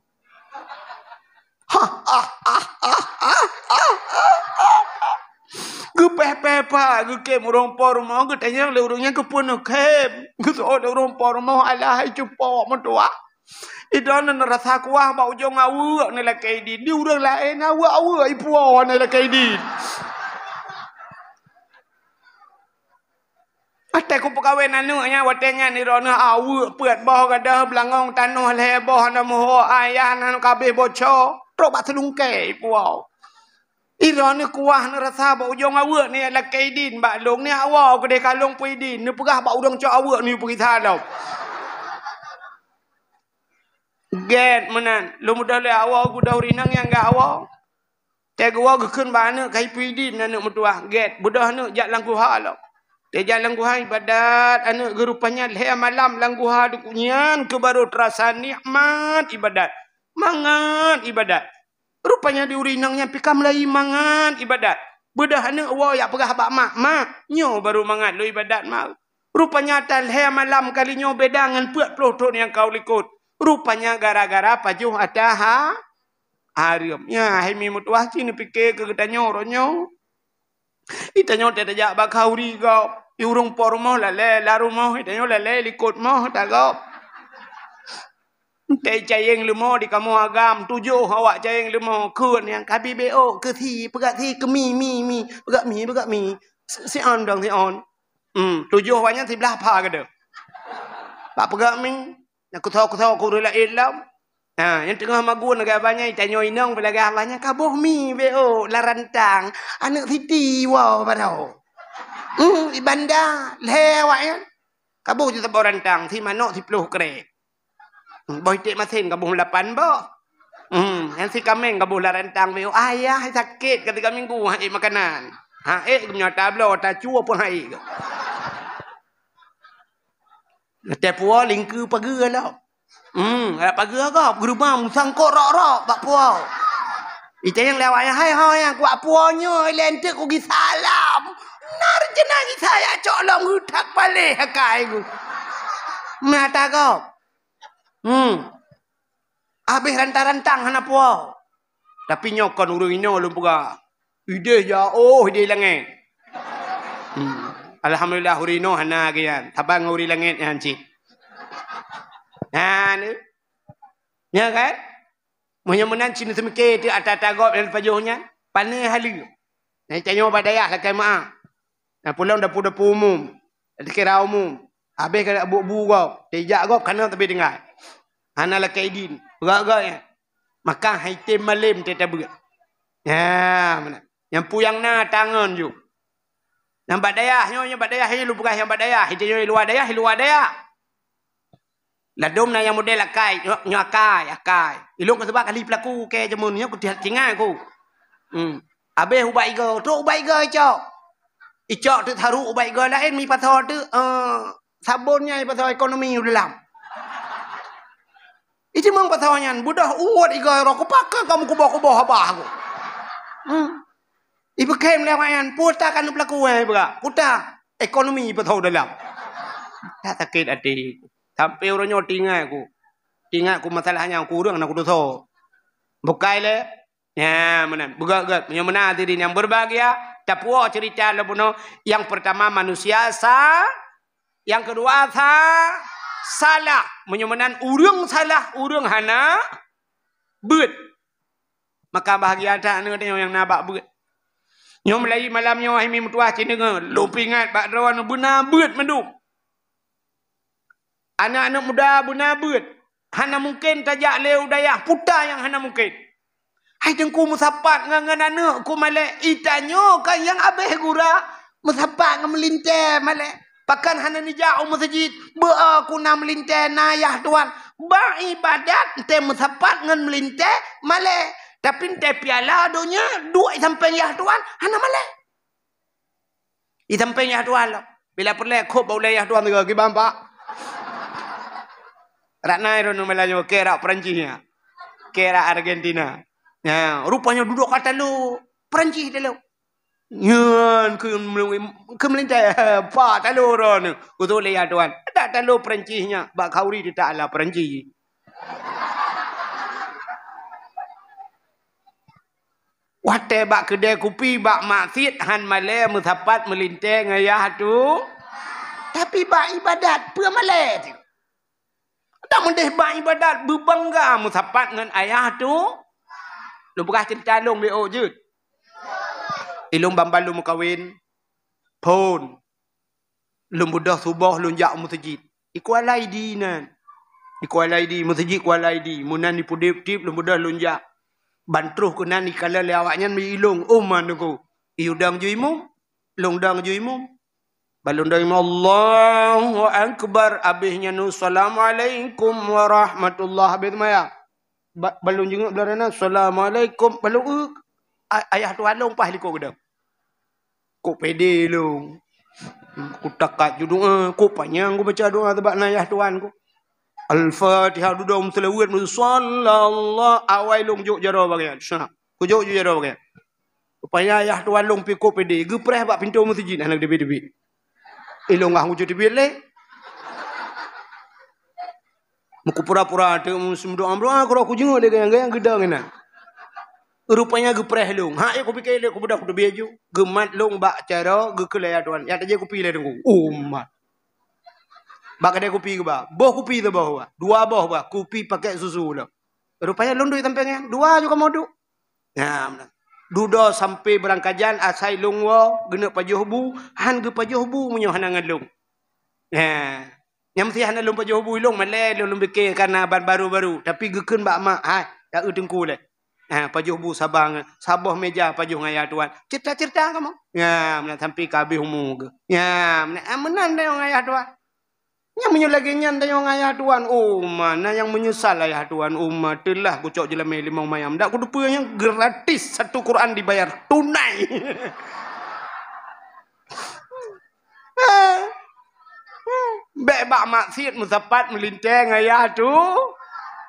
Gepeh peh pa, gue por mau, gue tanya leurungnya urungnya gue pun oke, gue tuh le rompor rumah, ala hai cupo, mentua. Itu ane nerasa kuah, bau jong ngawu, ane le lah kaidi, di urang lain ngawu, awu, ibu awu, ane le lah kaidi. Ate ku pegawai nanu, nya watenya ni rona awu, puat bau gada, belangong tanuh leh, bau ane muho, ayah, nanu kabe bocor. Tok bak telung kai puau. Iran ni kuah ni rasa bak ni adalah kai din bak long ni awak ke kalung pui din. Ni perah bak udang ni pergi tha dau. menan, lu mudah le awak ku dau yang gak awak. Tegu awak kekun anak kai pui din nan nak mutua. budah nak jak langku ha lo. ibadat. Anak gerupanya leh malam langguha dukunyan. Kebaru terasa nikmat ibadat mangan ibadat. Rupanya di urinangnya pika melayi mangan ibadat. Bedahana awak yang pegah habak mak. Mak, nyo baru mangan lo ibadat mak. Rupanya talhe malam kali nyo beda dengan puat pelotok yang kau likut. Rupanya gara-gara pajuh ada ha. Harim. Ya, hai mutwah sini fikir ke kita nyo ronyo. Kita nyo tak tajak bakau kau. Iurung por moh lale, laru moh. Kita nyo lale likut moh tak kau. Te cayeng lemo di kamu agam tujuh awak cayeng lemo kun yang kabi beo ke ti pegak ti ke mi mi mi pegak mi pegak mi si on dong si on hmm tujuh awaknya ti belah pa ke de pak pegak mi nak ku tau ku tau ku rela ilam ha yang tengah magu nak abanya tanyo inong belaga halanya kaboh mi beo larantang anak siti wow pada hmm di bandar lewa ya kaboh ju sabo rantang ti mano ti peluh kerek Hmm, Boitik mesin ke bulan lapan bo. Hmm, yang si kami ke bulan rentang bo. Ayah ya, sakit ke tiga minggu hai eh, makanan. Ha eh ke menyata blo tak cua pun hai lah hmm, eh, ke. Nanti puah lingku pagi lah. Hmm, ada pagi ke? Gerubah musang kok rak-rak buat puah. Itu yang lewat yang hai hai yang kuat puahnya. Eh, Lentik aku pergi Nar jenang saya colong hutak balik. Kau. Mata kau. Hmm. Habis rantang-rantang hana puah. Tapi nyokon urung ino lu puga. Ide ja oh dia langit. Hmm. Alhamdulillah urino hana gian. Ya. Tabang uri langit yang cik. Ha ni. Ya kan? Munya menan cin semike ti atata gop dan pajuhnya. Panai halu. Nai tanyo badayah lakai ma. Nah pulang dah pu umum. Dikira umum. Habis kada buk bu gop. Tejak gop kana tapi dengar. Hanal Kaidin. Berat-berat ya. Maka haitim malim tetap berat. Ya, mana? Yang puyang na tangan tu. Yang badaya, yang yang badaya, hilu lupa yang badaya. Hiti yang luar daya, hilu luar daya. Ladum na yang model akai, yang akai, akai. Ilu kata sebab kali pelaku ke jemun, yang aku tihat tinggal aku. Hmm. Habis ubat iga, tu ubat iga icok. Icok tu taruh ubat iga lain, mi pasal tu, uh, sabunnya, mi pasal ekonomi yang dalam. Itu memang pertanyaan. Budah uat ika hero. Aku pakai kamu ku bawa ku bawa apa Hmm. Ibu kem lewayan. Puta kan pelaku eh bra. Puta. Ekonomi ibu tahu dalam. Tak sakit hati. Sampai orang nyot ingat aku. Ingat aku masalahnya aku urang nak aku dosa. Bukai le. Ya, mana? Begak-gak. Yang mana tadi yang berbahagia? Tak puas cerita lo lah, Yang pertama manusia sah. Yang kedua sa salah. Menyemenan urung salah, urung hana. Bud. Maka bahagia tak ada yang nabak bud. Nyom lagi malam nyom ahimi mutuah cina ke. Lupingat bak derawan buna bud menduk. Anak-anak muda buna bud. Hana mungkin tajak leh udayah putar yang hana mungkin. Hai tengku musapat dengan, dengan anak ku malek. Itanyo kan yang abeh gura. Musapat dengan melintir male. Pakan hana ni jauh masjid. Beaku na melintai na ayah tuan. Beribadat. Te musapat ngan melintai. Malay. Tapi te piala adunya. Dua sampai ayah tuan. Hana malay. I sampai ayah tuan lah. Bila perlu aku boleh ayah tuan juga. Kibam pak. Rak naik runa melayu. Kera Perancisnya. Kera Argentina. Ya, rupanya duduk kata lu. Perancis dia lu. Nyan ke melui ke melintai apa telu ron. Kudu leya tuan. Tak telu perancisnya. bak kauri dia tak ala perancis. Wate eh, ba kedai kopi ba masjid han male mutapat melintai ngayah tu. Tapi bak ibadat pe male tu. Tak mendeh bak ibadat bebangga mutapat dengan ayah tu. Lu berah cerita long be ojut ilung bambal lu mukawin pon lu mudah subuh lu jak mutajid ikualai di nan ikualai di mutajid ikualai di munan ni pudip tip lu mudah lu jak bantruh ku nan kala le awaknya mi ilung umman ku iudang ju imum longdang ju imum balun dari Allahu akbar abihnya nu assalamualaikum warahmatullahi wabarakatuh balun jenguk belarana assalamualaikum balun ayah tu anong pas liko kedap. kau pede lu. kau takat ju doa, kau panjang ku baca doa tebak na ayah tuan ku. Al-Fatihah du dom selewet mu sallallahu awai lu jok jaro bagai. Sana. Ku jok ju jaro bagai. Rupanya ayah tuan lu pi ku pede, gepreh bak pintu masjid nak debit debi Ilong eh, ngah wujud debit leh, Muku pura-pura tu, semua doa-doa, kalau aku jenguk dia, yang gedang ni nak rupanya ge preh lu. Ha aku pikir eh, dia aku budak ku beju. Ge mat lu ba cara gue kelai aduan. Lah, yang tadi ku pilih dengku. Umat. Oh, ba kada ku pikir ba. Boh ku pikir boh ba. Dua boh ba ku pikir pakai susu lu. Rupanya lu duit tempeng yang dua juga modu. Ya benar. Dudo sampai berangkajan asai lu wo gena pajuh bu han ge pajuh bu munyo hanangan lu. Ya. Ha. Yang mesti hanalung pajuh bu lu malai lu lu bikin kana baru-baru tapi gekeun ba mak ha tak utengku lah. Eh. Ha, eh, pajuh bu Sabang, Sabah meja pajuh ngaya tuan. Cerita-cerita kamu. Ya, mena sampai ke habis umur ke. Ya, mena ha, eh, menan dia ngaya tuan. Yang menyu lagi nyan dia ngaya tuan. Oh, mana yang menyesal ayah tuan. Oh, ma, telah ku cok jelamai lima umayam. Tak ku dupa yang gratis satu Quran dibayar tunai. Eh, Bebak maksiat musafat melinteng ayah tu.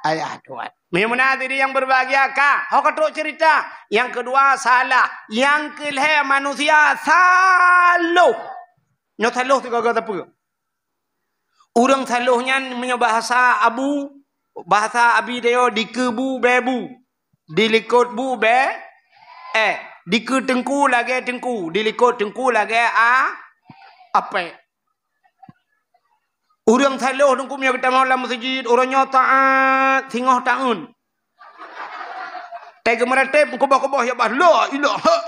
Ayah tuan. Memunah diri yang berbahagia kah? Hokatuk cerita. Yang kedua salah. Yang kelihatan manusia saluh. Nyo saluh tu kata apa? Orang saluhnya punya bahasa abu. Bahasa abi dia dikebu bebu. Dilikut bu be. Eh. Dikutengku lagi tengku. Dilikut tengku lagi a. Apa? Urang saleh orang mia kita mau lah masjid. orang nyata tingoh tahun. Tega merate buku baku bah ya bah. La Allah,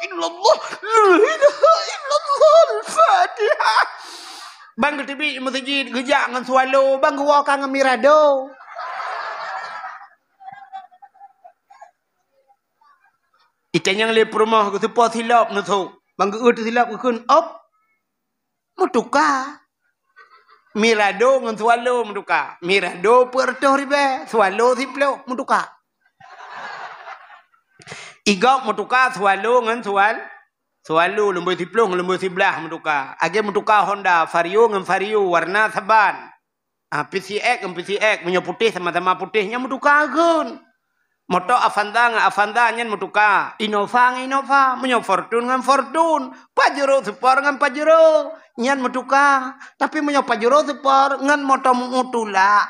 illallah. La ilaha illallah. Allah. Fatiha. Bang ke tibi masjid gejak ngan sualo, Bang ke wakang ngan mirado. Ikan yang lep rumah ke sepah silap nasuk. Bang ke ut silap ke kun. Op. Mutukah. Mirado dengan Tualo menduka. Mirado pertuh riba. Tualo siplo muduka. Iga menduka Tualo dengan Tual. Tualo lembut siplo dengan lembut siblah muduka. Agak muduka Honda. Vario ngan Vario. Warna saban. Ah, PCX ngan PCX. putih sama-sama putihnya muduka agun. Moto afanda nga afanda nyen mutuka. Innova nga innova. Munyo fortun nga fortun. Pajuro sepor nga pajuro. Nyen mutuka. Tapi munyo pajuro sepor nga moto mutula.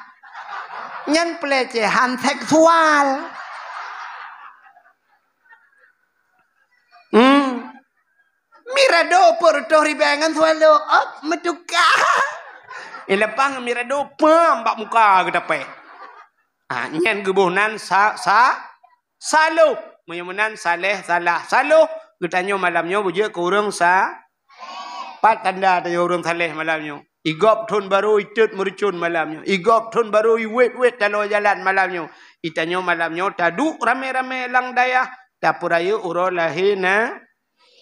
Nyen pelecehan seksual. Hmm. Mirado porto ribengan suelo. Op, oh, mutuka. Ilepang mirado pam bak muka kita pek. Ah, nyen sa sa salu. Menyemenan saleh salah. Salu malam malamnyo buje kurang sa. Pat tanda tanyo urang saleh malamnyo. Igop tun baru itut merucun malamnyo. Igop tun baru iwet wet dalam jalan malam kita malamnyo. malam malamnyo tadu rame-rame lang daya. Tapuraya uro lahina.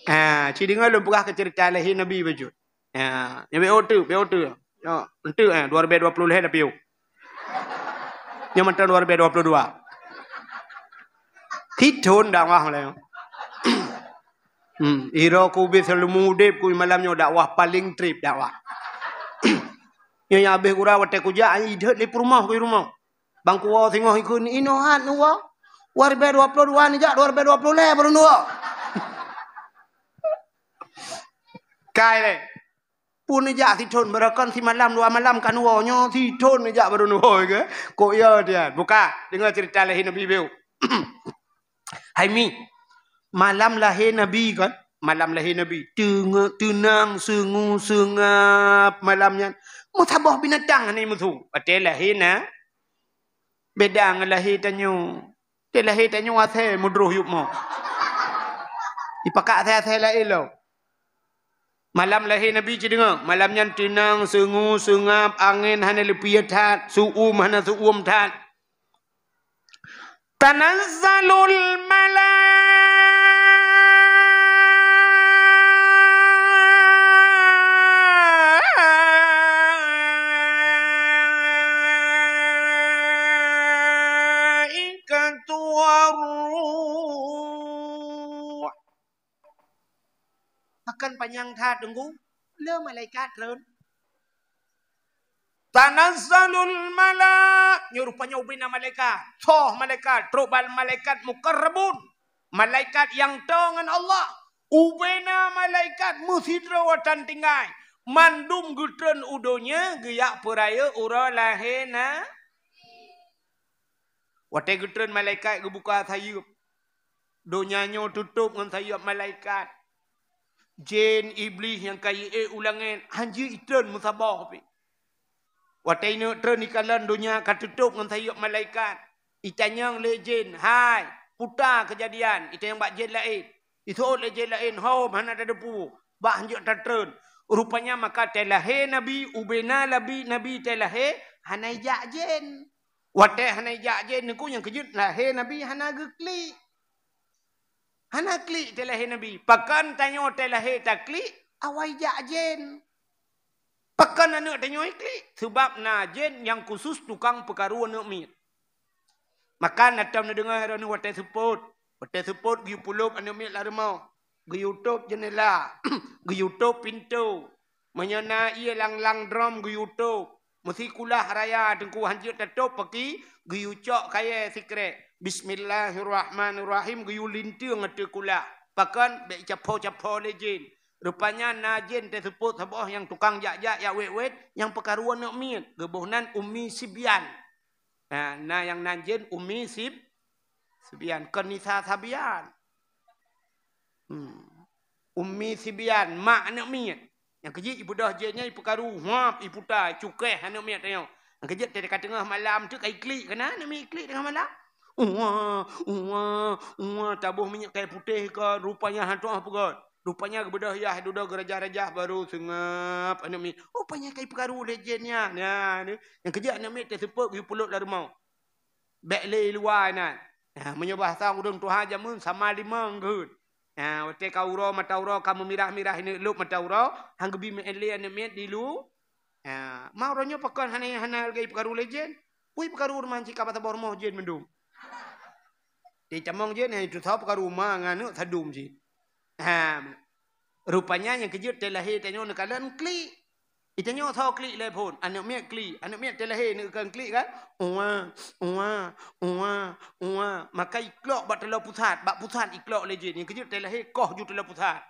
Ha, ah, cidi ngalun pugah ke cerita lahina nabi baju. Ah, ha, nyabe otu, be otu. Ya, entu eh, puluh 2020 lahina piu nyamantan war be 22 thit thon dakwah le hmm iro ku be selmu de ku malam nyo dakwah paling trip dakwah Yang ya be kurang wate ku ja ai de rumah ku rumah bang ku singoh ikun inohan nu war be 22 ni ja war be 20 le baru nu kai le pun ni jak situn berakan si malam dua malam kan uangnya situn ni jak baru nuho ke ko ya dia buka dengar cerita lahir nabi beu hai mi malam lahir nabi kan malam lahir nabi tengah tenang sungu sungap malamnya mutabah binatang ni mutu ate ah, lahir na beda ngan lahir tanyu te lahir tanyu ase mudruh yuk mo ipakak saya saya lah elok Malam lahir Nabi cik dengar. yang tenang, sengu, sengap, angin hanya lepia tat. Su'um hanya su'um tat. Tanazzalul malam. panjang tha tunggu le malaikat ren tanazzalul mala nyuruh panyobi nama malaikat toh malaikat trubal malaikat mukarrabun malaikat yang dengan Allah ubena malaikat musidro watan tingai mandum gutren udonya geyak peraya ura lahena Wate gutren malaikat gebuka sayup. Donyanyo tutup ngan sayup malaikat jin iblis yang kaya e eh, ulangin hanji itun musabah pi watai ne tren ikalan dunia katutup ngan sayok malaikat itanya le jin hai puta kejadian itu yang bak jin lain itu le jin lain ho mana ada depu bak hanji tren rupanya maka telahe nabi ubena labi nabi telah hanai jak jin watai hanai jak jin ku yang kejut lahe nabi hanagekli. gekli Hana klik telah Nabi. Pakan tanya telah tak klik. Awai jak jen. Pakan anak tanya klik. Sebab na jen yang khusus tukang perkara anak mit. Maka natam na dengar hari ni watai support. Watai support gi puluk anak mit lah rumah. Gi YouTube jenela. gi YouTube pintu. Menyana ia lang-lang drum gi YouTube. Mesti kulah raya tengku hancur tetap pergi. Gi ucok kaya sikret. Bismillahirrahmanirrahim guyulinte ngate kula. Pakan be capo-capo le jin. Rupanya na jin tersebut sebuah yang tukang jak-jak yak wet-wet yang pekaruan nak mi gebohnan ummi sibian. Nah, ha, na yang nan jin ummi sib sibian kenisa sabian. Hmm. Ummi sibian mak nak mi. Yang kerja ibu dah jenya ibu karu, ibu dah cukai anak mian Yang kerja dari kat tengah malam tu kai klik kena anak mian klik tengah malam. Wah, wah, wah, tabuh minyak kayu putih ke, rupanya hantu apa kot. Rupanya kebedah ya, duduk gereja-reja baru sengap. Anak mi, banyak kayu perkara legendnya. Ya, ni. Yang kerja anak mi tersebut, dia pulut lah rumah. Bekli luar nak. Ya, menyebah sang udung Tuhan jamun sama lima ngut. Ya, wate kauro mataura kamu mirah-mirah ini lu mata hang gebi meli anak mi di lu. Ya, mau ronyo pekan hanai hanai gay perkara legend. Ui perkara urman cikapa tabor jen mendung. Di cemong je ni tu sop ke rumah nganu sedum si. Ha. Rupanya yang kejut telah he tanyo nak kalan kli. Itanyo tho kli le lah pun. Anak mek kli, anu mek telah he ni kan kli kan. Oa, oa, oa, oa. Makai iklok bat telah pusat, bat pusat iklok le je. Yang kejut telah he koh ju telah pusat.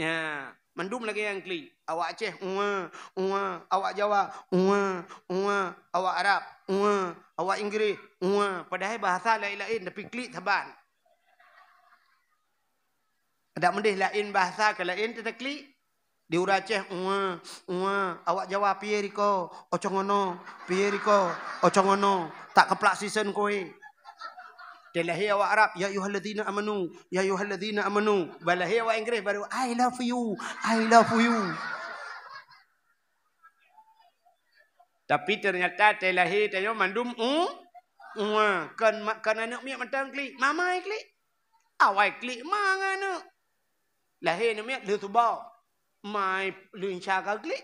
Ya, mandum lagi yang kli. Awak Aceh, unga, unga. Awak Jawa, unga, unga. Awak Arab, unga. Awak Inggeris, unga. Padahal bahasa lain-lain, tapi klik saban. Ada mendih lain bahasa ke lain, tetap klik. Di Ura Aceh, unga, unga. Awak Jawa, piye riko, ocongono, piye riko, ocongono. Tak keplak season kuih. Dan lahir awak Arab, ya ayuhalladzina amanu, ya ayuhalladzina amanu. Balahir awak Inggeris baru I love you, I love you. Tapi ternyata telahir tanya mandum u. Um, uh, uh, kan kan anak miak matang klik. Mama klik. Awak klik mang anak. Lahir anak miak dia tuba. Mai lincah ka klik.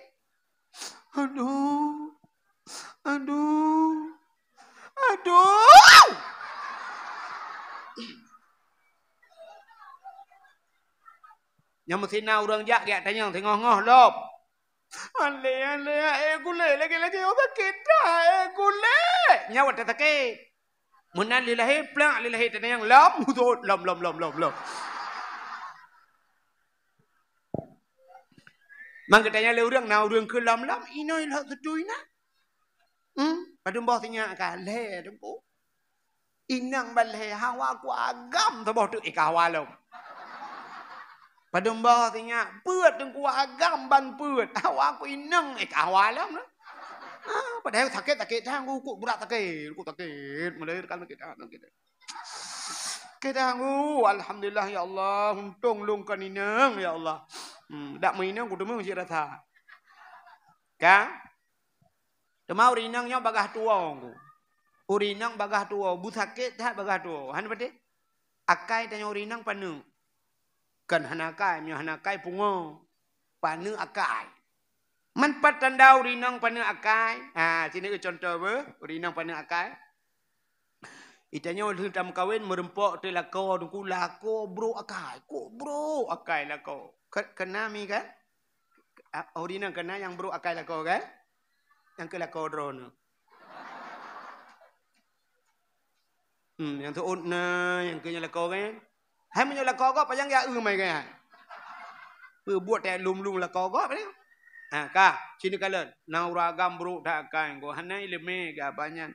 Aduh. Aduh. Aduh. Yang mesti nak orang jak dia tanya tengah ngoh, lop. Ale ale ya, eh kule lagi lagi oga kita eh kule. Nyawa tak tak. Menan lilahi plang lilahi tanya orang lom, mudut lom lom lom lom lom. Mang tanya le orang nak orang ke lop lop inoi lop sedui nak. Hmm, padu bah tanya ka le tu. Inang balai hawa ku agam sebab tu ikah eh, walau. Padumba tinya, peut teng ku agam ban peut. Awa ku ineng ek awa lam. Ah, padahal taket taket tang ku ku burak taket, ku taket mulai kan kita ha, kan kita. Kita ku oh, alhamdulillah ya Allah, untung lung kan inang, ya Allah. Hmm, dak meineng ku demung si rata. Ka? Demau rinang nyo bagah tua ku. Urinang bagah tua, bu taket tah bagah tua. Han bete? Akai tanya urinang panung kan kai, mi kai, pungo panu akai man pat tandau panu akai ha sini ke contoh be rinang panu akai itanya ulun tam kawin merempok tu lako dungku lako bro akai ko bro akai lako kena mi kan ha, orang kena yang bro akai lako kan yang ke lako drone hmm yang tu ne yang ke lako kan ให้มันอยู่ละกอก็ไปยังยาอื่นไหมกันเพื่อบวชแต่ลุมลุมละกอก็ไปแล้วอ่าก้าชินกันเลยนาวรากัรบรูทากายกูฮันไนเลเมกับปัญญา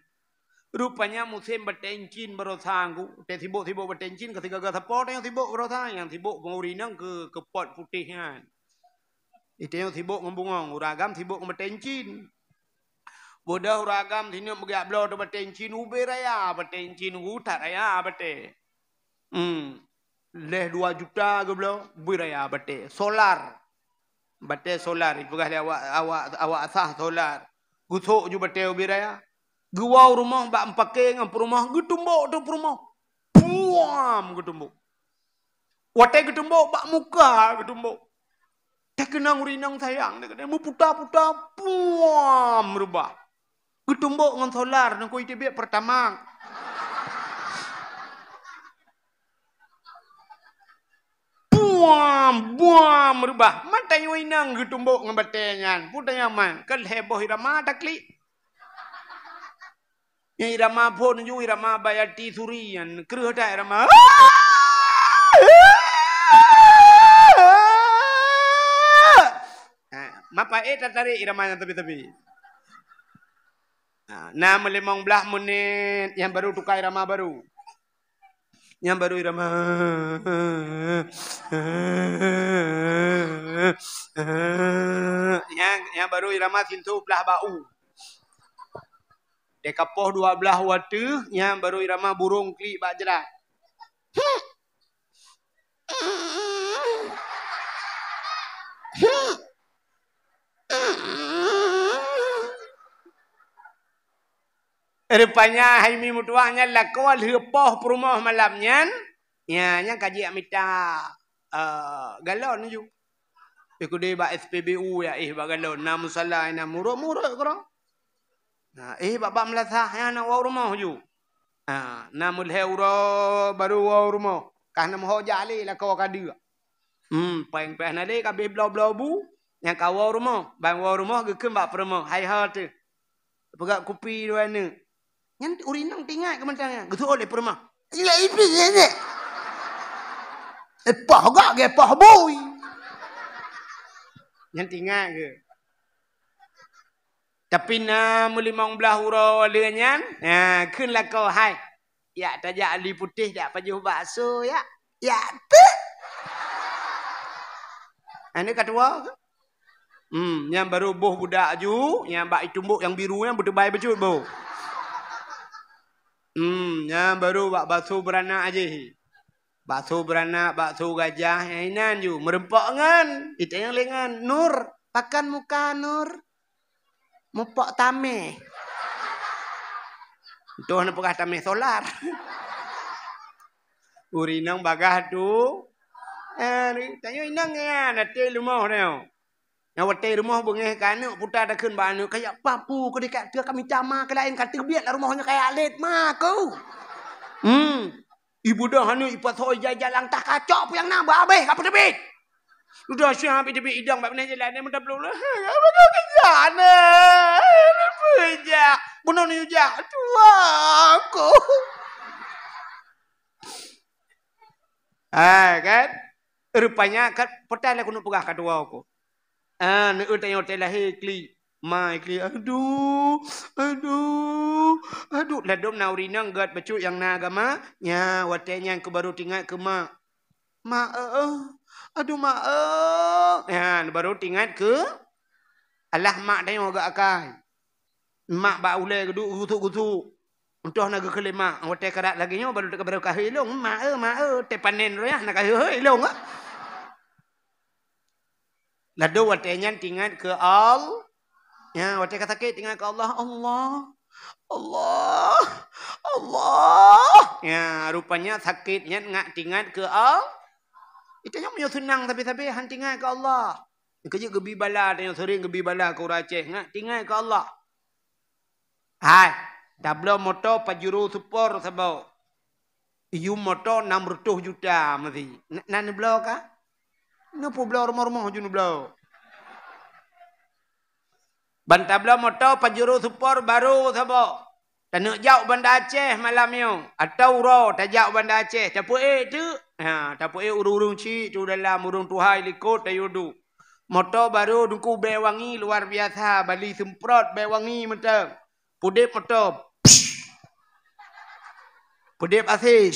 รูปปัญญามุเสมบัตเตนจินบรสทางกูแต่ที่โบที่โบบัตเตนจินก็ที่ก็กระทบปอดอย่างที่โบกระทางอย่างที่โบมรีนั่งคือกระปอดฟุติฮันอีเดียวที่โบมันบุงองรากัรมที่โบงบัตเตนจินบูดาหรากรรมที่นี้อมุกยาบลอดบัตเตนจินอุเบรยาบัตเตนจินหูถารยาบัตเตอืม leh 2 juta ke belum biraya bete solar bete solar ibu kah awak awak awak sah solar gusuk juga bete biraya gua rumah bak empake ngam perumah gutumbok tu perumah buam gutumbok watek gutumbok bak muka gutumbok tak kena ngurinang sayang dek dek puta puta buam rubah gutumbok ngan solar nang koi tibek pertama buam buam rubah mata yoi nang gitumbok ngabatenyan putanya man kal heboh irama takli ye irama phone ju irama baya ti surian kruhta irama ah, Mapa eta eh, tari irama nya tepi-tepi. Nah, nah melimong belah menit yang baru tukar irama baru. Yang baru irama, yang yang baru irama വരൂ belah bau. ബ്ലഹു dekapoh dua belah water yang baru irama burung kri bajra tuh-tuh. Hmm. Hmm. Rupanya Haimi mutuahnya lakual hepoh perumah malamnya. Ya, yang kaji yang minta uh, galon ni juga. dia buat SPBU ya, eh buat galon. Nak musalah, nak murah-murah korang. Nah, eh, bapak melasa, ya, nak wawur rumah ju. Ah, namul heuro baru wawur rumah. Kah nama hoja lah kau kadir. Hmm, pengpeh nadi, kabih blau-blau bu. Yang kau wawur rumah. Bang wawur rumah, gekem bapak perumah. Hai-hai Pegak kupi dua ni. Nanti urinang nang tingat ke mentang. Gitu oleh perumah. Ila ipi ye ye. Epah gak ge epah boy. Yang tingat ke. Tapi na mulimong belah hura walanya. Ha, ya, kun lah kau hai. Ya tajak ali putih dak pajuh bakso ya. Ya tu. Ini kedua ke? Hmm, yang baru boh budak ju, yang bak itumbuk yang biru yang betul baik betul buh. Hmm, ya baru bak batu beranak aje. Batu beranak, batu gajah, hainan ju. Merempok kan? Itu yang lengan. Nur, pakan muka Nur. Mupok tameh. Tuh nak pakai tameh solar. Urinang bagah tu. Eh, tanya inang ya, nanti lumah tau. Yang watai rumah bengih ke anak, putar dah kun bahan anak. Kayak papu ke dekat tu, kami jamah ke lain. Kata biarlah rumahnya kayak alit mah Hmm. Ibu dah hanyu ibu tak jalan jalan tak kacau pun yang nak abe? Apa debit? Sudah siapa habis debit idang? Bapak nak jalan ni, minta lah, belum lah. Ha, apa kau ke sana? Apa je? Bunuh ni je. Tua aku. Ha, kan? Rupanya, kan, petang lah aku nak pegah kat dua aku. Ah, nak tanya orang lahir kli. Mai kli. Aduh. Aduh. Aduh. Lah dom nak urina ngat becuk yang na agama. Ya, watanya yang kebaru tinggal ke mak. Mak. Uh, aduh mak. Uh. Ya, baru tinggal ke. Alah mak tanya orang akai. Mak bak ulai ke duk kutuk Untuk nak kekali mak. Watanya karat lagi ni baru tak baru kahilung. Mak. Uh, mak. Uh, raya nak kahilong. Lalu watanya tinggal ke Al. Ya, watanya kata ke tinggal ke Allah. Allah. Allah. Allah. Ya, rupanya sakitnya ngak tinggal ke Al. Itu yang punya senang tapi-tapi han tinggal ke Allah. Kerja gebi bala dan sering gebi bala ke Aceh. Ngak tinggal ke Allah. Hai. Dablo moto pajuru super sebab. Iyum motor 600 juta. Nak nak belok kah? Kenapa belau rumah-rumah jenuh belau? Bantah belau motor, pajuru supor, baru sabo. Tak nak jauh bandar Aceh malam ni. Atau ro, tak jauh bandar Aceh. Tak apa eh tu. Ha, tak apa eh urung-urung cik tu dalam urung tuhai likut tak yudu. Motor baru duku bewangi luar biasa. Bali semprot bewangi macam. Pudip motor. Pudip asih.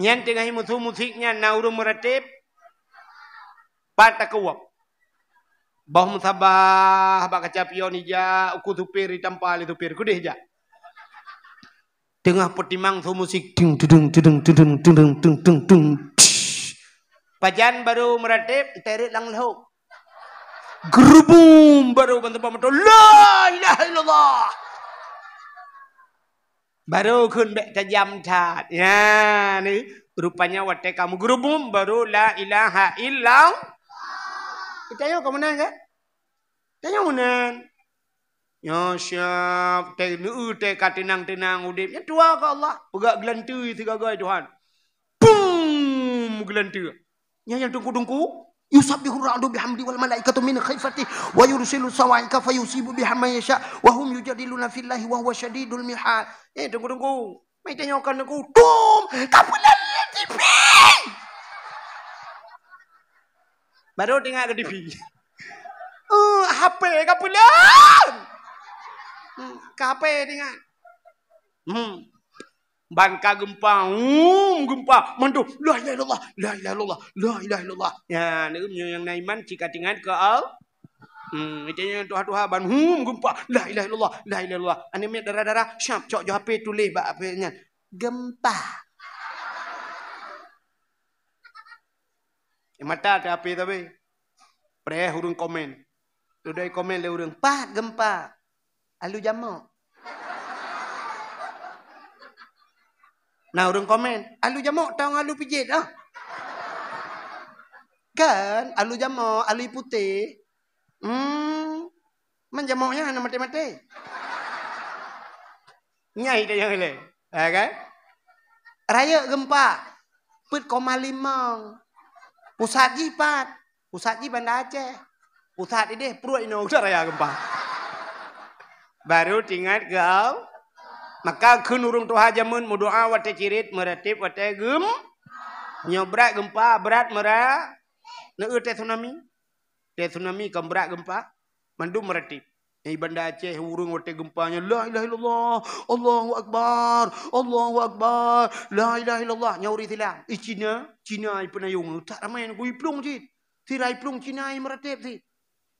Yang tengah ini musuh-musiknya naurum meratib. Patah kewap. Bah musabah. Bak kecapion ija. Uku supir ditampal supir. kudeh ija. Tengah pertimbang so musik. Tung tung tung tung tung tung tung tung tung. Pajan baru meratib. Terik langlo. lho. Gerubung baru bantuan pamatuh. La ilaha illallah baru kun tajam tat ya ni rupanya watak kamu guru baru la ilaha illa tanya kamu nak ke tanya mana Ya syaf, teh nu teh katinang tinang udip. Ya tua ke Allah? Pegak gelantu itu gagal Tuhan. Pum gelantu. Ya yang tungku tungku. يسبح الرعد بحمد والملائكة من خيفته ويرسل الصواعق فيصيب بها من يشاء وهم يجادلون في الله وهو شديد المحال إيه دنقو دنقو ما يتنعو كان نقو توم كابل الديبي baru dengar ada TV uh, HP kapal hmm, kapal dengar hmm bangka gempa um gempa mendu la ilaha illallah la ilaha illallah la ilaha illallah ya ni yang naiman cika dengan ke al hmm itu yang tuha tuha ban um hmm, gempa la ilaha illallah la ilaha illallah ani minyak darah darah syap cok jo hape tulis ba ape nya gempa e mata ada api tapi pre hurung komen tudai komen le hurung pa gempa alu jamak Nah orang komen, alu jamak tau alu pijit dah. Kan, alu jamak, alu putih. Hmm. Man jamaknya ana mati-mati. Nyai dia yang leh. Ha kan? Raya gempa. Pet koma lima. Pusat ji pat. Pusat ji Bandar Aceh. Pusat ini deh, perut ini. raya gempa. Baru tinggal kau maka keun urung tuha jamun mu doa wa tecirit meratip wa tegem nyobrak gempa berat mera neu te tsunami te tsunami kam berat gempa mandu meratip ni banda Aceh urung wate gempanya la ilaha illallah Allahu akbar Allahu akbar la ilaha illallah nyauri silam i eh, Cina Cina i penayung tak ramai nak gui plung cit tirai plung Cina i meratip cit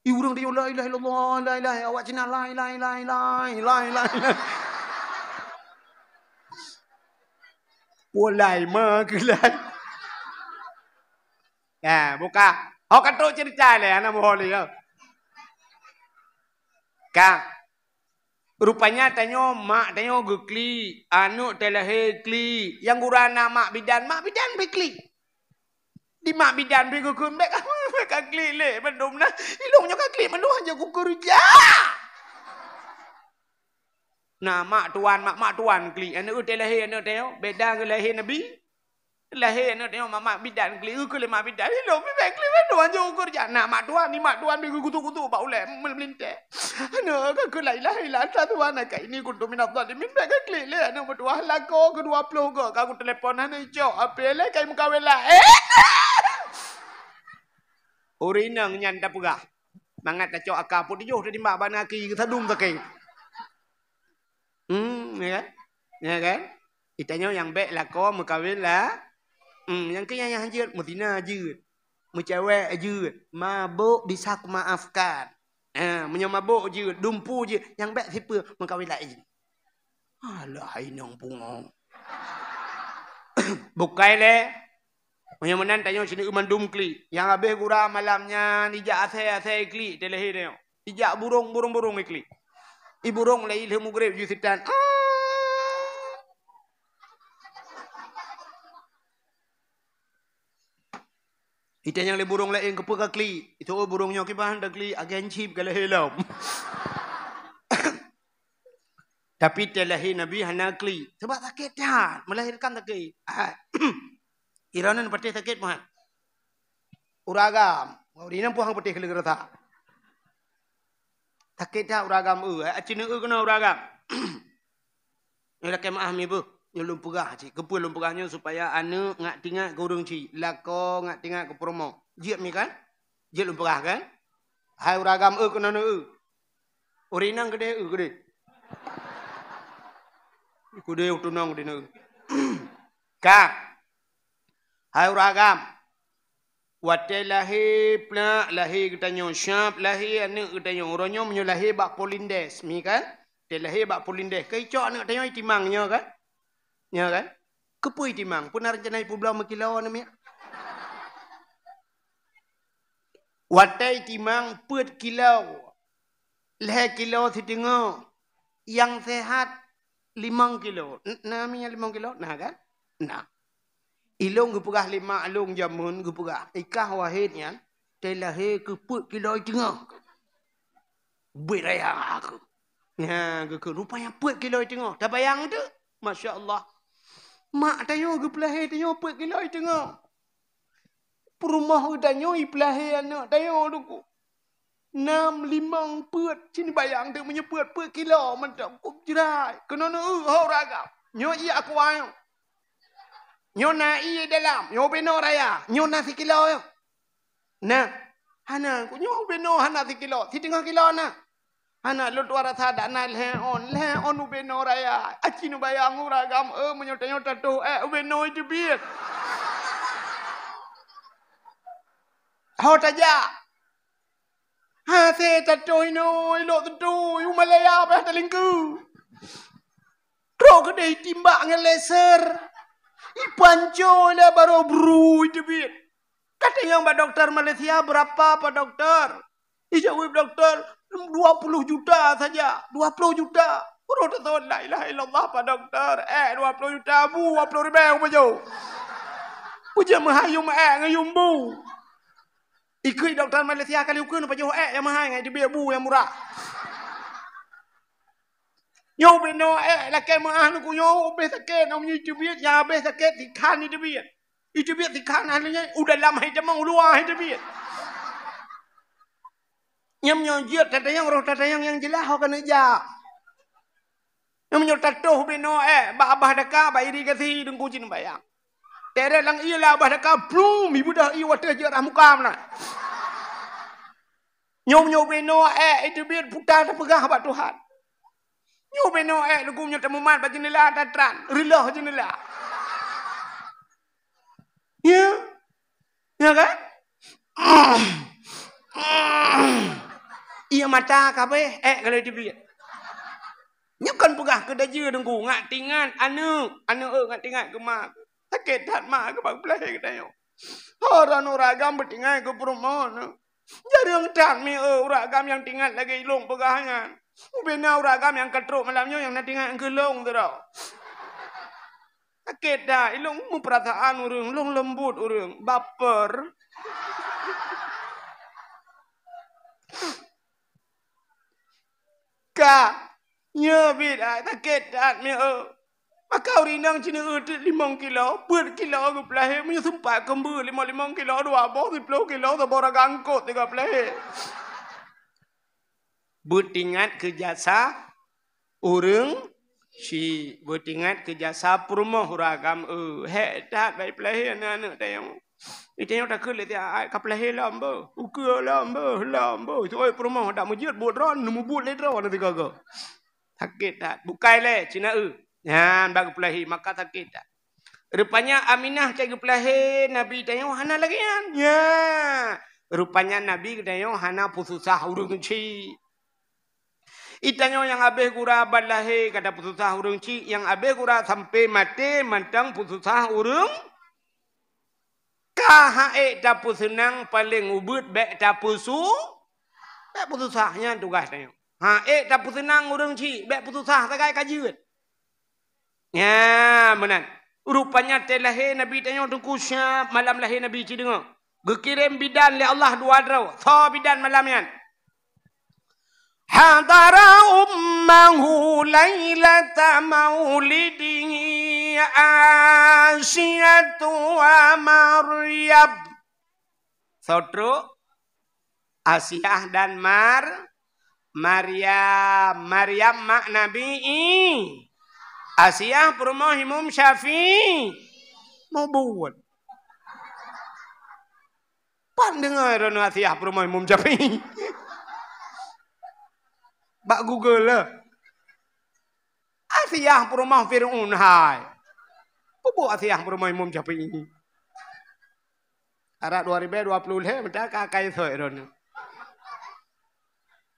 i urung dia la ilaha illallah la ilaha awak Cina la ilaha illallah la ilaha illallah pulai mengelai. Eh, buka. Hok kan tok cerita le anak moholi ke. Ka. Rupanya tanyo mak tanyo gekli anu telah hekli yang gura mak bidan mak bidan bekli. Di mak bidan bi gukun bek ka kli le mendum na. Ilung nyok kli mendum aja gukur ja. Ya. Nah, mak tuan, mak mak tuan kli. Anak eh, itu lahir anu teo Beda ke lahir Nabi. Lahir anu teo Mak mak bidan kli. Aku mak bidan. Hello, mi baik kli. Mak tuan jauh kerja. Nah, mak tuan ni mak tuan. Bagi kutu-kutu. Bapak ulai. Mel melinte. Anak, aku lah ilah ilah. Tak tuan nak kaini. Kutu minat tuan. Min baik kli. Lih anak mak tuan. Laku ke dua puluh ke. Aku telefon anak hijau. Apa lah. Kain muka welah. Eh! Urinang nyantap ke. Mangat tak cok akar pun. Dijuh. Dia timbak banan kaki. Kita dung tak kaki. Hmm, ya kan? Ya kan? Kita tanya yang baik lah kau mengkahwin lah. Hmm, yang kaya yang hancur, mutina je. Mencewek je. Mabuk bisa aku maafkan. Ha, eh, menyemabuk je, dumpu je. Yang baik siapa mengkahwin Allah, eh. Alah, hainang bunga. Bukai le. Yang mana tanya sini uman dum kli. Yang habis kurang malamnya, nijak asai-asai kli. telehi hidup. Nijak burung-burung-burung kli. อบุรงเลยเลมุกเรียยูสิตันอีแต่ยังเลบุรงเลยเองก็พูดกักลีอีทุกบุรงยองกี่บ้านดักลีอาเกนชีพกันเลยเลมทัพิตเลยนบีฮันนักลีทบัตักเกตานมาเลิกกันตะกี้อีรอนันปฏิทักเกตมาอุรากามอรีนัมพูดห้องปฏิเคลิกระทา Sakit tak uragam u? Eh, eh, aci Acina u kena uragam. Ni la kemah mi bu. Ni lumpurah ci. Kepu lumpurahnya supaya anu ngak tingat gurung ci. Lako ngak tingat ke promo. Jiap mi kan? Jiap lumpurah kan? Hai uragam u eh, kena nu. Urinang gede u gede. Kudu utunang gede nu. Ka. Hai uragam. Watai lahir pelak, lahir kita nyong syap, lahir anak kita nyong ronyong, menyong lahir bak polindes. Mi kan? Dia lahir bak polindes. Kecok anak kita nyong Nya nyong kan? Nyong kan? Kepu itimang. Puna rencana ibu belau makilau ni miak. Watai timang, put kilau. Lahir kilau si tengok. Yang sehat limang kilo. Nama yang limang kilo? Nah kan? Nah. Ilung gupurah lima alung jamun gupurah. Ikah ah, wahidnya. Telahe keput kilo tengah. Buat raya aku. Ya, gupurah. Rupanya put kilo tengah. Tak bayang tu? Masya Allah. Mak tanya gupurah tanya put kilo tengah. Perumah tanya ipulah anak tanya luku. Nam limang put. Sini bayang tu punya put put kilo. Macam kukjerai. Kena nak urah oh, ragam. Nyo iya aku ayam. Nyona i dalam, nyo beno raya, nyona si kilo yo. Na, hana ku nyo hana si kilo, si tengah kilo na. Hana lo tua rasa dah na leh on, leh on u beno raya. Aci nu bayang u ragam, e menyo tanyo tato, eh, u beno itu biar. Hau taja. Ha se tato ino, ilo tato, u malaya apa telingku. Kau kedai timbak dengan laser. Ha Ipancola lah, baru brui itu bi. Kata yang pak doktor Malaysia berapa pak doktor? Ijak wib doktor puluh juta saja. Dua puluh juta. Kau tak tahu la ilaha illallah pak doktor. Eh dua puluh juta bu dua puluh ribu apa jo? Puja mahayu eh ngayum bu. Ikut doktor Malaysia kalau kau nampak jo eh yang mahal ngai eh, dibiar bu yang murah. ញោមឯណោះឯឡាកែមអះនឹងគូញោអូបេសាកេណោមញីទិវាយ៉ាបេសាកេទីខានីទិវាអ៊ីទិវាទីខានអានលញោអ៊ូដឡាមហៃតមងលូអាហៃទិវាញោមញោជាតតាយ៉ាងរោតតាយ៉ាងយ៉ាងជាឡាហកណេយ៉ាញោមញោតតោបេណោឯបាបាដកាបៃរីកាស៊ីនឹងគូជីនបាយ៉ាតេរឡងអ៊ីឡាបាដកាប្លូមីប៊ូដាអ៊ីវ៉ាតេជារមកាមណាញោមញោបេណោឯអ៊ីទិវាពុតាតពកាបាទូហា Nyu beno eh lu kumnya temuman baju nila tatran. Rilah je nila. Ya. Ya kan? Ia mata kabe eh kalau dia pikir. Nyu kan pugah ke daja dengku ngak tingan anu anu eh ngak tingan ke mak. Sakit dah mak ke bang belah ke dayo. Orang uragam bertingan ke perumahan. Eh. Jarang tak mi uragam eh, yang tingan lagi ilung pegahan. Bina uragam yang ketuk malamnya yang nanti ngak gelong tu dah. Sakit dah. Ilung mu perasaan urung. Ilung lembut urung. Baper. Ka. Nya bit dah. Sakit dah. Mio. Maka urinang cina utut lima kilo. Buat kilo ke pelahir. Mio sumpah kembu lima lima kilo. Dua abu. sepuluh kilo. Sabar agangkut tiga pelahir. Bertingat ke jasa orang si bertingat ke jasa perumah huragam. Eh, dah baik pelahir anak-anak tayang. Ini tayang tak kele dia ai ka pelahir lambo. Lah, Uku lambo, lambo. Oi perumah dak mujur buat ron, nemu buat ledra nanti gaga. Sakit tak? Bukai le Cina eh Ha, bag pelahir maka sakit tak? Rupanya Aminah cari pelahir Nabi tayang hana lagi kan? Ya. Rupanya Nabi tayang hana pususah urung cik. Itanya yang abe gura balahe kata putusah urung ci yang abe gura sampai mati mantang putusah urung. Kahai tapu senang paling ubud be tapu su. Be putusahnya tu guys tanya. Ha e tapu senang urung ci be putusah tegai kajiut. Ya menan. Rupanya telah Nabi tanya tu kusya malam lahir Nabi ci dengar. Gekirim bidan le Allah dua draw. so bidan malam yang. حضر أمه ليلة مولده آسية ومريم Sotru Asiyah dan Mar Maryam Maryam mak Nabi I. Asiyah perumah imum syafi Mubun Pan dengar Asiyah perumah imum syafi'i. Bak Google lah. Asiyah perumah Fir'un hai. Apa buat asiyah perumah Imam Jafi ini? Arak 2020 leh, betul kak kai soi rona.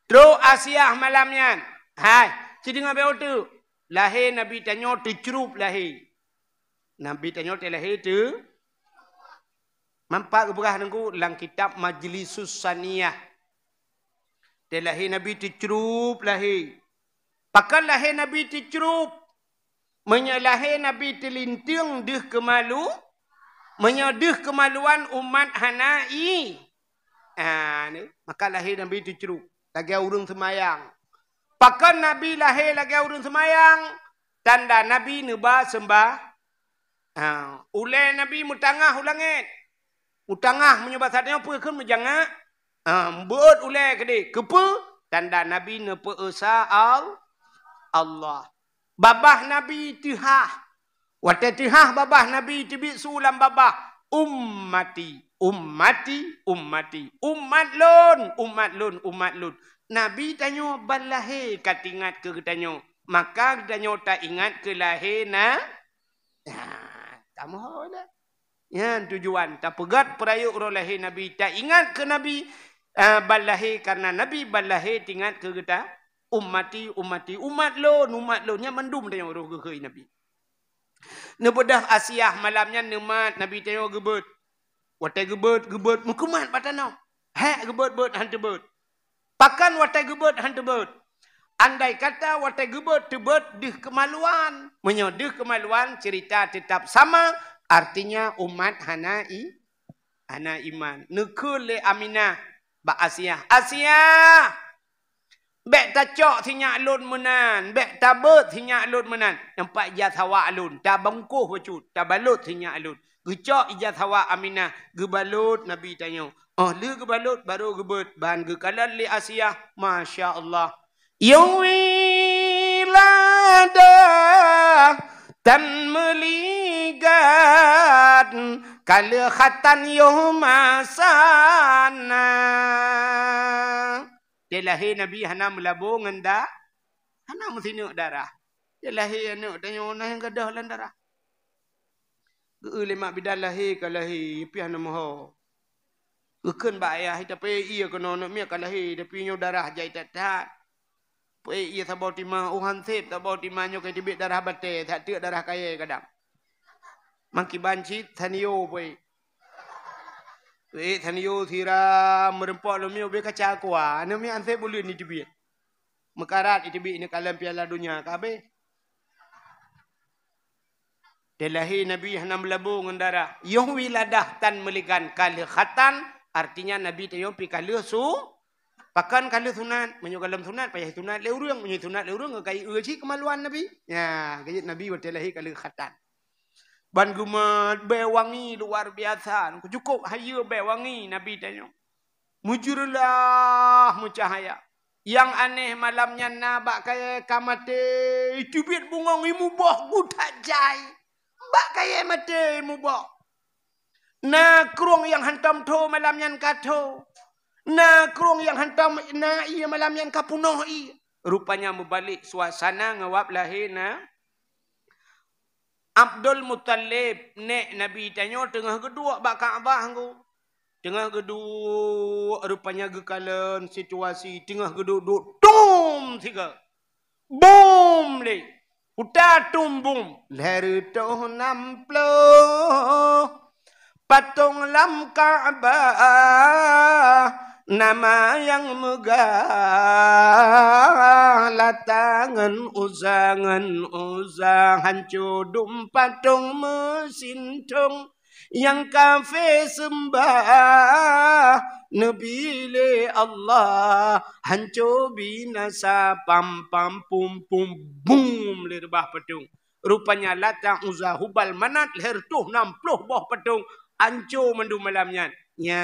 Tu asiyah malamnya. Kan? Hai, cik dengar bawa tu. Lahir Nabi tanya dicerup lahir. Nabi tanya tu lahir tu. Mampak berah nunggu dalam kitab Majlisus Saniyah. Dia Nabi tercerup lahir. Pakal lahir Nabi tercerup. Menyalahi Nabi terlintung dih kemalu. Menyadih kemaluan umat hanai. Ha, Maka lahir Nabi tercerup. Lagi orang semayang. Pakal Nabi lahir lagi orang semayang. Tanda Nabi neba sembah. Ha. Uleh Nabi mutangah ulangit. utangah menyebab satu apa kan menjangak. Ambut ha, ulai kedai. Kepa? Tanda Nabi nepa al Allah. Babah Nabi tihah. Wata tihah babah Nabi tibik sulam babah. Ummati. Ummati. Ummati. Umat lun. Umat lun. Umat lun. Nabi tanya balahe katingat ke tanya. Maka kita tanya tak ingat ke lahir na. Ya, tak mahu lah. Ya, tujuan. Tak pegat perayuk roh lahir Nabi. Tak ingat ke Nabi. Nabi uh, ah, balahi karena Nabi balahi tingat ke kita umati umati umat lo umat lo nya mendum tanya roh ke Nabi. Nebedah Asiah malamnya nemat Nabi tanya gebet. Watai gebet gebet mukumat patano. Ha gebet gebet hantu gebet. Pakan watai gebet hantu gebet. Andai kata watai gebet tebet dih kemaluan, menyo kemaluan cerita tetap sama artinya umat hanai ana iman. Nekul le aminah Bak Asia. Asia. Bek ta cok ti nyak lun menan, bek ta bet ti nyak lun menan. Nampak ja thawa alun, ta bengkuh pucut, ta balut ti nyak alun. Gecok ija thawa aminah, gubalut Nabi tanya. Oh, le gubalut baru gebet bahan ge li Asia. Masya-Allah. Yawi ladah dan meligat kala khatan yuhuma sana. Dia lahir Nabi Hana melabung anda. Hana mesti nak darah. Dia lahir anak tanya orang yang gadah dalam darah. Gue lima bidan lahir ke lahir. Pihak nama ho. Bukan bak ayah. Tapi ia kena anak mia ke lahir. Tapi nyo darah jai tak tak. Pihak ia sabar timah. Oh hansip sabar timah nyo kaya tibik darah batik. Tak tiba darah kaya kadang boy. Eh, ah. ni Mekarat ini kabe. Telahi nabi gendara. Yang wiladah tan melikan มังคีบันชิตธนิโยไปเอ๊ธนิโยธีรามรุมปอลมีโอเบคชากว่าเนมีอันเซบุลีนิจบีมักการัดอิจบีในการเล่นพิลาดุนยาคาเบ่เดลฮีนบีฮันมลบูงันดารายงวิลาดัตตันมลิกันคาลิขัตัน artinya nabi tayo pikalu su pakan kalu sunan menyugalam sunan payah sunan leurung menyi sunan leurung ngai uji kemaluan nabi ya gaji nabi betelahi kalu khatan Ban guma bewangi luar biasa. Cukup haya bewangi Nabi tanya. Mujurlah mucahaya. Yang aneh malamnya nabak kaya kamate. Cubit bungong imu boh gudak jai. Bak kaya mate imu Na kurung yang hantam to malamnya kato. Na kurung yang hantam na iya malamnya kapunoh iya. Rupanya membalik suasana ngawap lahir na. Abdul Muttalib ni Nabi tanya tengah kedua bak Kaabah aku. Tengah kedua rupanya gekalan situasi tengah kedua tum tiga. Boom le. Uta tum boom. Leher tu namplo. Patung lam Kaabah nama yang megah latangan uzangan uzang hancur patung mesintung yang kafe sembah Nabi le Allah hancur binasa pam pam pum pum boom le rebah pedung rupanya latang uzah hubal manat leher tuh 60 buah pedung hancur mendu malamnya nya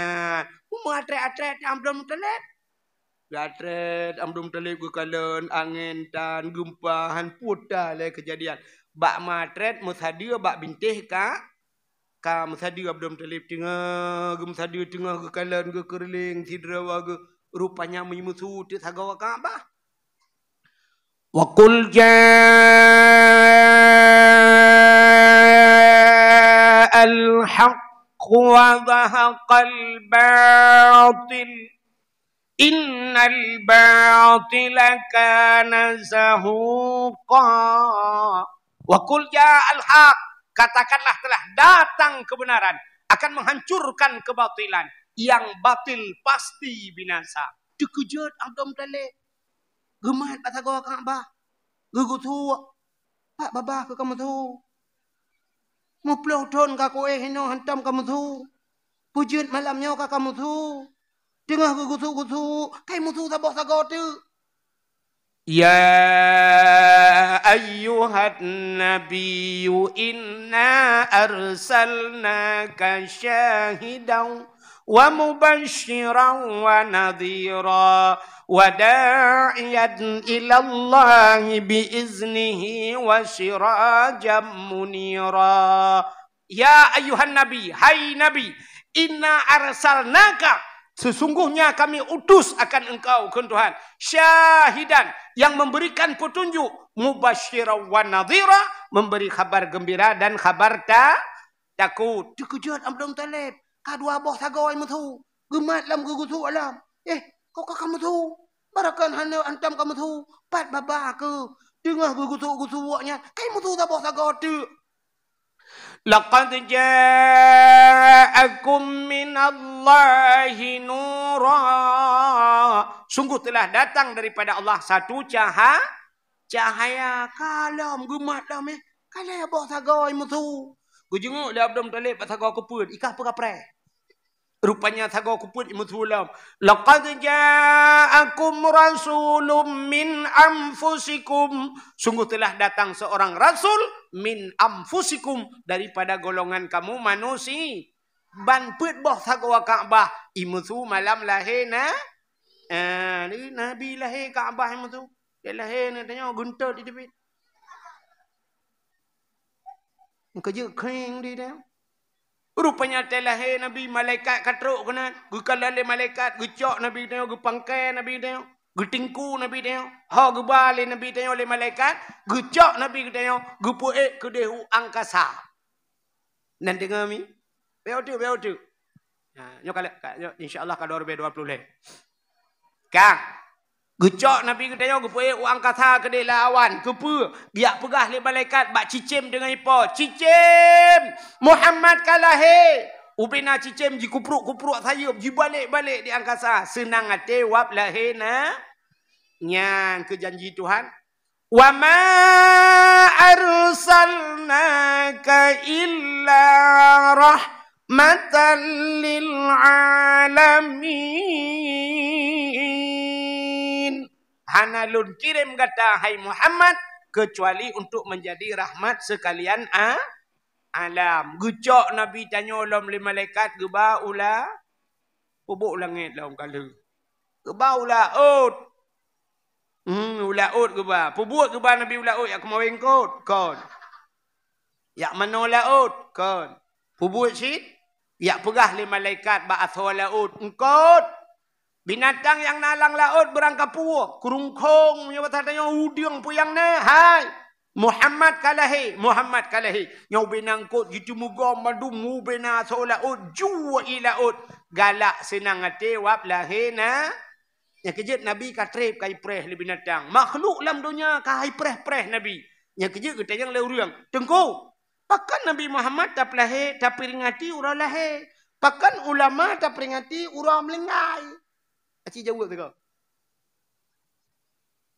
Mu atret atret am belum telat. Ya, atret am belum telat gue angin dan gempa han puta le kejadian. Bak matret musadia bak bintih ka ka musadia belum telat tengah gue musadia tengah gue kalen gue kerling sidra wag rupanya menyusu di sagawa ka ba. Wakul jam وذهق الباطل إن الباطل كان زهوقا وقل يا الحق katakanlah telah datang kebenaran akan menghancurkan kebatilan yang batil pasti binasa dikujut adam tale gemat patago kang abah Gugut tu pak baba ke kamu tu Mupluh ton kaku eh no hantam kamu tu. Pujut malam nyau kaku kamu tu. Dengar ke kutu kutu. Kai mutu sabok sagot tu. Ya ayuhat nabiyu inna arsalnaka syahidaw wa mubashiran wa nadhirah. وداعيا إلى الله بإذنه وسراجا منيرا يا أيها nabi, هاي نبي إنا أرسلناك Sesungguhnya kami utus akan engkau ke Tuhan. Syahidan yang memberikan petunjuk. Mubashira wa nadhira. Memberi khabar gembira dan khabar tak takut. Dia kejut Abdul Talib. Kedua buah saga orang itu. Gemat dalam gugus alam. Eh, kau kau kamu tu. Barakan hanya antam kamu tu. Pat baba tu, Dengar gue gusuk gusuknya. Kamu tu tak boleh sagot tu. Laqad ja'akum min Allah NURAH. Sungguh telah datang daripada Allah satu cahaya. Cahaya kalam gumat dah meh. Kalam eh, boh kamu tu. Gujungu dalam, abdom tale pasago kupun. Ikah pun pre rupanya tak kau kuput imutulam laqad ja'akum rasulun min amfusikum. sungguh telah datang seorang rasul min amfusikum daripada golongan kamu manusia ban put boh tagau kaabah imutu malam lahena eh, ni nabi lahir kaabah imutu dia lahir ni tanya guntur di tepi kerja kering di dia Rupanya telahir Nabi malaikat katruk kena. Gu kalale malaikat, gu cok Nabi dia gu pangkai Nabi dia Gu tingku Nabi dia Ha gu balik Nabi dia oleh malaikat. Gu cok Nabi tengok, gu puik ke dehu angkasa. Nen dengar mi? Biar tu, biar tu. Ha, nyokale, insyaAllah kalau berdua puluh leh. Kang, Gecok Nabi kita yang gue eh uang kata kedai lawan. Lah, Gepo biak pegah le malaikat bak cicim dengan ipo. Cicim Muhammad kalah ubinah cicim ji kupruk-kupruk sayup ji balik-balik di angkasa. Senang hati, wap lah na. Nyang ke janji Tuhan. Wa ma arsalnaka illa rahmatan lil alamin. Hana Hanalun kirim kata hai Muhammad kecuali untuk menjadi rahmat sekalian a ah, alam. Gucok Nabi tanya ulam lima malaikat geba ula pubuk langit laung kala. Geba ula ut. Hmm ula ut geba. Pubuk geba Nabi ula ut yak kemawin kot. Kon. Yak mano ula ut. Kon. Pubuk sit yak pegah lima malaikat ba'athu ula ut. Engkot. Binatang yang nalang laut berangkap puah. Kerungkong. Yang bertanya, udiang puyang na, Hai. Muhammad kalahi. Muhammad kalahi. Yang binangkut. Gitu muga madu mu bina laut. Jua ilaut. Galak senang hati. Wap lahir na. Yang kejut Nabi katrep kai preh lebih binatang. Makhluk dalam dunia kai preh-preh Nabi. Yang kejut kita yang lain orang. Tengku. Pakan Nabi Muhammad tap lahe Tak peringati ura lahe, Pakan ulama tak peringati ura melengai. Acik jawab tu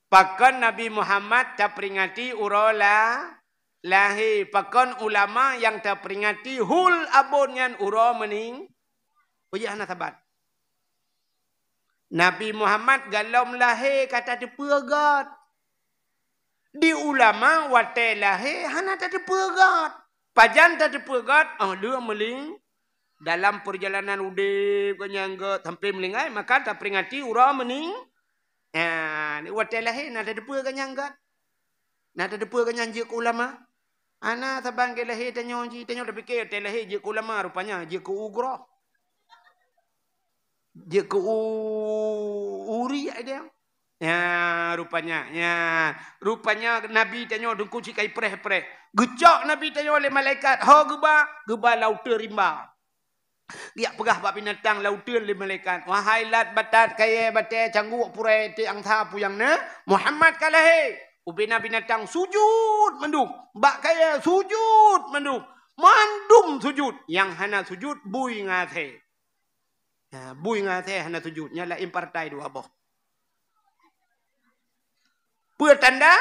Pakon Nabi Muhammad terperingati urola lahi. Pakon ulama yang terperingati hul abun yang uro mening. Oh anak tabat. Nabi Muhammad galom lahi kata di pergat. Di ulama watai lahi hana tadi pergat. Pajan tadi pergat. Oh ah, dua meling dalam perjalanan udik ke nyangga tempe melingai maka tak peringati urang mening ha ni hotel lah nak ada depa ke nyangga nak ada depa ke je ulama ana sabang ke lahir tanya onji tanya tapi ke hotel lah je ulama rupanya je ke ugra je ke u... uri ada Ya, rupanya. Ya, rupanya Nabi tanya, dengku cikai preh-preh. Gecok Nabi tanya oleh malaikat. Ha, geba. Geba lauta rimbang dia pegah bab binatang lautul lima malaikat wahai lat batat kaya bate canggu pura ti ang puyang na muhammad kalah ubina binatang sujud menduk bak kaya sujud menduk mandum sujud yang hana sujud bui ngathe ya bui ngathe hana sujud nya impartai dua boh puer tanda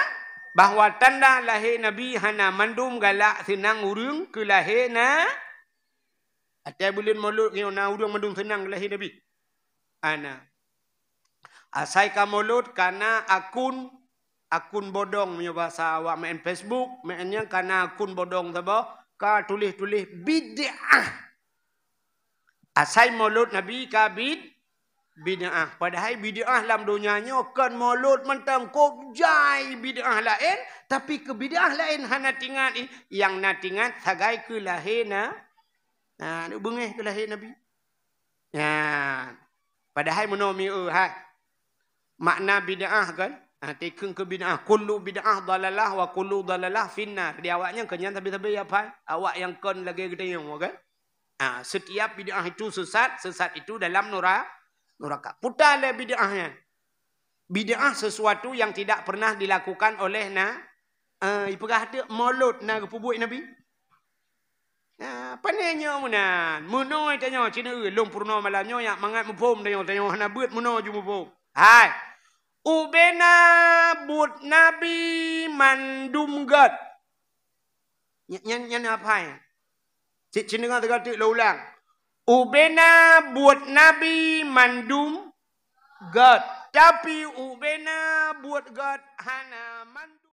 bahawa tanda lahir nabi hana mandum galak sinang urung ke lahir na atebulin molur ngi na udung mandung senang lahi nabi ana asai ka molur kana akun akun bodong nyo bahasa awak main facebook mainnya kana akun bodong tabo ka tulis-tulis bid'ah asai molur nabi ka bid bid'ah padahal bid'ah dalam dunianya kan molur mentang ko jai bid'ah lain tapi ke bid'ah lain hanatingan yang natingat sagai ke lahina Ha, ni bengih ke lahir Nabi. Ya. Padahal menomi uhad. Oh, makna bid'ah kan? Ha, Tekun ke bid'ah. Kullu bid'ah dalalah wa kullu dalalah finnar. Dia awaknya kenyang tapi-tapi apa? Ya, Awak yang kon lagi kita yang oh, kan? Ha, setiap bid'ah itu sesat. Sesat itu dalam nurah. Nurakat. Putarlah bid'ahnya. Bid'ah sesuatu yang tidak pernah dilakukan oleh na. Uh, eh, Ipakah ada molot na kepubuk Nabi? ปนเนี่ยมูนานมือน้อยจะย่อชิ้นอื่นลงพุนอมาลายย่อยมังงัดมุพมแต่ย่อแต่ย่อหนาเบื้อมือน้อยอยู่มุพมฮายอุเบนาบุตรนบีมันดุมเกิดยันยันยันอาภัยชิ้นชิ้นนึงก็ตึกตึกลูแรงอุเบนาบุตรนบีมันดุมเกิดแต่ปีอุเบนาบุตรเกิดหนามัน